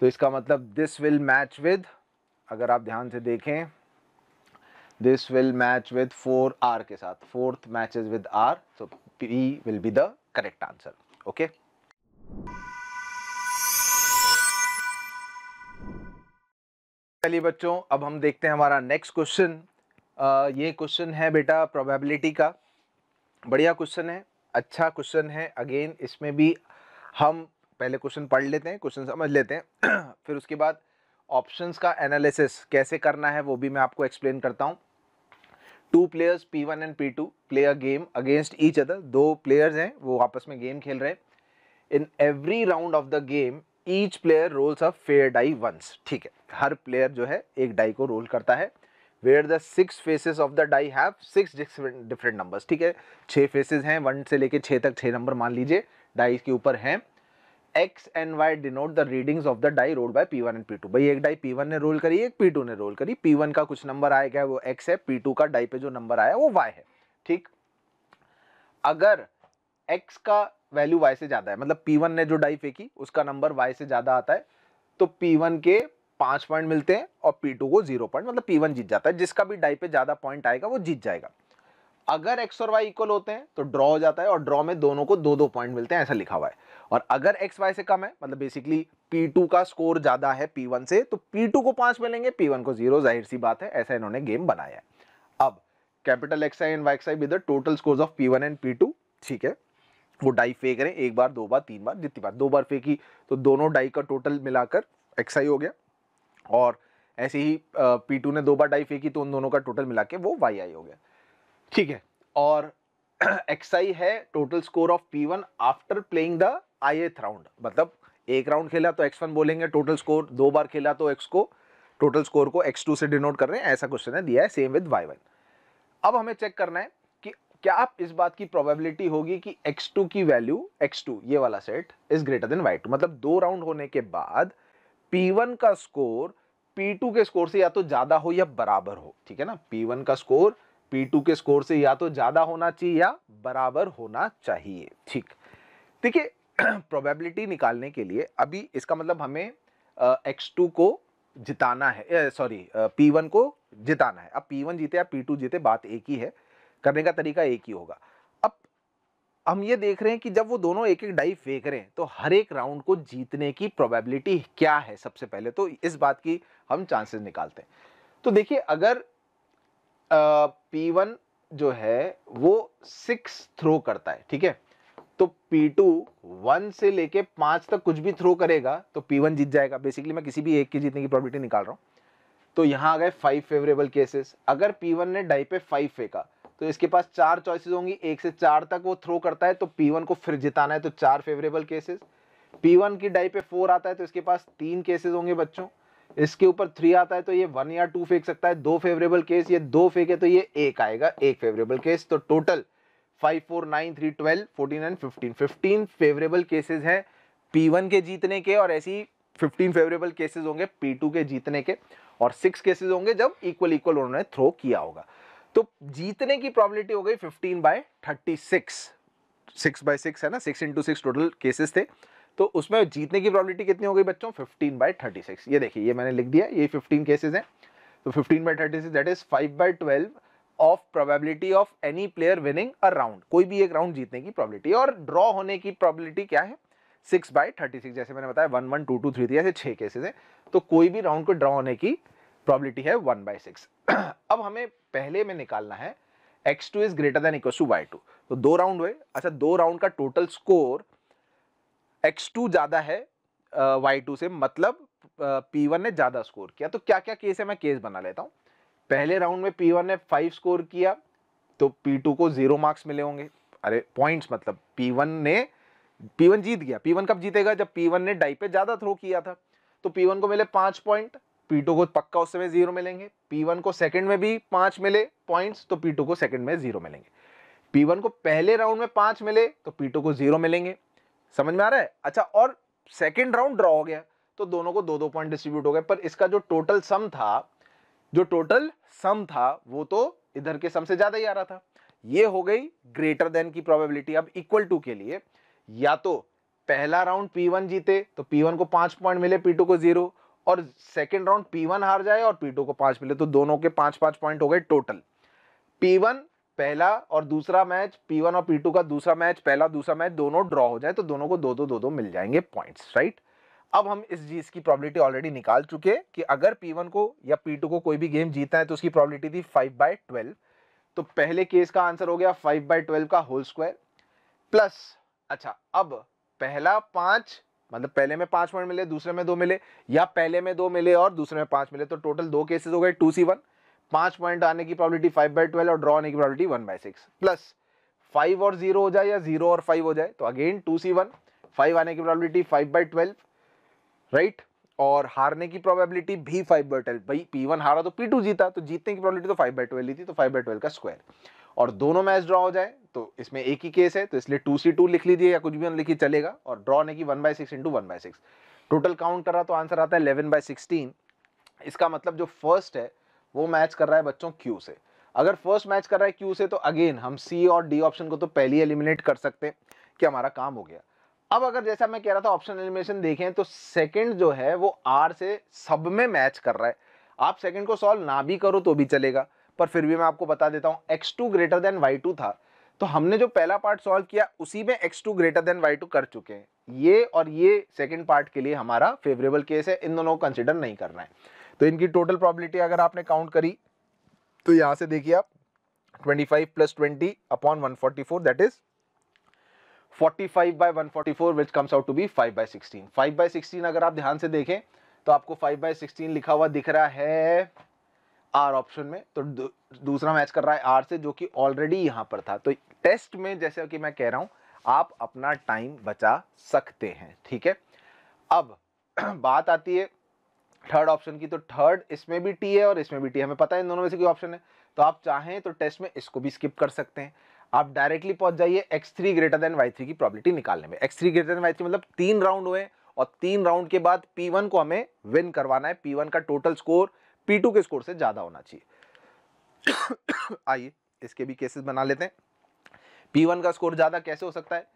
तो इसका मतलब दिस विल मैच विद अगर आप ध्यान से देखें this will match with four R के साथ fourth matches with R so P will be the correct answer okay चलिए बच्चों अब हम देखते हैं हमारा नेक्स्ट क्वेश्चन ये क्वेश्चन है बेटा प्रोबेबिलिटी का बढ़िया क्वेश्चन है अच्छा क्वेश्चन है अगेन इसमें भी हम पहले क्वेश्चन पढ़ लेते हैं क्वेश्चन समझ लेते हैं फिर उसके बाद ऑप्शंस का एनालिसिस कैसे करना है वो भी मैं आपको एक्सप्लेन करता हूँ two players P one and P two play a game against each other दो प्लेयर्स हैं वो आपस में गेम खेल रहे हैं in every round of the game each player rolls a fair die once ठीक है हर प्लेयर जो है एक डाई को रोल करता है where the six faces of the die have six different numbers ठीक है छः फेसेस हैं वन से लेके छः तक छः नंबर मान लीजिए डाई के ऊपर हैं X and Y denote the readings of the die roll by P one and P two भाई एक डाई पी वन ने रोल करी एक पी टू ने रोल करी पी वन का कुछ नंबर आएगा वो एक्स है पी टू का डाई पे जो नंबर आया वो वाई है ठीक अगर एक्स का वैल्यू वाई से ज़्यादा है मतलब पी वन ने जो डाई फेंकी उसका नंबर वाई से ज़्यादा आता है तो पी वन के पांच पॉइंट मिलते हैं और पी टू को जीरो पॉइंट मतलब पी वन जीत जाता है जिसका भी डाई पे ज़्यादा पॉइंट आएगा वो जीत जाएगा अगर एक्स और वाई इक्वल होते हैं तो ड्रॉ हो जाता है और ड्रॉ में दोनों को दो दो पॉइंट मिलते हैं ऐसा लिखा हुआ है और अगर एक्स वाई से कम है मतलब बेसिकली पी टू का स्कोर ज़्यादा है पी वन से तो पी टू को पांच मिलेंगे पी वन को जीरो जाहिर सी बात है ऐसा इन्होंने गेम बनाया है अब capital X I and Y X I with total score of P one and P two ठीक है वो डाई फेंक रहे हैं एक बार दो बार तीन बार जितनी बार दो बार फेंकी तो दोनों डाई का टोटल मिलाकर एक्स आई हो गया और ऐसे ही पी टू ने दो बार डाई फेंकी तो उन दोनों का टोटल मिला के वो वाई आई हो गया ठीक है और एक्स आई है total score of P one after playing the ith round मतलब एक राउंड खेला तो एक्स वन बोलेंगे टोटल स्कोर दो बार खेला तो एक्स को टोटल स्कोर को एक्स टू से डिनोट कर रहे हैं ऐसा क्वेश्चन है दिया है सेम विद वाई वन अब हमें चेक करना है कि क्या आप इस बात की प्रोबेबिलिटी होगी कि एक्स टू की वैल्यू एक्स टू ये वाला set is greater than Y two मतलब दो राउंड होने के बाद P1 का स्कोर P2 के स्कोर से या तो ज्यादा हो या बराबर हो ठीक है ना P1 का स्कोर P2 के स्कोर से या तो ज्यादा होना चाहिए या बराबर होना चाहिए ठीक है प्रोबेबिलिटी निकालने के लिए अभी इसका मतलब हमें एक्स टू को जिताना है सॉरी पी वन को जिताना है अब पी वन जीते या पी टू जीते बात एक ही है करने का तरीका एक ही होगा हम ये देख रहे हैं कि जब वो दोनों एक एक डाई फेंक रहे हैं तो हर एक राउंड को जीतने की प्रोबेबिलिटी क्या है सबसे पहले तो इस बात की हम चांसेस निकालते हैं तो देखिए अगर पी वन जो है वो सिक्स थ्रो करता है ठीक है तो पी टू वन से लेके पांच तक कुछ भी थ्रो करेगा तो पी वन जीत जाएगा बेसिकली मैं किसी भी एक की जीतने की प्रॉबिलिटी निकाल रहा हूँ तो यहाँ आ गए फाइव फेवरेबल केसेस अगर पी वन ने डाई पे फाइव फेंका तो इसके पास चार चॉइसेस होंगी एक से चार तक वो थ्रो करता है तो पी वन को फिर जिताना है तो चार फेवरेबल केसेस पी वन की डाई पे फोर आता है तो इसके पास तीन केसेस होंगे बच्चों इसके ऊपर थ्री आता है तो ये वन या टू फेंक सकता है दो फेवरेबल केस ये दो फेंके तो ये एक आएगा एक फेवरेबल केस तो total five four nine three twelve fourteen and fifteen fifteen favourable cases हैं पी वन के जीतने के और ऐसी फिफ्टीन फेवरेबल केसेज होंगे पी टू के जीतने के और सिक्स केसेज होंगे जब इक्वल इक्वल उन्होंने थ्रो किया होगा तो जीतने की प्रॉबिलिटी हो गई fifteen by thirty six six by six है ना six into six total cases थे तो उसमें जीतने की प्रॉबिलिटी कितनी हो गई बच्चों फिफ्टीन बाय थर्टी सिक्स ये देखिए ये मैंने लिख दिया ये फिफ्टीन केसेज हैं तो fifteen by thirty six that is five by twelve of probability of any player winning a round कोई भी एक राउंड जीतने की प्रॉबिलिटी और ड्रॉ होने की प्रॉबिलिटी क्या है सिक्स बाय थर्टी सिक्स जैसे मैंने बताया one one two two three three ऐसे छः केसेज हैं तो कोई भी राउंड को ड्रॉ होने की प्रॉबिलिटी है वन बाई सिक्स अब हमें पहले में निकालना है X two is greater than equal to Y two तो दो राउंड हुए अच्छा दो राउंड का टोटल स्कोर एक्स टू ज़्यादा है वाई टू से मतलब पी वन ने ज़्यादा स्कोर किया तो क्या क्या केस है मैं केस बना लेता हूँ पहले राउंड में पी वन ने फाइव स्कोर किया तो पी टू को जीरो मार्क्स मिले होंगे अरे पॉइंट्स मतलब पी वन ने पी वन जीत गया पी वन कब जीतेगा जब पी वन ने डाई पे ज़्यादा थ्रो किया था तो पी वन को मिले पांच पॉइंट P2 को पक्का उस समय जीरो मिलेंगे P1 को सेकंड में भी पांच मिले पॉइंट्स तो P2 को सेकंड में जीरो मिलेंगे P1 को पहले राउंड में पांच मिले तो P2 को जीरो मिलेंगे समझ में आ रहा है अच्छा और सेकेंड राउंड ड्रॉ हो गया तो दोनों को दो दो पॉइंट डिस्ट्रीब्यूट हो गए पर इसका जो टोटल सम था जो टोटल सम था वो तो इधर के सम से ज्यादा ही आ रहा था ये हो गई ग्रेटर देन की प्रोबेबिलिटी अब इक्वल टू के लिए या तो पहला राउंड P1 जीते तो P1 को पांच पॉइंट मिले P2 को जीरो और सेकेंड राउंड पी वन हार जाए और पी टू को पांच मिले तो दोनों के पांच पांच पॉइंट हो गए टोटल पी वन पहला और दूसरा मैच पी वन और पी टू का दूसरा मैच पहला दूसरा मैच दोनों ड्रॉ हो जाए तो दोनों को दो दो दो दो मिल जाएंगे पॉइंट्स राइट अब हम इस चीज़ की प्रॉबिलिटी ऑलरेडी निकाल चुके कि अगर पी को या पी को कोई भी गेम जीता है तो उसकी प्रॉबिलिटी थी फाइव बाई ट्वेल्व तो पहले केस का आंसर हो गया फाइव बाई ट्वेल्व का होल स्क्वायर प्लस अच्छा अब पहला पांच मतलब पहले में पांच पॉइंट मिले दूसरे में दो मिले या पहले में दो मिले और दूसरे में पांच मिले तो टोटल दो केसेस हो गए टू सी वन पांच पॉइंट आने की प्रॉबिलिटी फाइव बाई ट्वेल्व और ड्रॉ होने की probability one by six plus five और जीरो हो जाए या जीरो और फाइव हो जाए तो again two C one five आने की probability five by twelve right और हारने की प्रोबेबिलिटी भी फाइव बाई ट्वेल्व भाई पी वन हारा तो पी टू जीता तो जीतने की प्रॉबिलिटी तो फाइव बाई ट्वेल्व थी तो फाइव बाई ट्वेल्व का स्क्वायर और दोनों मैच ड्रॉ हो जाए तो इसमें एक ही केस है तो इसलिए टू सी टू लिख लीजिए या कुछ भी लिखिए चलेगा और ड्रॉ नहीं की one by six into one by six total count कर रहा तो आंसर आता है इलेवन बाई सिक्सटीन इसका मतलब जो फर्स्ट है वो मैच कर रहा है बच्चों क्यू से अगर फर्स्ट मैच कर रहा है क्यू से तो अगेन हम सी और डी ऑप्शन को तो पहले ही एलिमिनेट कर सकते हैं कि हमारा काम हो गया अब अगर जैसा मैं कह रहा था ऑप्शन एलिमिनेशन देखें तो सेकंड जो है वो आर से सब में मैच कर रहा है आप सेकंड को सॉल्व ना भी करो तो भी चलेगा पर फिर भी मैं आपको बता देता हूँ X two greater than Y two था तो हमने जो पहला पार्ट सॉल्व किया उसी में X two greater than Y two कर चुके हैं ये और ये सेकेंड पार्ट के लिए हमारा फेवरेबल केस है इन दोनों को कंसिडर नहीं करना है तो इनकी टोटल प्रॉबिलिटी अगर आपने काउंट करी तो यहाँ से देखिए आप twenty five plus twenty upon one forty four that is 45 by 144 which comes out to be 5 by 16 5 by 16 अगर आप ध्यान से देखें तो आपको 5 by 16 लिखा हुआ दिख रहा है आर ऑप्शन में तो दूसरा मैच कर रहा है आर से जो कि ऑलरेडी यहाँ पर था तो टेस्ट में जैसे कि मैं कह रहा हूँ आप अपना टाइम बचा सकते हैं ठीक है अब बात आती है थर्ड ऑप्शन की तो थर्ड इसमें भी टी है और इसमें भी टी है हमें पता है इन दोनों में से कोई ऑप्शन है तो आप चाहें तो टेस्ट में इसको भी स्किप कर सकते हैं आप डायरेक्टली पहुंच जाइए X three greater than Y three की प्रॉबिलिटी निकालने में X three greater than Y three मतलब तीन राउंड हुए और तीन राउंड के बाद पी वन को हमें विन करवाना है पी वन का टोटल स्कोर पी के स्कोर से ज़्यादा होना चाहिए आइए इसके भी केसेस बना लेते हैं पी का स्कोर ज़्यादा कैसे हो सकता है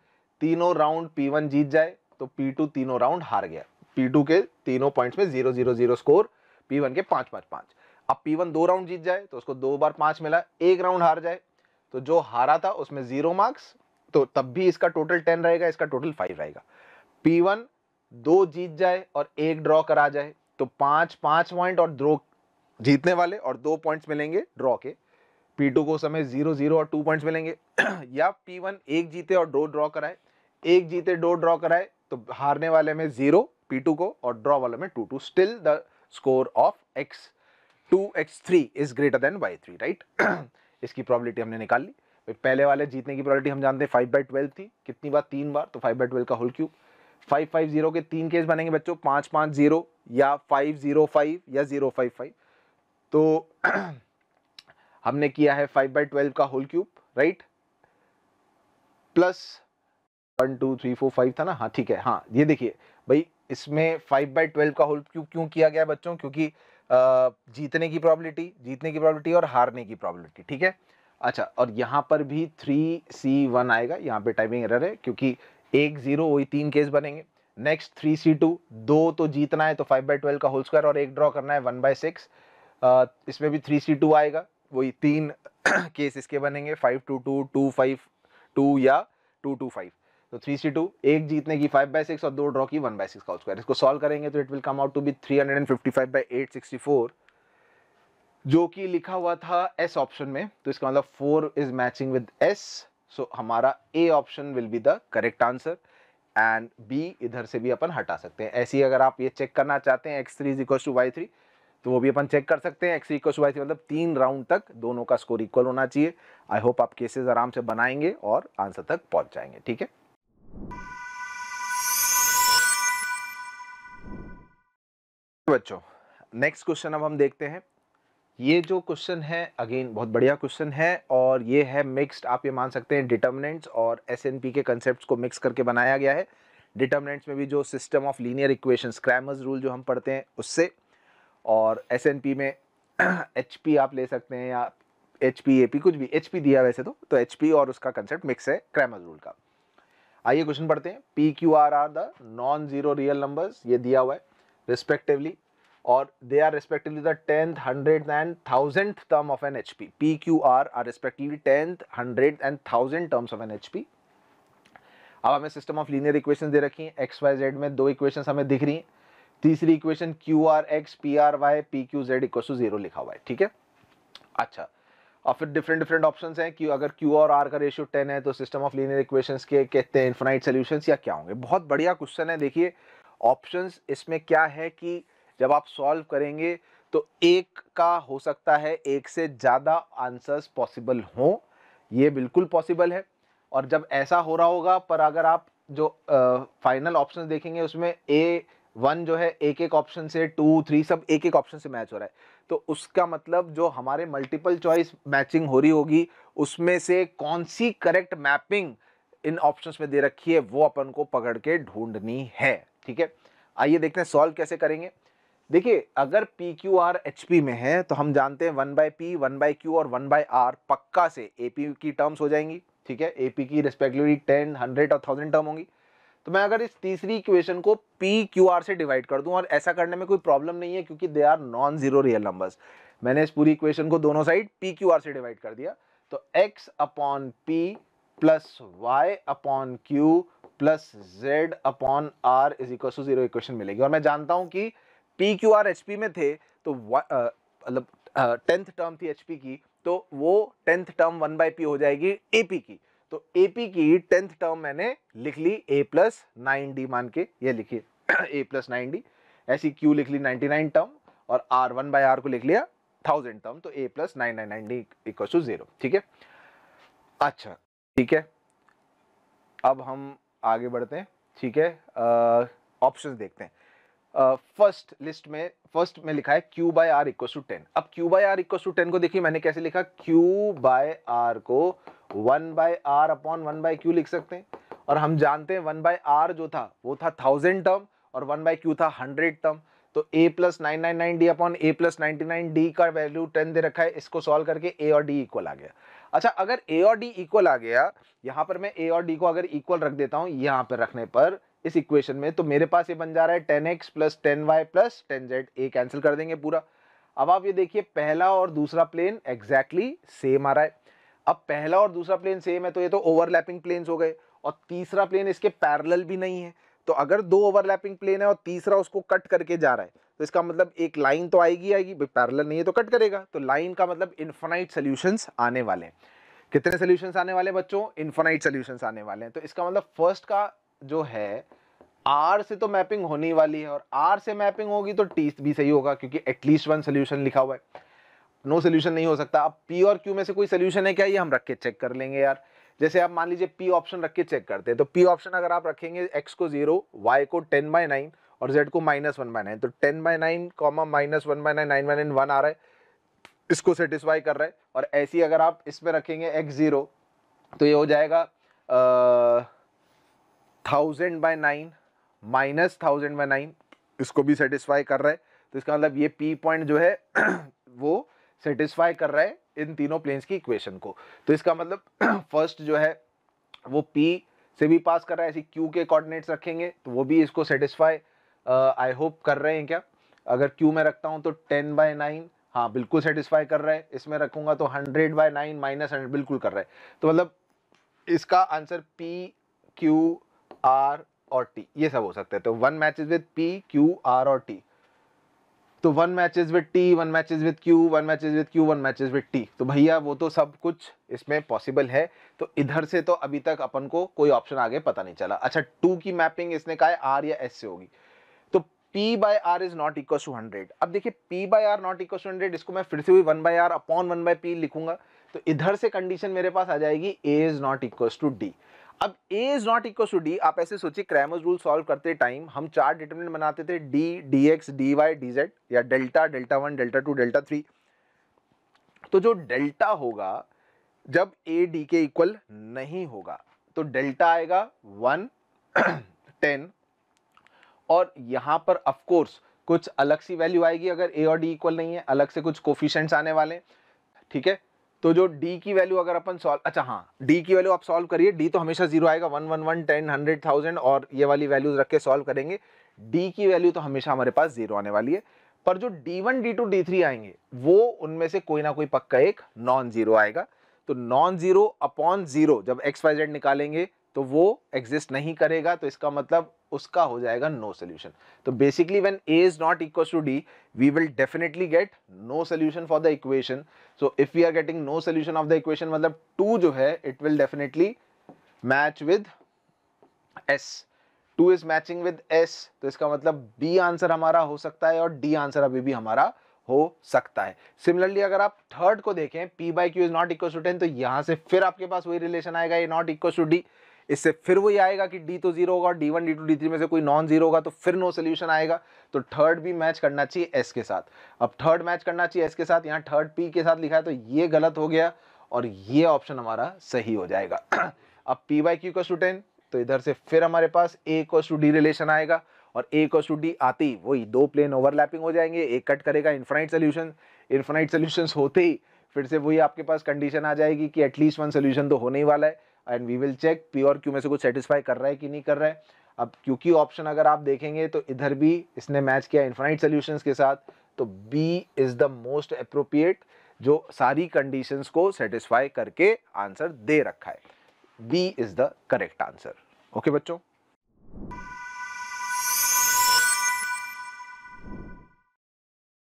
तीनों राउंड पी जीत जाए तो पी तीनों राउंड हार गया पी के तीनों पॉइंट्स में zero zero zero score P के पांच पांच पांच अब पी दो राउंड जीत जाए तो उसको दो बार पांच मिला एक राउंड हार जाए तो जो हारा था उसमें जीरो मार्क्स तो तब भी इसका टोटल टेन रहेगा इसका टोटल फाइव रहेगा पी वन दो जीत जाए और एक ड्रॉ करा जाए तो पांच पांच पॉइंट और दो जीतने वाले और दो पॉइंट्स मिलेंगे ड्रॉ के पी टू को समय जीरो जीरो और टू पॉइंट्स मिलेंगे या पी वन एक जीते और दो ड्रॉ कराए एक जीते दो ड्रॉ कराए तो हारने वाले में जीरो पी टू को और ड्रॉ वाले में two two still the score of X two X three is greater than Y three right इसकी प्रॉबिलिटी हमने निकाल ली पहले वाले जीतने की प्रॉबिलिटी हम जानते हैं फाइव बाई ट्वेल्व थी कितनी बार तीन बार तो फाइव बाई ट्वेल्व का whole cube five five zero के तीन केस बनेंगे बच्चों पाँच पाँच जीरो या फाइव जीरो फाइव या जीरो फाइव फाइव तो हमने किया है फाइव बाई ट्वेल्व का whole cube right plus one two three four five था ना हाँ ठीक है हाँ ये देखिए भाई इसमें फाइव बाई ट्वेल्व का होल क्यूब क्यों किया गया बच्चों क्योंकि जीतने की प्रॉबिलिटी जीतने की प्रॉबिलिटी और हारने की प्रॉबिलिटी ठीक है अच्छा और यहाँ पर भी थ्री सी वन आएगा यहाँ पे टाइपिंग एरर है क्योंकि एक जीरो वही तीन केस बनेंगे नेक्स्ट थ्री सी टू दो तो जीतना है तो फाइव बाई ट्वेल्व का होल स्क्वायर और एक ड्रॉ करना है वन बाय सिक्स इसमें भी थ्री सी टू आएगा वही तीन केस इसके बनेंगे five two two two five two या टू टू फाइव तो थ्री सी टू एक जीतने की फाइव बाई सिक्स और दो ड्रॉ की वन बाई सिक्स का स्क्वायर इसको सॉल्व करेंगे तो it will come out to be three hundred and fifty five by eight sixty four जो कि लिखा हुआ था एस ऑप्शन में तो इसका मतलब four is matching with S so हमारा A option will be the correct answer and B इधर से भी अपन हटा सकते हैं ऐसे ही अगर आप ये चेक करना चाहते हैं X three is equal to Y three तो वो भी अपन चेक कर सकते हैं एक्स इक्वल वाई मतलब तीन राउंड तक दोनों का स्कोर इक्वल होना चाहिए आई होप आप केसेस आराम से बनाएंगे और आंसर तक पहुंच जाएंगे ठीक है बच्चों नेक्स्ट क्वेश्चन अब हम देखते हैं ये जो क्वेश्चन है अगेन बहुत बढ़िया क्वेश्चन है और ये है मिक्स्ड आप ये मान सकते हैं डिटर्मिनेंट्स और एस के कंसेप्ट को मिक्स करके बनाया गया है डिटर्मिनेंट्स में भी जो system of linear equation Cramer's rule जो हम पढ़ते हैं उससे और एस में एच आप ले सकते हैं या एच पी ए पी कुछ भी एच पी दिया वैसे तो तो एच पी और उसका कंसेप्ट मिक्स है क्रैमर रूल का आइए क्वेश्चन पढ़ते हैं P Q R are the non zero real numbers ये दिया हुआ है रिस्पेक्टिवली और they are respectively the tenth hundred and thousand term of an H P P Q R are respectively tenth hundred and thousand terms of an H P अब हमें system of linear equation दे रखी है x Y Z में दो equation हमें दिख रही हैं तीसरी equation Q R X P R Y P Q Z equal to zero लिखा हुआ है ठीक है अच्छा और फिर डिफरेंट डिफरेंट ऑप्शंस हैं कि अगर क्यू और आर का रेशियो 10 है तो सिस्टम ऑफ लीनियर इक्वेशंस के कहते हैं इन्फिनाइट सोल्यूशन या क्या होंगे बहुत बढ़िया क्वेश्चन है देखिए ऑप्शंस इसमें क्या है कि जब आप सॉल्व करेंगे तो एक का हो सकता है एक से ज़्यादा आंसर्स पॉसिबल हों ये बिल्कुल पॉसिबल है और जब ऐसा हो रहा होगा पर अगर आप जो फाइनल uh, ऑप्शन देखेंगे उसमें ए वन जो है एक एक ऑप्शन से टू थ्री सब एक एक ऑप्शन से मैच हो रहा है तो उसका मतलब जो हमारे मल्टीपल चॉइस मैचिंग हो रही होगी उसमें से कौन सी करेक्ट मैपिंग इन ऑप्शंस में दे रखी है वो अपन को पकड़ के ढूंढनी है ठीक है आइए देखते हैं सॉल्व कैसे करेंगे देखिए अगर P Q R H P में है तो हम जानते हैं one by P one by Q और वन बाई आर पक्का से ए पी की टर्म्स हो जाएंगी ठीक है ए पी की रिस्पेक्टिवली टेन हंड्रेड और थाउजेंड टर्म होंगी तो मैं अगर इस तीसरी इक्वेशन को पी क्यू आर से डिवाइड कर दूं और ऐसा करने में कोई प्रॉब्लम नहीं है क्योंकि they are non zero real numbers मैंने इस पूरी इक्वेशन को दोनों साइड पी क्यू आर से डिवाइड कर दिया तो X upon P plus Y upon Q plus Z upon R is equal to zero equation मिलेगी और मैं जानता हूं कि P Q R H P में थे तो मतलब टेंथ टर्म थी एच पी की तो वो tenth term one by P हो जाएगी ए पी की तो एपी की टेंथ टर्म मैंने लिख ली ए प्लस नाइन डी मान के ये लिखिए ए प्लस नाइन डी ऐसी क्यू लिख ली नाइनटी नाइन टर्म और आर वन बाई आर को लिख लिया थाउजेंड टर्म तो A plus nine nine nine D equal to zero ठीक है अच्छा ठीक है अब हम आगे बढ़ते हैं ठीक है ऑप्शन देखते हैं फर्स्ट uh, लिस्ट में फर्स्ट में लिखा है Q by R equal to ten अब Q by R equal to ten को देखिए मैंने कैसे लिखा क्यू बाय आर को one by R upon one by Q लिख सकते हैं और हम जानते हैं वन बाय आर जो था वो था थाउजेंड टर्म और वन बाय क्यू था हंड्रेड टर्म तो A plus nine nine nine D upon A plus ninety nine D का वैल्यू टेन दे रखा है इसको सॉल्व करके ए और डी इक्वल आ गया अच्छा अगर ए और डी इक्वल आ गया यहाँ पर मैं ए और डी को अगर इक्वल रख देता हूँ यहाँ पर रखने पर इस इक्वेशन में तो मेरे पास ये बन जा रहा है ten X plus ten Y plus ten Z A cancel कर देंगे पूरा अब आप ये देखिए पहला और दूसरा प्लेन एग्जैक्टली exactly सेम आ रहा है अब पहला और दूसरा प्लेन सेम है तो ये तो ओवरलैपिंग प्लेन्स हो गए और तीसरा प्लेन इसके पैरेलल भी नहीं है तो अगर दो ओवरलैपिंग प्लेन है और तीसरा उसको कट करके जा रहा है तो इसका मतलब एक लाइन तो आएगी आएगी पैरेलल नहीं है तो कट करेगा तो लाइन का मतलब इन्फोनाइट सोल्यूशंस आने वाले हैं कितने सोल्यूशंस आने वाले बच्चों इन्फोनाइट सोल्यूशंस आने वाले हैं तो इसका मतलब फर्स्ट का जो है आर से तो मैपिंग होने वाली है और आर से मैपिंग होगी तो टी भी सही होगा क्योंकि एटलीस्ट वन सोल्यूशन लिखा हुआ है नो सोल्यूशन नहीं हो सकता अब पी और क्यू में से कोई सोल्यूशन है क्या ये हम रख के चेक कर लेंगे यार जैसे आप मान लीजिए पी ऑप्शन रख के चेक करते हैं तो पी ऑप्शन अगर आप रखेंगे एक्स को जीरो वाई को टेन बाय नाइन और जेड को माइनस वन बाय नाइन तो ten by nine comma minus one by nine nine by nine one आ रहा है इसको सेटिस्फाई कर रहा है और ऐसी अगर आप इसमें रखेंगे एक्स ज़ीरो तो ये हो जाएगा thousand by nine minus thousand by nine इसको भी सेटिस्फाई कर रहा है तो इसका मतलब ये पी पॉइंट जो है वो सेटिस्फाई कर रहा है इन तीनों प्लेन्स की इक्वेशन को तो इसका मतलब फर्स्ट जो है वो पी से भी पास कर रहा है ऐसे क्यू के कोऑर्डिनेट्स रखेंगे तो वो भी इसको सेटिस्फाई आई होप कर रहे हैं क्या अगर क्यू में रखता हूँ तो टेन बाय नाइन हाँ बिल्कुल सेटिस्फाई कर रहा है इसमें रखूँगा तो hundred by nine minus hundred बिल्कुल कर रहा है तो मतलब इसका आंसर पी क्यू आर और टी ये सब हो सकता है तो one match with P Q R और टी तो one is with T one is with Q one matches with Q one is with T तो भैया वो तो सब कुछ इसमें पॉसिबल है तो इधर से तो अभी तक अपन को कोई ऑप्शन आगे पता नहीं चला अच्छा टू की मैपिंग इसने कहा है आर या एस से होगी तो P by R is not equal to hundred अब देखिए P by R not equal to hundred इसको मैं फिर से भी one by R upon one by P लिखूंगा तो इधर से कंडीशन मेरे पास आ जाएगी A is not equal to D अब A is not equal to D आप ऐसे सोचिए क्रैमर्स रूल सॉल्व करते टाइम हम चार डिटरमिनेंट बनाते थे D D x D Y D Z या delta delta one delta two delta three तो जो डेल्टा होगा जब ए डी के इक्वल नहीं होगा तो डेल्टा आएगा वन टेन और यहां पर ऑफकोर्स कुछ अलग सी वैल्यू आएगी अगर ए और डी इक्वल नहीं है अलग से कुछ कोफिशेंट्स आने वाले ठीक है तो जो डी की वैल्यू अगर अपन सॉल्व अच्छा हाँ डी की वैल्यू आप सॉल्व करिए डी तो हमेशा जीरो आएगा one one one ten hundred thousand और ये वाली वैल्यूज रख के सॉल्व करेंगे डी की वैल्यू तो हमेशा हमारे पास जीरो आने वाली है पर जो D one D two D three आएंगे वो उनमें से कोई ना कोई पक्का एक नॉन जीरो आएगा तो नॉन जीरो अपॉन जीरो जब एक्स वाई जेड निकालेंगे तो वो एग्जिस्ट नहीं करेगा तो इसका मतलब उसका हो जाएगा नो सोल्यूशन तो basically when A is not equal to D we will definitely get no solution for the equation so if we are getting no solution of the equation मतलब टू जो है it will definitely match with S two is matching with S तो इसका मतलब B answer हमारा हो सकता है और डी आंसर अभी भी हमारा हो सकता है सिमिलरली अगर आप थर्ड को देखें P by Q is not equal to ten तो यहां से फिर आपके पास वही रिलेशन आएगा A not equal to D इससे फिर वही आएगा कि डी तो जीरो होगा D one D two D three में से कोई नॉन जीरो होगा तो फिर नो सोल्यूशन आएगा तो थर्ड भी मैच करना चाहिए एस के साथ अब थर्ड मैच करना चाहिए एस के साथ यहाँ थर्ड पी के साथ लिखा है तो ये गलत हो गया और ये ऑप्शन हमारा सही हो जाएगा अब P by Q to ten तो इधर से फिर हमारे पास A equals to D relation आएगा और ए कोस टू डी आती वही दो प्लेन ओवरलैपिंग हो जाएंगे एक कट करेगा इन्फाइट सोल्यूशन इन्फाइट सोल्यूशन होते ही फिर से वही आपके पास कंडीशन आ जाएगी कि एटलीस्ट वन सोल्यूशन तो होने ही वाला है and we will check P और क्यू में से कुछ सेटिस्फाई कर रहा है कि नहीं कर रहा है अब क्योंकि ऑप्शन अगर आप देखेंगे तो इधर भी इसने मैच किया इन्फाइट सोल्यूशन के साथ तो B is the most appropriate जो सारी कंडीशंस को सेटिस्फाई करके आंसर दे रखा है B is the correct answer okay बच्चों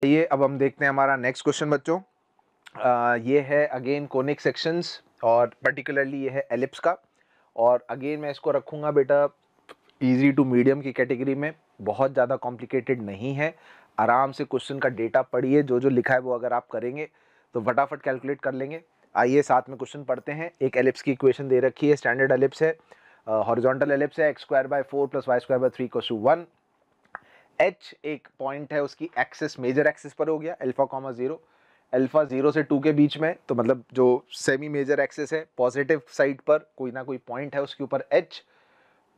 ये अब हम देखते हैं हमारा नेक्स्ट क्वेश्चन बच्चों आ, ये है अगेन कोनिक सेक्शंस और पर्टिकुलरली ये है एलिप्स का और अगेन मैं इसको रखूँगा बेटा ईजी टू मीडियम की कैटेगरी में बहुत ज़्यादा कॉम्प्लिकेटेड नहीं है आराम से क्वेश्चन का डेटा पढ़िए जो जो लिखा है वो अगर आप करेंगे तो फटाफट कैलकुलेट कर लेंगे आइए साथ में क्वेश्चन पढ़ते हैं एक एलिप्स की इक्वेशन दे रखी है स्टैंडर्ड एलिप्स है हॉरिजॉन्टल एलिप्स है X square by four plus Y square by three equals one H एक पॉइंट है उसकी एक्सेस मेजर एक्सेस पर हो गया alpha comma zero alpha zero से टू के बीच में तो मतलब जो सेमी मेजर एक्सेस है पॉजिटिव साइड पर कोई ना कोई पॉइंट है उसके ऊपर एच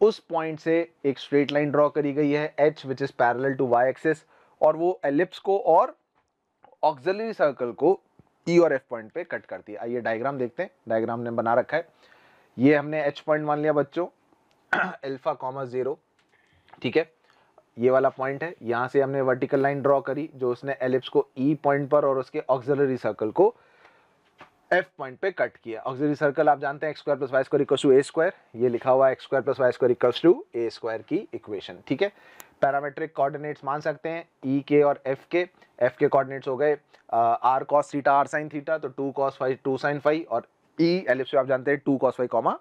उस पॉइंट से एक स्ट्रेट लाइन ड्रॉ करी गई है H which is parallel to Y axis और वो एलिप्स को और ऑक्जलरी सर्कल को ई e और एफ पॉइंट पे कट करती है आइए डायग्राम देखते हैं डायग्राम ने बना रखा है ये हमने एच पॉइंट मान लिया बच्चों एल्फा कॉमस ज़ीरो ठीक है ये वाला पॉइंट है यहाँ से हमने वर्टिकल लाइन ड्रॉ करी जो उसने एलिप्स को ई e पॉइंट पर और उसके ऑक्सिलरी सर्कल को एफ पॉइंट पे कट किया ऑक्सिलरी सर्कल आप जानते हैं X square plus Y square equals to A square ये लिखा हुआ है X square plus Y square equals to A square की इक्वेशन ठीक है पैरामेट्रिक कोऑर्डिनेट्स मान सकते हैं ई e के और एफ के एफ के कॉर्डिनेट्स हो गए R cos theta R sine theta तो two cos phi two sine phi और ई e, एलिप्स पे आप जानते हैं two cos phi comma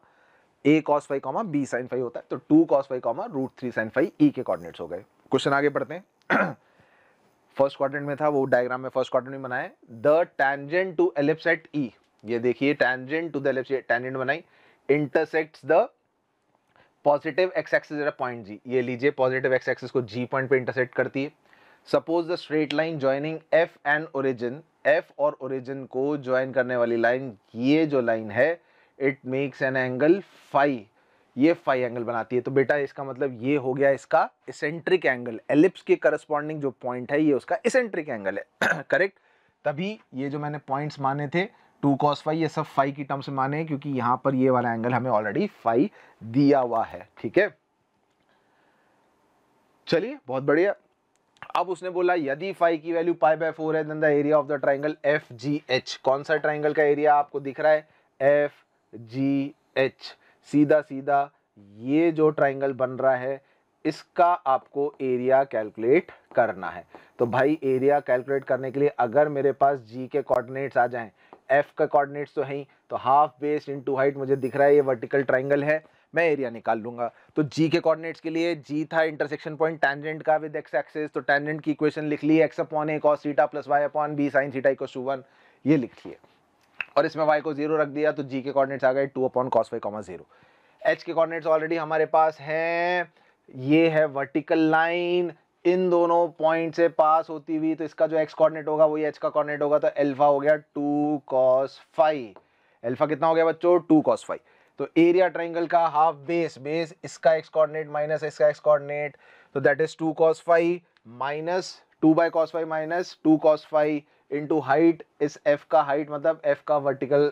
A cos phi comma B sine phi होता है तो two cos phi comma root three sine phi E के कॉर्डिनेट्स हो गए क्वेश्चन आगे बढ़ते हैं फर्स्ट क्वाड्रेंट में था वो डायग्राम में फर्स्ट क्वाड्रेंट में बनाए the tangent to ellipse at E ये देखिए tangent to the ellipse tangent बनाई intersects the positive X axis at point G ये लीजिए पॉजिटिव एक्स एक्सिस को जी पॉइंट पे इंटरसेक्ट करती है suppose the straight line joining F and origin F और ओरिजिन को ज्वाइन करने वाली लाइन ये जो लाइन है it makes an angle phi ये फाइव एंगल बनाती है तो बेटा इसका मतलब ये हो गया इसका इसेंट्रिक एंगल एलिप्स के करस्पॉन्डिंग जो पॉइंट है ये उसका इसेंट्रिक एंगल है करेक्ट तभी ये जो मैंने पॉइंट्स माने थे टू कॉस फाइव ये सब फाइव की टर्म से माने हैं क्योंकि यहां पर ये वाला एंगल हमें ऑलरेडी फाइव दिया हुआ है ठीक है चलिए बहुत बढ़िया अब उसने बोला यदि फाइव की वैल्यू फाइव बाय फोर है area of the triangle F G H कौन सा ट्राइंगल का एरिया आपको दिख रहा है एफ जी एच सीधा सीधा ये जो ट्राइंगल बन रहा है इसका आपको एरिया कैलकुलेट करना है तो भाई एरिया कैलकुलेट करने के लिए अगर मेरे पास जी के कोऑर्डिनेट्स आ जाएं एफ का कोऑर्डिनेट्स तो है ही तो हाफ बेस इनटू हाइट मुझे दिख रहा है ये वर्टिकल ट्राइंगल है मैं एरिया निकाल लूंगा तो जी के कोऑर्डिनेट्स के लिए जी था इंटरसेक्शन पॉइंट टेंजेंट का विद एक्स एक्सेस तो टेंजेंट की इक्वेशन लिख ली X upon A cos theta plus Y upon B sine theta equals to one ये लिख लिए और इसमें वाई को जीरो रख दिया तो जी के कॉर्डिनेट्स आ गए two upon cos phi comma zero H के कॉर्डिनेट्स ऑलरेडी हमारे पास हैं ये है वर्टिकल लाइन इन दोनों पॉइंट से पास होती हुई तो इसका जो एक्स कॉर्डिनेट होगा वही एच का कॉर्डिनेट होगा तो एल्फा हो गया टू कॉस फाइव एल्फा कितना हो गया बच्चों टू कॉस फाइव तो एरिया ट्राइंगल का हाफ बेस बेस इसका एक्स कॉर्डिनेट माइनस इसका एक्स कॉर्डिनेट तो that is two cos five minus two by cos five minus two cos five into height इस एफ का हाइट मतलब F का vertical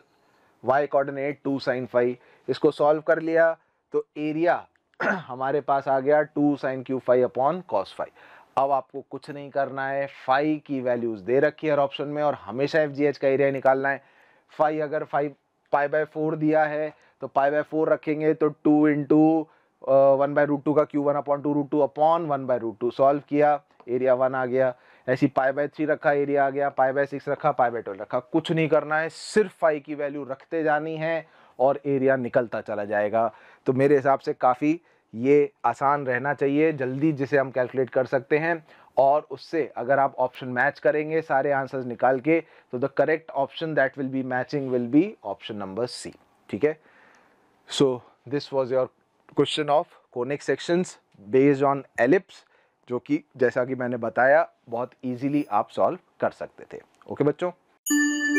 y coordinate two sine five इसको solve कर लिया तो एरिया हमारे पास आ गया two sine cube five upon cos five अब आपको कुछ नहीं करना है फाइव की वैल्यूज़ दे रखी है हर ऑप्शन में और हमेशा एफ जी एच का एरिया निकालना है फाइव अगर फाइव पाई बाय फोर दिया है तो पाई बाय फोर रखेंगे तो two into one by root two का cube one upon two root two upon one by root two solve किया एरिया वन आ गया ऐसी पाई बाय थ्री रखा एरिया आ गया पाई बाय सिक्स रखा पाई बाय ट्वेल्व रखा कुछ नहीं करना है सिर्फ फाइव की वैल्यू रखते जानी है और एरिया निकलता चला जाएगा तो मेरे हिसाब से काफ़ी ये आसान रहना चाहिए जल्दी जिसे हम कैलकुलेट कर सकते हैं और उससे अगर आप ऑप्शन मैच करेंगे सारे आंसर्स निकाल के तो the correct option that will be matching will be option number C ठीक है so this was your question of conic sections based on ellipse जो कि जैसा कि मैंने बताया बहुत ईजिली आप सॉल्व कर सकते थे ओके बच्चों